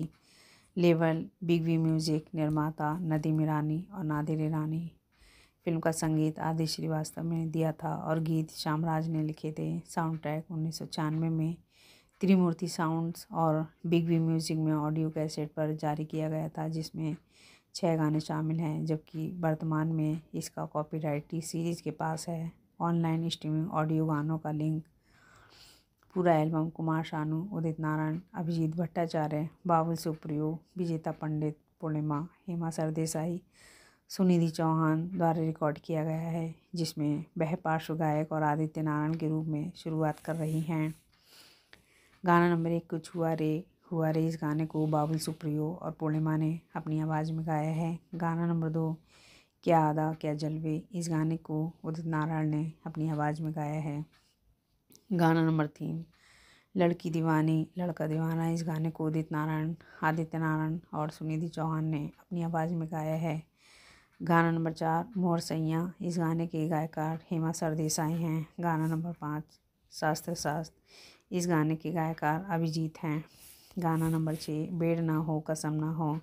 लेवल बिग वी म्यूज़िक निर्माता नदीम ईरानी और नादिर ईरानी फिल्म का संगीत आदि श्रीवास्तव ने दिया था और गीत श्यामराज ने लिखे थे साउंड ट्रैक उन्नीस में त्रिमूर्ति साउंड्स और बिग बी म्यूज़िक में ऑडियो कैसेट पर जारी किया गया था जिसमें छः गाने शामिल हैं जबकि वर्तमान में इसका कॉपीराइट टी सीरीज़ के पास है ऑनलाइन स्ट्रीमिंग ऑडियो गानों का लिंक पूरा एल्बम कुमार शानू उदित नारायण अभिजीत भट्टाचार्य बाबुल सुप्रियो विजेता पंडित पूर्णिमा हेमा सरदेसाई सुनिधि चौहान द्वारा रिकॉर्ड किया गया है जिसमें वह पार्श्व गायक और आदित्य नारायण के रूप में शुरुआत कर रही हैं गाना नंबर एक कुछ हुआ रे हुआ रे इस गाने को बाबुल सुप्रियो और पूर्णिमा ने अपनी आवाज़ में गाया है गाना नंबर दो क्या आदा क्या जलवे इस गाने को उदित नारायण ने अपनी आवाज़ में गाया है गाना नंबर तीन लड़की दीवानी लड़का दीवाना इस गाने को उदित नारायण आदित्य नारायण और सुनिधि चौहान ने अपनी आवाज़ में गाया है गाना नंबर चार मोर सैया इस गाने के गायकार हेमा सरदेसाई हैं गाना नंबर पाँच शास्त्र शास्त्र इस गाने के गायकार अभिजीत हैं गाना नंबर छः बेड़ ना हो कसम ना हो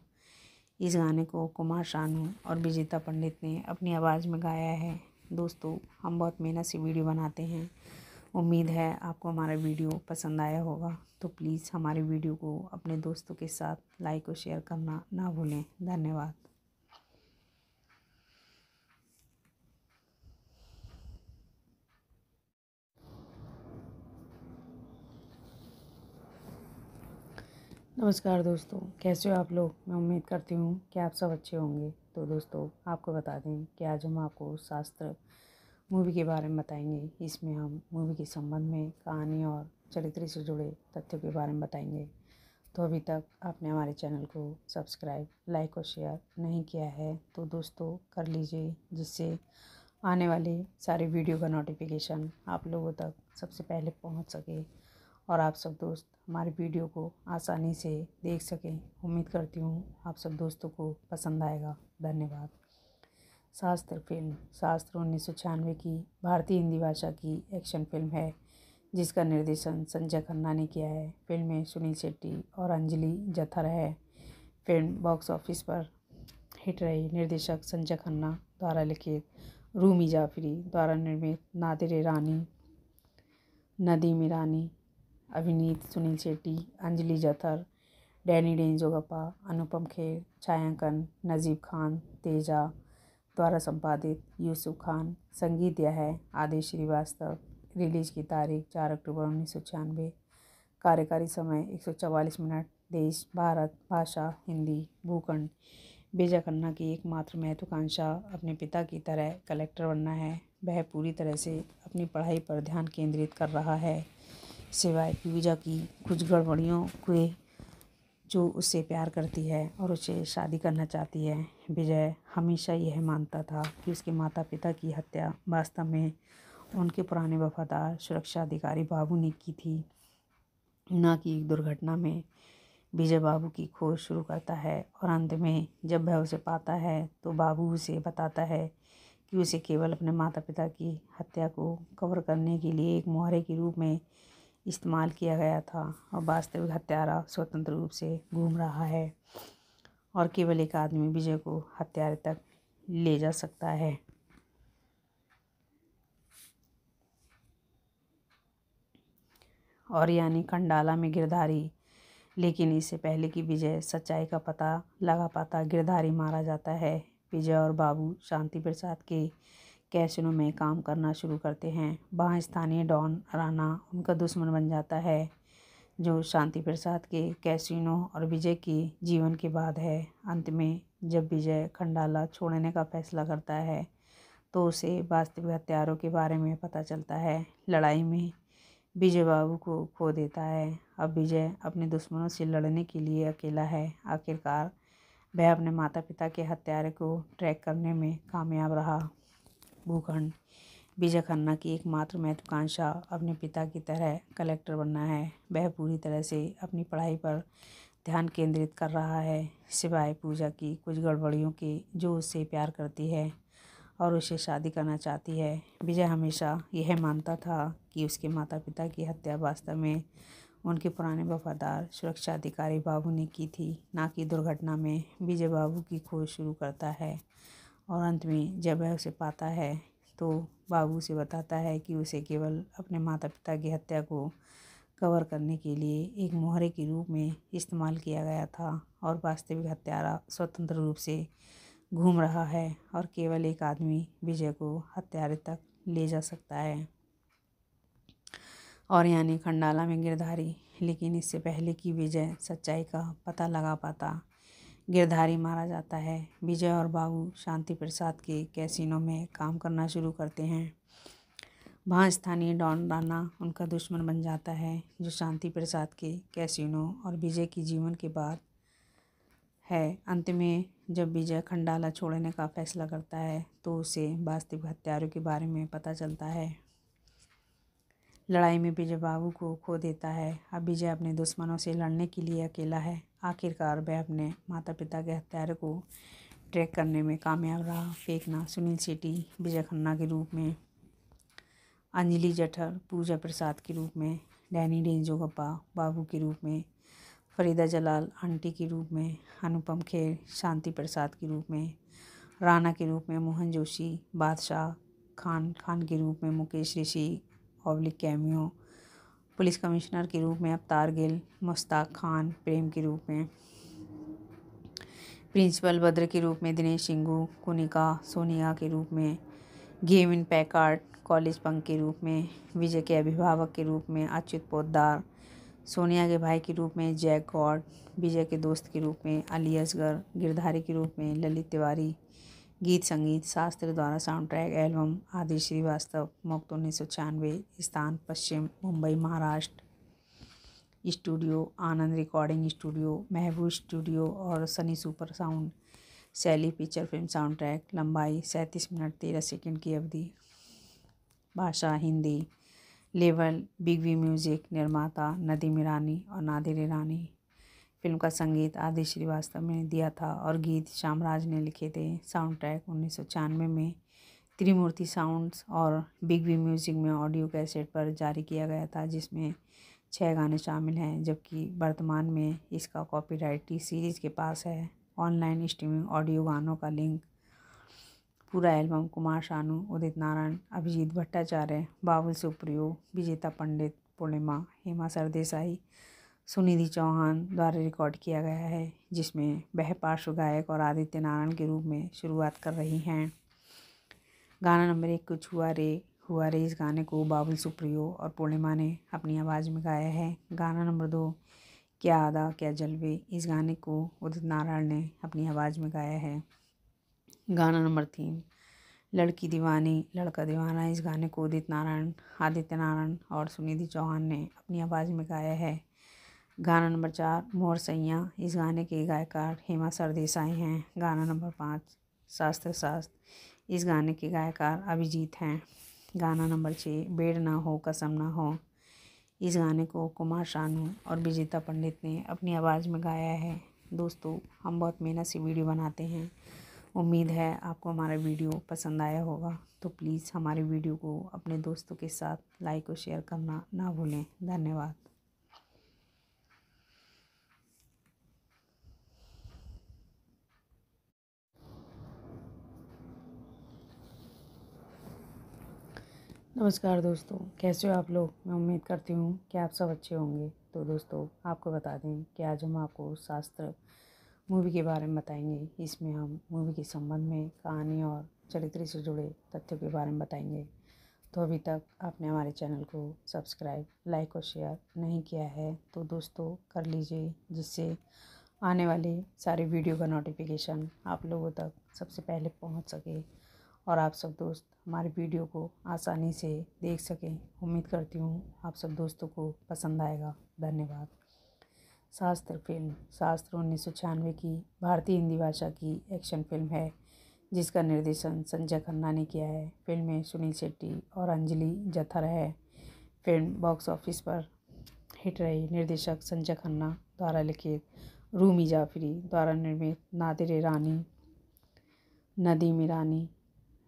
इस गाने को कुमार शानू और विजेता पंडित ने अपनी आवाज़ में गाया है दोस्तों हम बहुत मेहनत से वीडियो बनाते हैं उम्मीद है आपको हमारा वीडियो पसंद आया होगा तो प्लीज़ हमारे वीडियो को अपने दोस्तों के साथ लाइक और शेयर करना ना भूलें धन्यवाद नमस्कार दोस्तों कैसे हो आप लोग मैं उम्मीद करती हूँ कि आप सब अच्छे होंगे तो दोस्तों आपको बता दें कि आज हम आपको शास्त्र मूवी के बारे में बताएंगे इसमें हम मूवी के संबंध में कहानी और चरित्र से जुड़े तथ्यों के बारे में बताएंगे तो अभी तक आपने हमारे चैनल को सब्सक्राइब लाइक और शेयर नहीं किया है तो दोस्तों कर लीजिए जिससे आने वाले सारे वीडियो का नोटिफिकेशन आप लोगों तक सबसे पहले पहुँच सके और आप सब दोस्त हमारे वीडियो को आसानी से देख सकें उम्मीद करती हूँ आप सब दोस्तों को पसंद आएगा धन्यवाद शास्त्र फिल्म शास्त्र उन्नीस की भारतीय हिंदी भाषा की एक्शन फिल्म है जिसका निर्देशन संजय खन्ना ने किया है फिल्म में सुनील शेट्टी और अंजलि जथर है फिल्म बॉक्स ऑफिस पर हिट रही निर्देशक संजय खन्ना द्वारा लिखित रूमी जाफरी द्वारा निर्मित नादिर रानी नदीम रानी अभिनीत सुनील शेट्टी अंजलि जथर डैनी डेंजोगप्पा अनुपम खेर छायांकन नजीब खान तेजा द्वारा संपादित यूसुफ खान संगीत यह है आदेश श्रीवास्तव रिलीज की तारीख चार अक्टूबर उन्नीस सौ छियानवे कार्यकारी समय एक सौ चवालीस मिनट देश भारत भाषा हिंदी भूखंड बेजा खन्ना की एकमात्र महत्वाकांक्षा अपने पिता की तरह कलेक्टर बनना है वह पूरी तरह से अपनी पढ़ाई पर ध्यान केंद्रित कर रहा है सिवाय पूजा की कुछ गड़बड़ियों के जो उससे प्यार करती है और उसे शादी करना चाहती है विजय हमेशा यह मानता था कि उसके माता पिता की हत्या वास्तव में उनके पुराने वफादार सुरक्षा अधिकारी बाबू ने की थी ना कि एक दुर्घटना में विजय बाबू की खोज शुरू करता है और अंत में जब वह उसे पाता है तो बाबू उसे बताता है कि उसे केवल अपने माता पिता की हत्या को कवर करने के लिए एक मुहारे के रूप में इस्तेमाल किया गया था और वास्तविक हत्यारा स्वतंत्र रूप से घूम रहा है और केवल एक आदमी विजय को हत्यारे तक ले जा सकता है और यानी खंडाला में गिरधारी लेकिन इससे पहले कि विजय सच्चाई का पता लगा पाता गिरधारी मारा जाता है विजय और बाबू शांति प्रसाद के कैसिनो में काम करना शुरू करते हैं वहाँ स्थानीय डॉन राणा उनका दुश्मन बन जाता है जो शांति प्रसाद के कैसिनो और विजय की जीवन के बाद है अंत में जब विजय खंडाला छोड़ने का फैसला करता है तो उसे वास्तविक हथियारों के बारे में पता चलता है लड़ाई में विजय बाबू को खो देता है अब विजय अपने दुश्मनों से लड़ने के लिए अकेला है आखिरकार वह अपने माता पिता के हत्यारे को ट्रैक करने में कामयाब रहा भूखंड विजय खन्ना की एकमात्र महत्वाकांक्षा अपने पिता की तरह कलेक्टर बनना है वह पूरी तरह से अपनी पढ़ाई पर ध्यान केंद्रित कर रहा है सिवाय पूजा की कुछ गड़बड़ियों के जो उससे प्यार करती है और उसे शादी करना चाहती है विजय हमेशा यह मानता था कि उसके माता पिता की हत्या वास्तव में उनके पुराने वफादार सुरक्षा अधिकारी बाबू ने की थी ना कि दुर्घटना में विजय बाबू की खोज शुरू करता है और अंत में जब वह उसे पाता है तो बाबू उसे बताता है कि उसे केवल अपने माता पिता की हत्या को कवर करने के लिए एक मोहरे के रूप में इस्तेमाल किया गया था और वास्तविक हत्यारा स्वतंत्र रूप से घूम रहा है और केवल एक आदमी विजय को हत्यारे तक ले जा सकता है और यानी खंडाला में गिरधारी लेकिन इससे पहले कि विजय सच्चाई का पता लगा पाता गिरधारी मारा जाता है विजय और बाबू शांति प्रसाद के कैसीनो में काम करना शुरू करते हैं वहाँ स्थानीय डॉन राना उनका दुश्मन बन जाता है जो शांति प्रसाद के कैसीनो और विजय के जीवन के बाद है अंत में जब विजय खंडाला छोड़ने का फैसला करता है तो उसे वास्तविक हत्यारों के बारे में पता चलता है लड़ाई में विजय बाबू को खो देता है अब विजय अपने दुश्मनों से लड़ने के लिए अकेला है आखिरकार वह अपने माता पिता के हत्यार को ट्रैक करने में कामयाब रहा फेंकना सुनील शेट्टी विजय खन्ना के रूप में अंजलि जठर पूजा प्रसाद के रूप में डैनी गप्पा बाबू के रूप में फरीदा जलाल आंटी के रूप में अनुपम खेर शांति प्रसाद के रूप में राणा के रूप में मोहन जोशी बादशाह खान खान के रूप में Mukesh Rishi public cameo police commissioner के रूप में अवतार गिल मुश्ताक खान प्रेम के रूप में प्रिंसिपल बद्र के रूप में दिनेश सिंगू कुनिका सोनिया के रूप में game in Packard college punk के रूप में विजय के अभिभावक के रूप में अच्युत पोदार सोनिया के भाई के रूप में जैक गॉड विजय के दोस्त के रूप में अली असगर गिरधारी के रूप में ललित तिवारी गीत संगीत शास्त्र द्वारा साउंड ट्रैक एल्बम आदि श्रीवास्तव मुक्त उन्नीस सौ छियानवे स्थान पश्चिम Mumbai Maharashtra studio Anand recording studio Mehboob studio और सनी सुपर साउंड शैली पिक्चर फिल्म साउंड ट्रैक लंबाई सैंतीस मिनट तेरह सेकंड की अवधि भाषा हिंदी लेवल बिग वी म्यूज़िक निर्माता नदीम ईरानी और नादिर ईरानी फिल्म का संगीत आदि श्रीवास्तव ने दिया था और गीत श्यामराज ने लिखे थे साउंड ट्रैक उन्नीस में त्रिमूर्ति साउंड्स और बिग बी म्यूज़िक में ऑडियो कैसेट पर जारी किया गया था जिसमें छः गाने शामिल हैं जबकि वर्तमान में इसका कॉपीराइट टी सीरीज़ के पास है ऑनलाइन स्ट्रीमिंग ऑडियो गानों का लिंक पूरा एल्बम कुमार शानू उदित नारायण अभिजीत भट्टाचार्य बाबुल सुप्रियो विजेता पंडित पूर्णिमा हेमा सरदेसाई सुनिधि चौहान द्वारा रिकॉर्ड किया गया है जिसमें वह पार्श्व गायक और आदित्य नारायण के रूप में शुरुआत कर रही हैं गाना नंबर एक कुछ हुआ रे हुआ रे इस गाने को बाबुल सुप्रियो और पूर्णिमा ने अपनी आवाज़ में गाया है गाना नंबर दो क्या आदा क्या जलवे इस गाने को उदित नारायण ने अपनी आवाज़ में गाया है गाना नंबर तीन लड़की दीवानी लड़का दीवाना इस गाने को उदित नारायण आदित्य नारायण और सुनिधि चौहान ने अपनी आवाज़ में गाया है गाना नंबर चार मोर सैया इस गाने के गायकार हेमा सरदेसाई हैं गाना नंबर पाँच शास्त्र शास्त्र इस गाने के गायकार अभिजीत हैं गाना नंबर छः बेड़ ना हो कसम ना हो इस गाने को कुमार शानू और विजेता पंडित ने अपनी आवाज़ में गाया है दोस्तों हम बहुत मेहनत से वीडियो बनाते हैं उम्मीद है आपको हमारा वीडियो पसंद आया होगा तो प्लीज़ हमारे वीडियो को अपने दोस्तों के साथ लाइक और शेयर करना ना भूलें धन्यवाद नमस्कार दोस्तों कैसे हो आप लोग मैं उम्मीद करती हूँ कि आप सब अच्छे होंगे तो दोस्तों आपको बता दें कि आज हम आपको शास्त्र मूवी के बारे में बताएंगे इसमें हम मूवी के संबंध में कहानी और चरित्र से जुड़े तथ्यों के बारे में बताएंगे तो अभी तक आपने हमारे चैनल को सब्सक्राइब लाइक और शेयर नहीं किया है तो दोस्तों कर लीजिए जिससे आने वाले सारे वीडियो का नोटिफिकेशन आप लोगों तक सबसे पहले पहुँच सके और आप सब दोस्त हमारे वीडियो को आसानी से देख सकें उम्मीद करती हूँ आप सब दोस्तों को पसंद आएगा धन्यवाद शास्त्र फिल्म शास्त्र उन्नीस की भारतीय हिंदी भाषा की एक्शन फिल्म है जिसका निर्देशन संजय खन्ना ने किया है फिल्म में सुनील शेट्टी और अंजलि जथर है फिल्म बॉक्स ऑफिस पर हिट रही निर्देशक संजय खन्ना द्वारा लिखित रूमी जाफरी द्वारा निर्मित नादिर रानी नदीम ईरानी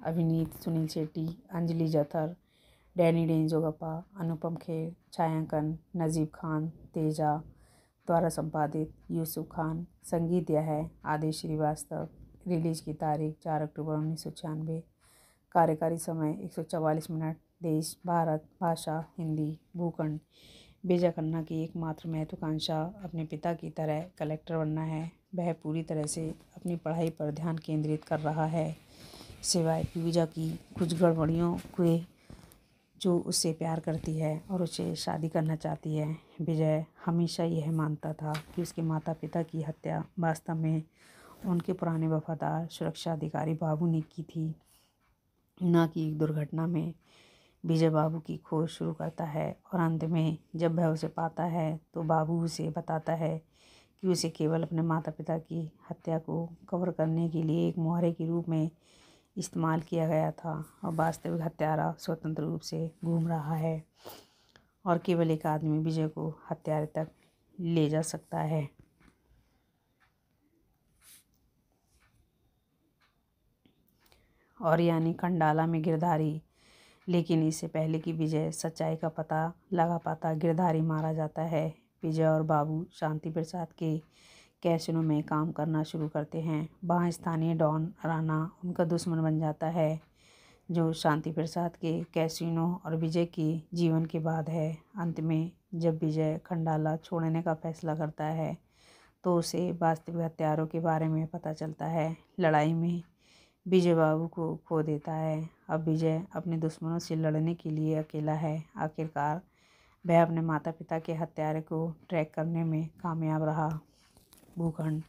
अभिनीत सुनील शेट्टी अंजलि जथर डैनी डेंजोगप्पा अनुपम खेर छायांकन नजीब खान तेजा द्वारा संपादित यूसुफ खान संगीत दिया है आदेश श्रीवास्तव रिलीज की तारीख चार अक्टूबर उन्नीस सौ छियानवे कार्यकारी समय एक सौ चवालीस मिनट देश भारत भाषा हिंदी भूखंड बेजा खन्ना की एकमात्र महत्वाकांक्षा अपने पिता की तरह कलेक्टर बनना है वह पूरी तरह से अपनी पढ़ाई पर ध्यान केंद्रित कर रहा है सिवाय पूजा की कुछ गड़बड़ियों के जो उससे प्यार करती है और उसे शादी करना चाहती है विजय हमेशा यह मानता था कि उसके माता पिता की हत्या वास्तव में उनके पुराने वफादार सुरक्षा अधिकारी बाबू ने की थी ना कि एक दुर्घटना में विजय बाबू की खोज शुरू करता है और अंत में जब वह उसे पाता है तो बाबू उसे बताता है कि उसे केवल अपने माता पिता की हत्या को कवर करने के लिए एक मुहारे के रूप में इस्तेमाल किया गया था और वास्तविक हत्यारा स्वतंत्र रूप से घूम रहा है और केवल एक आदमी विजय को हत्यारे तक ले जा सकता है और यानी कंडाला में गिरधारी लेकिन इससे पहले कि विजय सच्चाई का पता लगा पाता गिरधारी मारा जाता है विजय और बाबू शांति प्रसाद के कैसिनो में काम करना शुरू करते हैं वहाँ स्थानीय डॉन राणा उनका दुश्मन बन जाता है जो शांति प्रसाद के कैसिनो और विजय की जीवन के बाद है अंत में जब विजय खंडाला छोड़ने का फैसला करता है तो उसे वास्तविक हथियारों के बारे में पता चलता है लड़ाई में विजय बाबू को खो देता है अब विजय अपने दुश्मनों से लड़ने के लिए अकेला है आखिरकार वह अपने माता पिता के हत्यारे को ट्रैक करने में कामयाब रहा भूखंड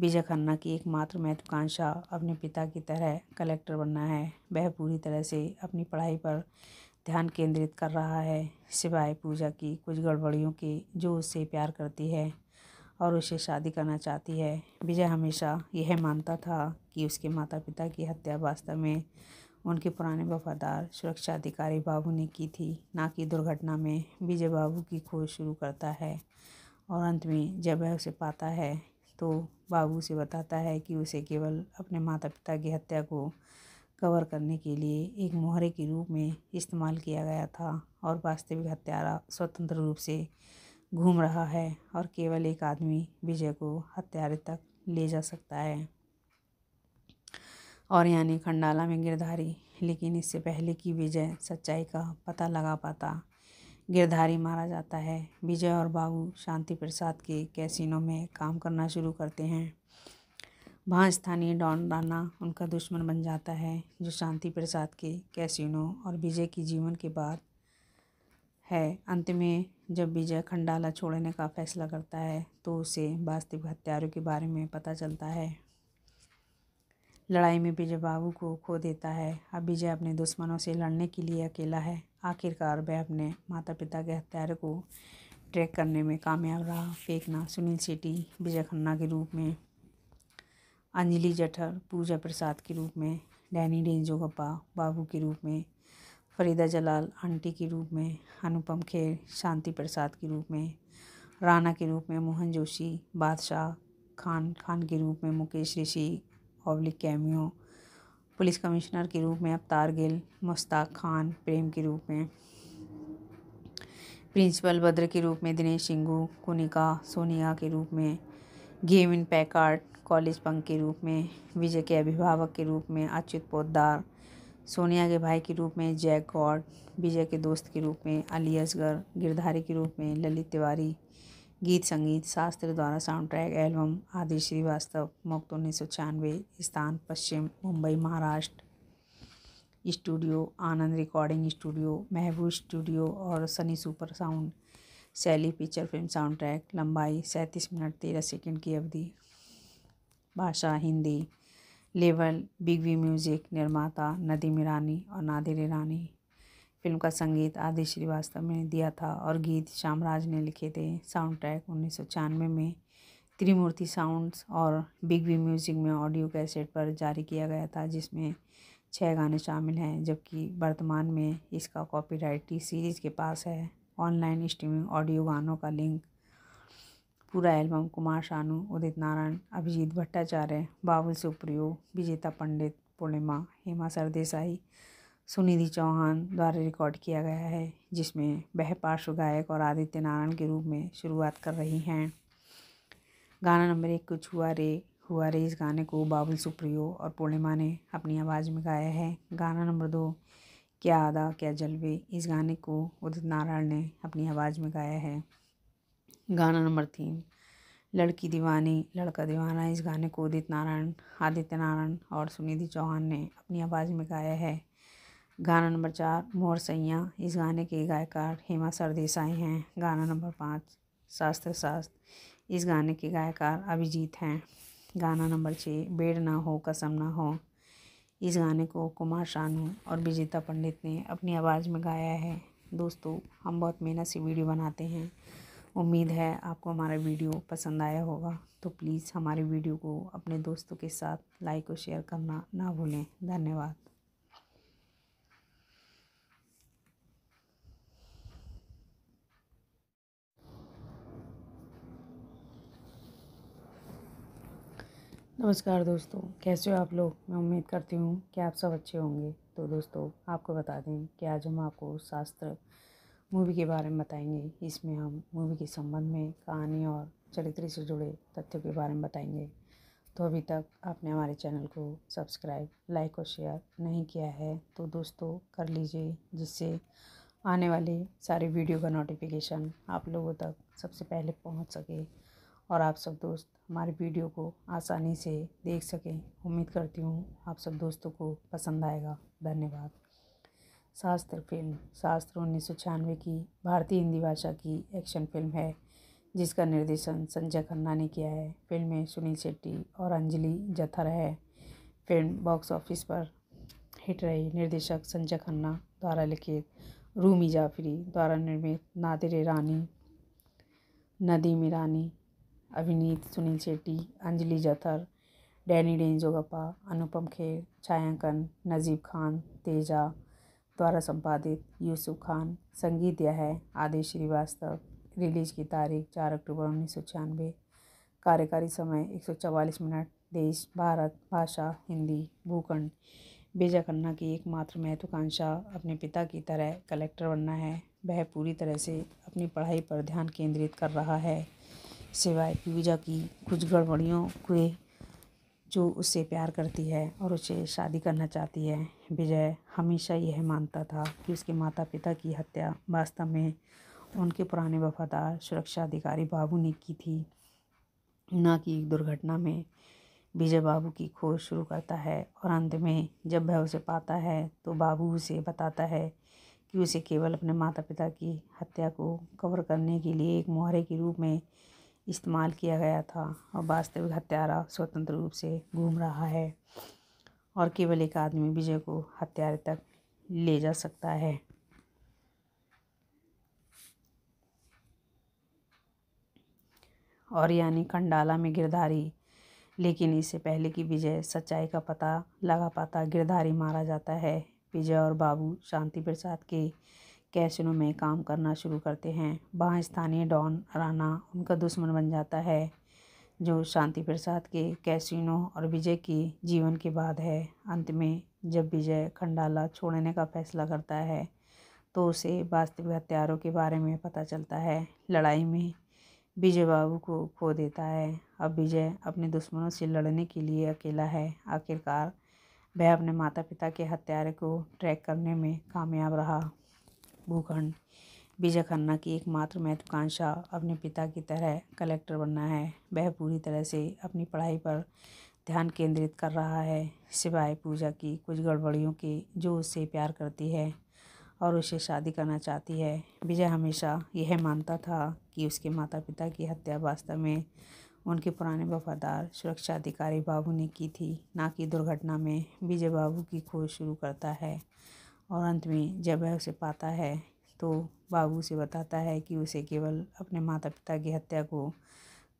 विजय खन्ना की एकमात्र महत्वाकांक्षा अपने पिता की तरह कलेक्टर बनना है वह पूरी तरह से अपनी पढ़ाई पर ध्यान केंद्रित कर रहा है सिवाय पूजा की कुछ गड़बड़ियों के जो उससे प्यार करती है और उसे शादी करना चाहती है विजय हमेशा यह मानता था कि उसके माता पिता की हत्या वास्तव में उनके पुराने वफादार सुरक्षा अधिकारी बाबू ने की थी ना कि दुर्घटना में विजय बाबू की खोज शुरू करता है और अंत में जब वह उसे पाता है तो बाबू से बताता है कि उसे केवल अपने माता पिता की हत्या को कवर करने के लिए एक मोहरे के रूप में इस्तेमाल किया गया था और वास्तविक हत्यारा स्वतंत्र रूप से घूम रहा है और केवल एक आदमी विजय को हत्यारे तक ले जा सकता है और यानी खंडाला में गिरधारी लेकिन इससे पहले कि विजय सच्चाई का पता लगा पाता गिरधारी मारा जाता है विजय और बाबू शांति प्रसाद के कैसीनो में काम करना शुरू करते हैं वहाँ स्थानीय डॉन राना उनका दुश्मन बन जाता है जो शांति प्रसाद के कैसीनो और विजय की जीवन के बाद है अंत में जब विजय खंडाला छोड़ने का फैसला करता है तो उसे वास्तविक हत्यारों के बारे में पता चलता है लड़ाई में विजय बाबू को खो देता है अब विजय अपने दुश्मनों से लड़ने के लिए अकेला है आखिरकार वह अपने माता पिता के हत्यारे को ट्रैक करने में कामयाब रहा फेंकना सुनील शेट्टी विजय खन्ना के रूप में अंजलि जठर पूजा प्रसाद के रूप में डैनी डेंजोगप्पा बाबू के रूप में फरीदा जलाल आंटी के रूप में अनुपम खेर शांति प्रसाद के रूप में राणा के रूप में मोहन जोशी बादशाह खान खान के रूप में Mukesh Rishi public cameo police commissioner के रूप में अवतार गिल मुश्ताक खान प्रेम के रूप में प्रिंसिपल बद्र के रूप में दिनेश सिंगू कुनिका सोनिया के रूप में गेम इन पैकार्ट कॉलेज पंक के रूप में विजय के अभिभावक के रूप में अच्युत पोदार सोनिया के भाई के रूप में जैक गॉड विजय के दोस्त के रूप में अली असगर गिरधारी के रूप में ललित तिवारी गीत संगीत शास्त्र द्वारा साउंड ट्रैक एल्बम आदि श्रीवास्तव मुक्त उन्नीस सौ छियानवे स्थान पश्चिम Mumbai Maharashtra studio Anand recording studio Mehboob studio और सनी सुपर साउंड शैली पिक्चर फिल्म साउंड ट्रैक लंबाई सैंतीस मिनट तेरह सेकेंड की अवधि भाषा हिंदी लेवल बिग वी म्यूज़िक निर्माता नदीम ईरानी और नादिर ईरानी फिल्म का संगीत आदि श्रीवास्तव ने दिया था और गीत श्यामराज ने लिखे थे साउंड ट्रैक उन्नीस में त्रिमूर्ति साउंड्स और बिग बी म्यूज़िक में ऑडियो कैसेट पर जारी किया गया था जिसमें छः गाने शामिल हैं जबकि वर्तमान में इसका कॉपीराइट टी सीरीज़ के पास है ऑनलाइन स्ट्रीमिंग ऑडियो गानों का लिंक पूरा एल्बम कुमार शानू उदित नारायण अभिजीत भट्टाचार्य बाबुल सुप्रियो विजेता पंडित पूर्णिमा हेमा सरदेसाई सुनिधि चौहान द्वारा रिकॉर्ड किया गया है जिसमें वह पार्श्व गायक और आदित्य नारायण के रूप में शुरुआत कर रही हैं गाना नंबर एक कुछ हुआ रे हुआ रे इस गाने को बाबुल सुप्रियो और पूर्णिमा ने अपनी आवाज़ में गाया है गाना नंबर दो क्या आदा क्या जलवे इस गाने को उदित नारायण ने अपनी आवाज़ में गाया है गाना नंबर तीन लड़की दीवानी लड़का दीवाना इस गाने को उदित नारायण आदित्य नारायण और सुनिधि चौहान ने अपनी आवाज़ में गाया है गाना नंबर चार मोर सैया इस गाने के गायकार हेमा सरदेसाई हैं गाना नंबर पाँच शास्त्र शास्त्र इस गाने के गायकार अभिजीत हैं गाना नंबर छः बेड़ ना हो कसम ना हो इस गाने को कुमार शानू और विजेता पंडित ने अपनी आवाज़ में गाया है दोस्तों हम बहुत मेहनत से वीडियो बनाते हैं उम्मीद है आपको हमारा वीडियो पसंद आया होगा तो प्लीज़ हमारे वीडियो को अपने दोस्तों के साथ लाइक और शेयर करना ना भूलें धन्यवाद नमस्कार दोस्तों कैसे हो आप लोग मैं उम्मीद करती हूँ कि आप सब अच्छे होंगे तो दोस्तों आपको बता दें कि आज हम आपको शास्त्र मूवी के बारे में बताएंगे इसमें हम मूवी के संबंध में कहानी और चरित्र से जुड़े तथ्यों के बारे में बताएंगे तो अभी तक आपने हमारे चैनल को सब्सक्राइब लाइक और शेयर नहीं किया है तो दोस्तों कर लीजिए जिससे आने वाले सारे वीडियो का नोटिफिकेशन आप लोगों तक सबसे पहले पहुंच सके और आप सब दोस्त हमारे वीडियो को आसानी से देख सकें उम्मीद करती हूँ आप सब दोस्तों को पसंद आएगा धन्यवाद शास्त्र फिल्म शास्त्र उन्नीस की भारतीय हिंदी भाषा की एक्शन फिल्म है जिसका निर्देशन संजय खन्ना ने किया है फिल्म में सुनील शेट्टी और अंजलि जथर है फिल्म बॉक्स ऑफिस पर हिट रही निर्देशक संजय खन्ना द्वारा लिखित रूमी जाफरी द्वारा निर्मित नादिर रानी नदीम रानी अभिनीत सुनील शेट्टी अंजलि जथर डैनी डेंजोगप्पा अनुपम खेर छायांकन नजीब खान तेजा द्वारा संपादित यूसुफ खान संगीत यह है आदेश श्रीवास्तव रिलीज की तारीख चार अक्टूबर उन्नीस सौ छियानवे कार्यकारी समय एक सौ चवालीस मिनट देश भारत भाषा हिंदी भूखंड बेजा खन्ना की एकमात्र महत्वाकांक्षा अपने पिता की तरह कलेक्टर बनना है वह पूरी तरह से अपनी पढ़ाई पर ध्यान केंद्रित कर रहा है सिवाय पूजा की कुछ गड़बड़ियों के जो उससे प्यार करती है और उसे शादी करना चाहती है विजय हमेशा यह मानता था कि उसके माता पिता की हत्या वास्तव में उनके पुराने वफादार सुरक्षा अधिकारी बाबू ने की थी ना कि एक दुर्घटना में विजय बाबू की खोज शुरू करता है और अंत में जब वह उसे पाता है तो बाबू उसे बताता है कि उसे केवल अपने माता पिता की हत्या को कवर करने के लिए एक मुहरे के रूप में इस्तेमाल किया गया था और वास्तविक हत्यारा स्वतंत्र रूप से घूम रहा है और केवल एक आदमी विजय को हत्यारे तक ले जा सकता है और यानी खंडाला में गिरधारी लेकिन इससे पहले कि विजय सच्चाई का पता लगा पाता गिरधारी मारा जाता है विजय और बाबू शांति प्रसाद के कैसिनो में काम करना शुरू करते हैं वहाँ स्थानीय डॉन राणा उनका दुश्मन बन जाता है जो शांति प्रसाद के कैसिनो और विजय की जीवन के बाद है अंत में जब विजय खंडाला छोड़ने का फैसला करता है तो उसे वास्तविक हथियारों के बारे में पता चलता है लड़ाई में विजय बाबू को खो देता है अब विजय अपने दुश्मनों से लड़ने के लिए अकेला है आखिरकार वह अपने माता पिता के हत्यारे को ट्रैक करने में कामयाब रहा भूखंड विजय खन्ना की एकमात्र महत्वाकांक्षा अपने पिता की तरह कलेक्टर बनना है वह पूरी तरह से अपनी पढ़ाई पर ध्यान केंद्रित कर रहा है सिवाय पूजा की कुछ गड़बड़ियों के जो उससे प्यार करती है और उसे शादी करना चाहती है विजय हमेशा यह मानता था कि उसके माता पिता की हत्या वास्तव में उनके पुराने वफादार सुरक्षा अधिकारी बाबू ने की थी ना कि दुर्घटना में विजय बाबू की खोज शुरू करता है और अंत में जब वह उसे पाता है तो बाबू उसे बताता है कि उसे केवल अपने माता पिता की हत्या को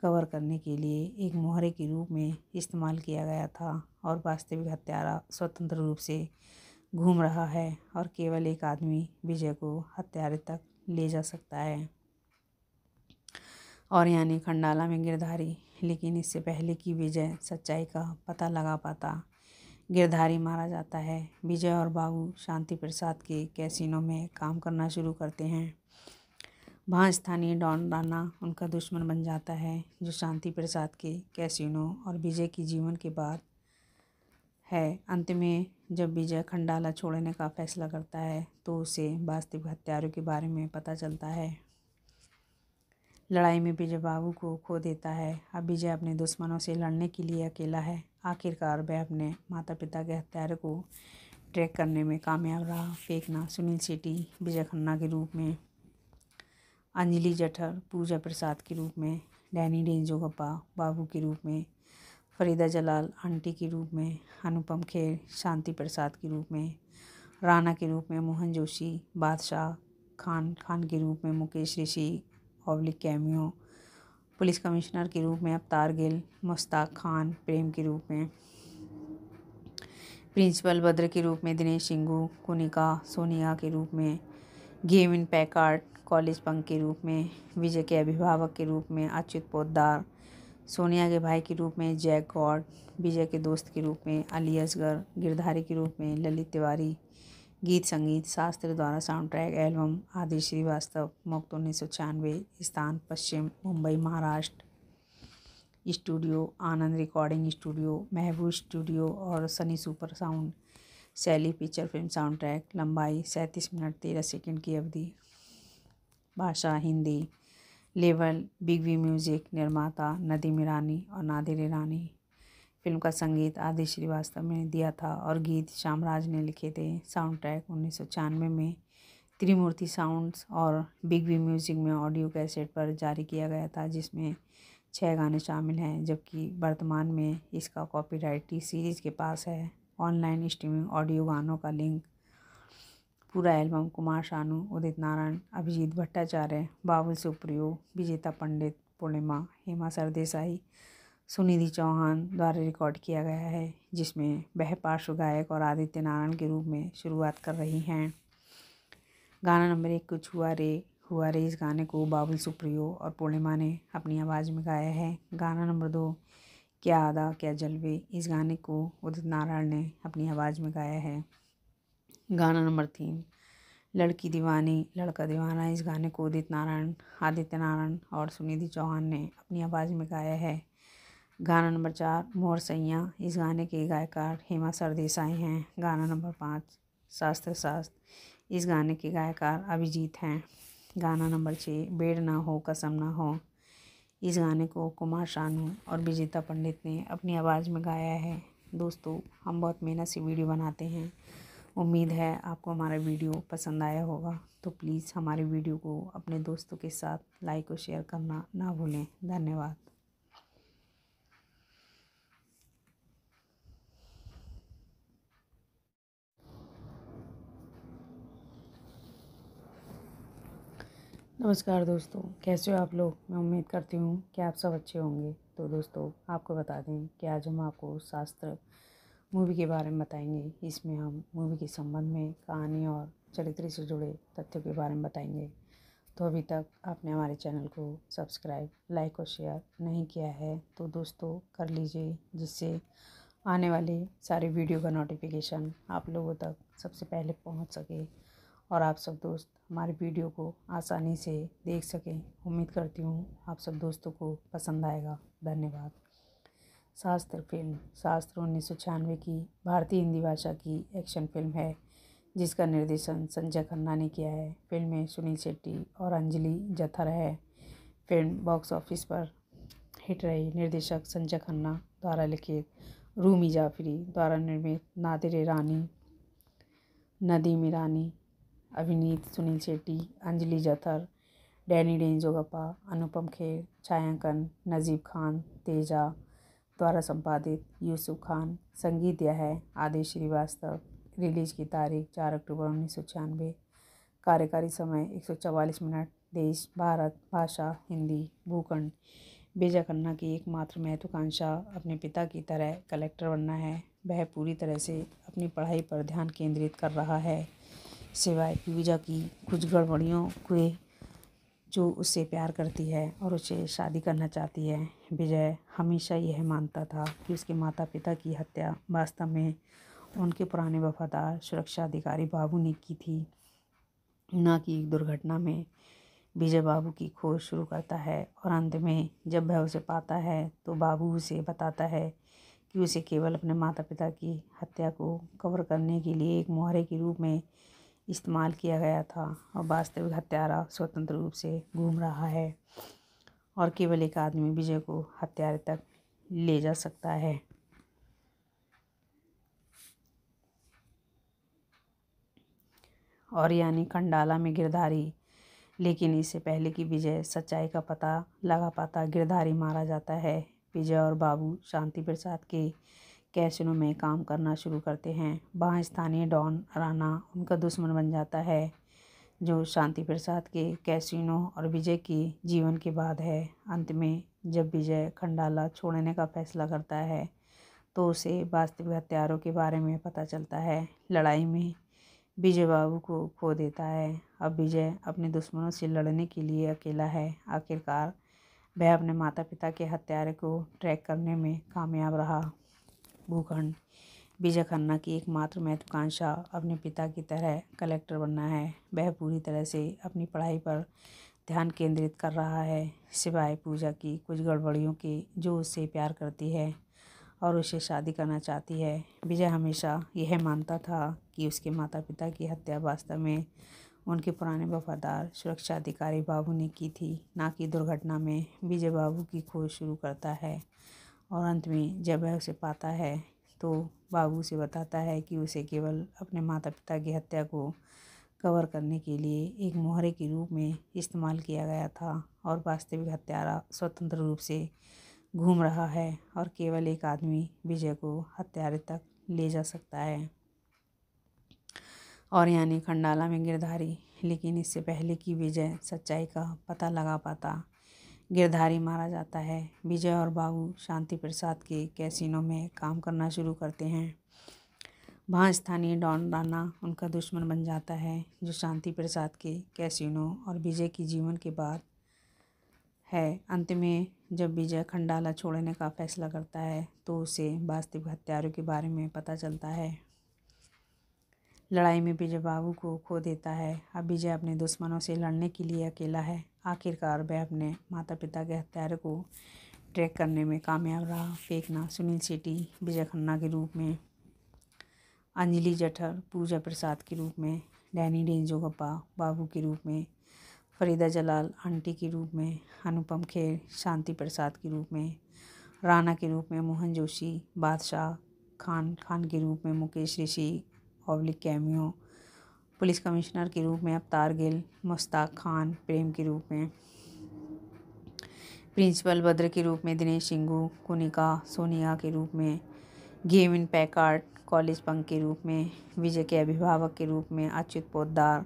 कवर करने के लिए एक मोहरे के रूप में इस्तेमाल किया गया था और वास्तविक हत्यारा स्वतंत्र रूप से घूम रहा है और केवल एक आदमी विजय को हत्यारे तक ले जा सकता है और यानी खंडाला में गिरधारी लेकिन इससे पहले कि विजय सच्चाई का पता लगा पाता गिरधारी मारा जाता है विजय और बाबू शांति प्रसाद के कैसीनो में काम करना शुरू करते हैं वहाँ स्थानीय डॉन राना उनका दुश्मन बन जाता है जो शांति प्रसाद के कैसीनो और विजय के जीवन के बाद है अंत में जब विजय खंडाला छोड़ने का फैसला करता है तो उसे वास्तविक हत्यारों के बारे में पता चलता है लड़ाई में विजय बाबू को खो देता है अब विजय अपने दुश्मनों से लड़ने के लिए अकेला है आखिरकार वह अपने माता पिता के हत्यारे को ट्रैक करने में कामयाब रहा फेंकना सुनील शेट्टी विजय खन्ना के रूप में अंजलि जठर पूजा प्रसाद के रूप में डैनी डेंजोगप्पा बाबू के रूप में फरीदा जलाल आंटी के रूप में अनुपम खेर शांति प्रसाद के रूप में राणा के रूप में मोहन जोशी बादशाह खान खान के रूप में मुकेश ऋषि पब्लिक कैमियों पुलिस कमिश्नर के रूप में अवतार गिल मुश्ताक खान प्रेम के रूप में प्रिंसिपल बद्र के रूप में दिनेश सिंगू कुनिका सोनिया के रूप में इन पैकार्ड कॉलेज पंक के रूप में विजय के अभिभावक के रूप में अच्युत पोदार सोनिया के भाई के रूप में जैक गॉड विजय के दोस्त के रूप में अली असगर गिरधारी के रूप में ललित तिवारी गीत संगीत शास्त्र द्वारा साउंड ट्रैक एल्बम आदि श्रीवास्तव मुक्त उन्नीस सौ छियानवे स्थान पश्चिम Mumbai Maharashtra studio Anand recording studio Mehboob studio और सनी सुपर साउंड शैली पिक्चर फिल्म साउंड ट्रैक लंबाई सैंतीस मिनट तेरह सेकेंड की अवधि भाषा हिंदी लेवल बिग वी म्यूज़िक निर्माता नदीम ईरानी और नादिर ईरानी फिल्म का संगीत आदि श्रीवास्तव ने दिया था और गीत श्यामराज ने लिखे थे साउंड ट्रैक उन्नीस में त्रिमूर्ति साउंड्स और बिग बी म्यूज़िक में ऑडियो कैसेट पर जारी किया गया था जिसमें छः गाने शामिल हैं जबकि वर्तमान में इसका कॉपीराइट टी सीरीज़ के पास है ऑनलाइन स्ट्रीमिंग ऑडियो गानों का लिंक पूरा एल्बम कुमार शानू उदित नारायण अभिजीत भट्टाचार्य बाबुल सुप्रियो विजेता पंडित पूर्णिमा हेमा सरदेसाई सुनिधि चौहान द्वारा रिकॉर्ड किया गया है जिसमें वह पार्श्व गायक और आदित्य नारायण के रूप में शुरुआत कर रही हैं गाना नंबर एक कुछ हुआ रे हुआ रे इस गाने को बाबुल सुप्रियो और पूर्णिमा ने अपनी आवाज़ में गाया है गाना नंबर दो क्या आदा क्या जलवे इस गाने को उदित नारायण ने अपनी आवाज़ में गाया है गाना नंबर तीन लड़की दीवानी लड़का दीवाना इस गाने को उदित नारायण आदित्य नारायण और सुनिधि चौहान ने अपनी आवाज़ में गाया है गाना नंबर चार मोर सैया इस गाने के गायकार हेमा सरदेसाई हैं गाना नंबर पाँच शास्त्र शास्त्र इस गाने के गायकार अभिजीत हैं गाना नंबर छः बेड़ ना हो कसम ना हो इस गाने को कुमार शानू और विजेता पंडित ने अपनी आवाज़ में गाया है दोस्तों हम बहुत मेहनत से वीडियो बनाते हैं उम्मीद है आपको हमारा वीडियो पसंद आया होगा तो प्लीज़ हमारे वीडियो को अपने दोस्तों के साथ लाइक और शेयर करना ना भूलें धन्यवाद नमस्कार दोस्तों कैसे हो आप लोग मैं उम्मीद करती हूँ कि आप सब अच्छे होंगे तो दोस्तों आपको बता दें कि आज हम आपको शास्त्र मूवी के बारे में बताएंगे इसमें हम मूवी के संबंध में कहानी और चरित्र से जुड़े तथ्यों के बारे में बताएंगे तो अभी तक आपने हमारे चैनल को सब्सक्राइब लाइक और शेयर नहीं किया है तो दोस्तों कर लीजिए जिससे आने वाले सारे वीडियो का नोटिफिकेशन आप लोगों तक सबसे पहले पहुंच सके और आप सब दोस्त हमारे वीडियो को आसानी से देख सकें उम्मीद करती हूँ आप सब दोस्तों को पसंद आएगा धन्यवाद शास्त्र फिल्म शास्त्र उन्नीस सौ छियानवे की भारतीय हिंदी भाषा की एक्शन फिल्म है जिसका निर्देशन संजय खन्ना ने किया है फिल्म में सुनील शेट्टी और अंजलि जथर है फिल्म बॉक्स ऑफिस पर हिट रही निर्देशक संजय खन्ना द्वारा लिखित रूमी जाफरी द्वारा निर्मित नादिर रानी नदीम रानी अभिनीत सुनील शेट्टी अंजलि जथर डैनी डेंजोगप्पा अनुपम खेर छायांकन नजीब खान तेजा द्वारा संपादित यूसुफ खान संगीत यह है आदेश श्रीवास्तव रिलीज की तारीख चार अक्टूबर उन्नीस सौ छियानवे कार्यकारी समय एक सौ चवालीस मिनट देश भारत भाषा हिंदी भूखंड बेजा खन्ना की एकमात्र महत्वाकांक्षा अपने पिता की तरह कलेक्टर बनना है वह पूरी तरह से अपनी पढ़ाई पर ध्यान केंद्रित कर रहा है सिवाय पूजा की कुछ गड़बड़ियों के जो उससे प्यार करती है और उसे शादी करना चाहती है विजय हमेशा यह मानता था कि उसके माता पिता की हत्या वास्तव में उनके पुराने वफादार सुरक्षा अधिकारी बाबू ने की थी ना कि एक दुर्घटना में विजय बाबू की खोज शुरू करता है और अंत में जब वह उसे पाता है तो बाबू उसे बताता है कि उसे केवल अपने माता पिता की हत्या को कवर करने के लिए एक मुहारे के रूप में इस्तेमाल किया गया था और वास्तविक हत्यारा स्वतंत्र रूप से घूम रहा है और केवल एक आदमी विजय को हत्यारे तक ले जा सकता है और यानी खंडाला में गिरधारी लेकिन इससे पहले कि विजय सच्चाई का पता लगा पाता गिरधारी मारा जाता है विजय और बाबू शांति प्रसाद के कैसिनो में काम करना शुरू करते हैं वहाँ स्थानीय डॉन राणा उनका दुश्मन बन जाता है जो शांति प्रसाद के कैसिनो और विजय की जीवन के बाद है अंत में जब विजय खंडाला छोड़ने का फैसला करता है तो उसे वास्तविक हथियारों के बारे में पता चलता है लड़ाई में विजय बाबू को खो देता है अब विजय अपने दुश्मनों से लड़ने के लिए अकेला है आखिरकार वह अपने माता पिता के हत्यारे को ट्रैक करने में कामयाब रहा भूखंड विजय खन्ना की एकमात्र महत्वाकांक्षा अपने पिता की तरह कलेक्टर बनना है वह पूरी तरह से अपनी पढ़ाई पर ध्यान केंद्रित कर रहा है सिवाय पूजा की कुछ गड़बड़ियों के जो उससे प्यार करती है और उसे शादी करना चाहती है विजय हमेशा यह मानता था कि उसके माता पिता की हत्या वास्तव में उनके पुराने वफादार सुरक्षा अधिकारी बाबू ने की थी ना कि दुर्घटना में विजय बाबू की खोज शुरू करता है और अंत में जब वह उसे पाता है तो बाबू उसे बताता है कि उसे केवल अपने माता पिता की हत्या को कवर करने के लिए एक मोहरे के रूप में इस्तेमाल किया गया था और वास्तविक हत्यारा स्वतंत्र रूप से घूम रहा है और केवल एक आदमी विजय को हत्यारे तक ले जा सकता है और यानी खंडाला में गिरधारी लेकिन इससे पहले कि विजय सच्चाई का पता लगा पाता गिरधारी मारा जाता है विजय और बाबू शांति प्रसाद के कैसीनो में काम करना शुरू करते हैं वहाँ स्थानीय डॉन राना उनका दुश्मन बन जाता है जो शांति प्रसाद के कैसीनो और विजय के जीवन के बाद है अंत में जब विजय खंडाला छोड़ने का फैसला करता है तो उसे वास्तविक हत्यारों के बारे में पता चलता है लड़ाई में विजय बाबू को खो देता है अब विजय अपने दुश्मनों से लड़ने के लिए अकेला है आखिरकार वह अपने माता पिता के हत्यार को ट्रैक करने में कामयाब रहा फेंकना सुनील शेट्टी विजय खन्ना के रूप में अंजलि जठर पूजा प्रसाद के रूप में डैनी डेंजोगप्पा बाबू के रूप में फरीदा जलाल आंटी के रूप में अनुपम खेर शांति प्रसाद के रूप में राणा के रूप में मोहन जोशी बादशाह खान खान के रूप में मुकेश ऋषि पब्लिक कैमियों पुलिस कमिश्नर के रूप में अवतार गिल मुश्ताक खान प्रेम के रूप में प्रिंसिपल बद्र के रूप में दिनेश सिंगू कुनिका सोनिया के रूप में game in Packard college punk के रूप में विजय के अभिभावक के रूप में अच्युत पोदार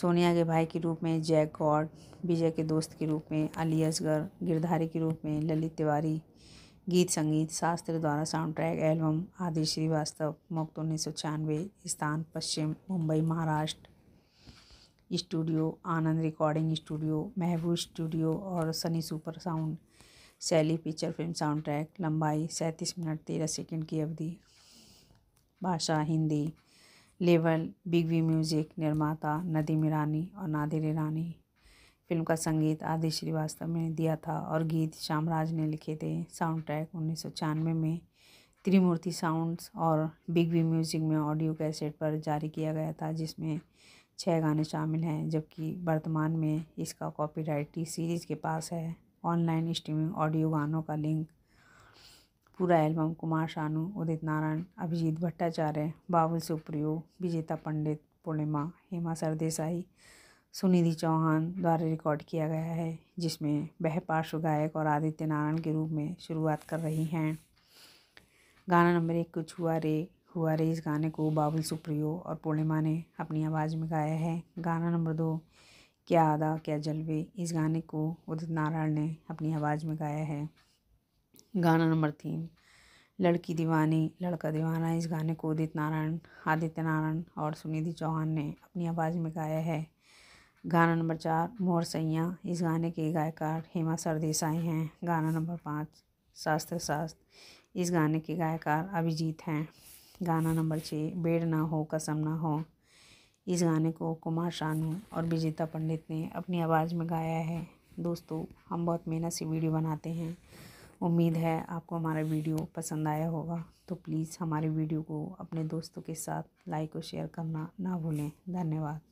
सोनिया के भाई के रूप में जैक गॉड विजय के दोस्त के रूप में अली असगर गिरधारी के रूप में ललित तिवारी गीत संगीत शास्त्र द्वारा साउंड ट्रैक एल्बम आदि श्रीवास्तव मुक्त उन्नीस सौ छियानवे स्थान पश्चिम Mumbai Maharashtra studio Anand recording studio Mehboob studio और सनी सुपर साउंड शैली पिक्चर फिल्म साउंड ट्रैक लंबाई सैंतीस मिनट तेरह सेकंड की अवधि भाषा हिंदी लेवल बिग वी म्यूज़िक निर्माता नदीम ईरानी और नादिर ईरानी फिल्म का संगीत आदि श्रीवास्तव ने दिया था और गीत श्यामराज ने लिखे थे साउंड ट्रैक उन्नीस में त्रिमूर्ति साउंड्स और बिग बी म्यूजिक में ऑडियो कैसेट पर जारी किया गया था जिसमें छः गाने शामिल हैं जबकि वर्तमान में इसका कॉपीराइट टी सीरीज़ के पास है ऑनलाइन स्ट्रीमिंग ऑडियो गानों का लिंक पूरा एल्बम कुमार शानू उदित नारायण अभिजीत भट्टाचार्य बाबुल सुप्रियो विजेता पंडित पूर्णिमा हेमा सरदेसाई सुनिधि चौहान द्वारा रिकॉर्ड किया गया है जिसमें वह पार्श्व गायक और आदित्य नारायण के रूप में शुरुआत कर रही हैं गाना नंबर एक कुछ हुआ रे हुआ रे इस गाने को बाबुल सुप्रियो और पूर्णिमा ने अपनी आवाज़ में गाया है गाना नंबर दो क्या आदा क्या जलवे इस गाने को उदित नारायण ने अपनी आवाज़ में गाया है गाना नंबर तीन लड़की दीवानी लड़का दीवाना इस गाने को उदित नारायण आदित्य नारायण और सुनिधि चौहान ने अपनी आवाज़ में गाया है गाना नंबर चार मोर सैया इस गाने के गायकार हेमा सरदेसाई हैं गाना नंबर पाँच शास्त्र शास्त्र इस गाने के गायकार अभिजीत हैं गाना नंबर छः बेड़ ना हो कसम ना हो इस गाने को कुमार शानू और विजेता पंडित ने अपनी आवाज़ में गाया है दोस्तों हम बहुत मेहनत से वीडियो बनाते हैं उम्मीद है आपको हमारा वीडियो पसंद आया होगा तो प्लीज़ हमारे वीडियो को अपने दोस्तों के साथ लाइक और शेयर करना ना भूलें धन्यवाद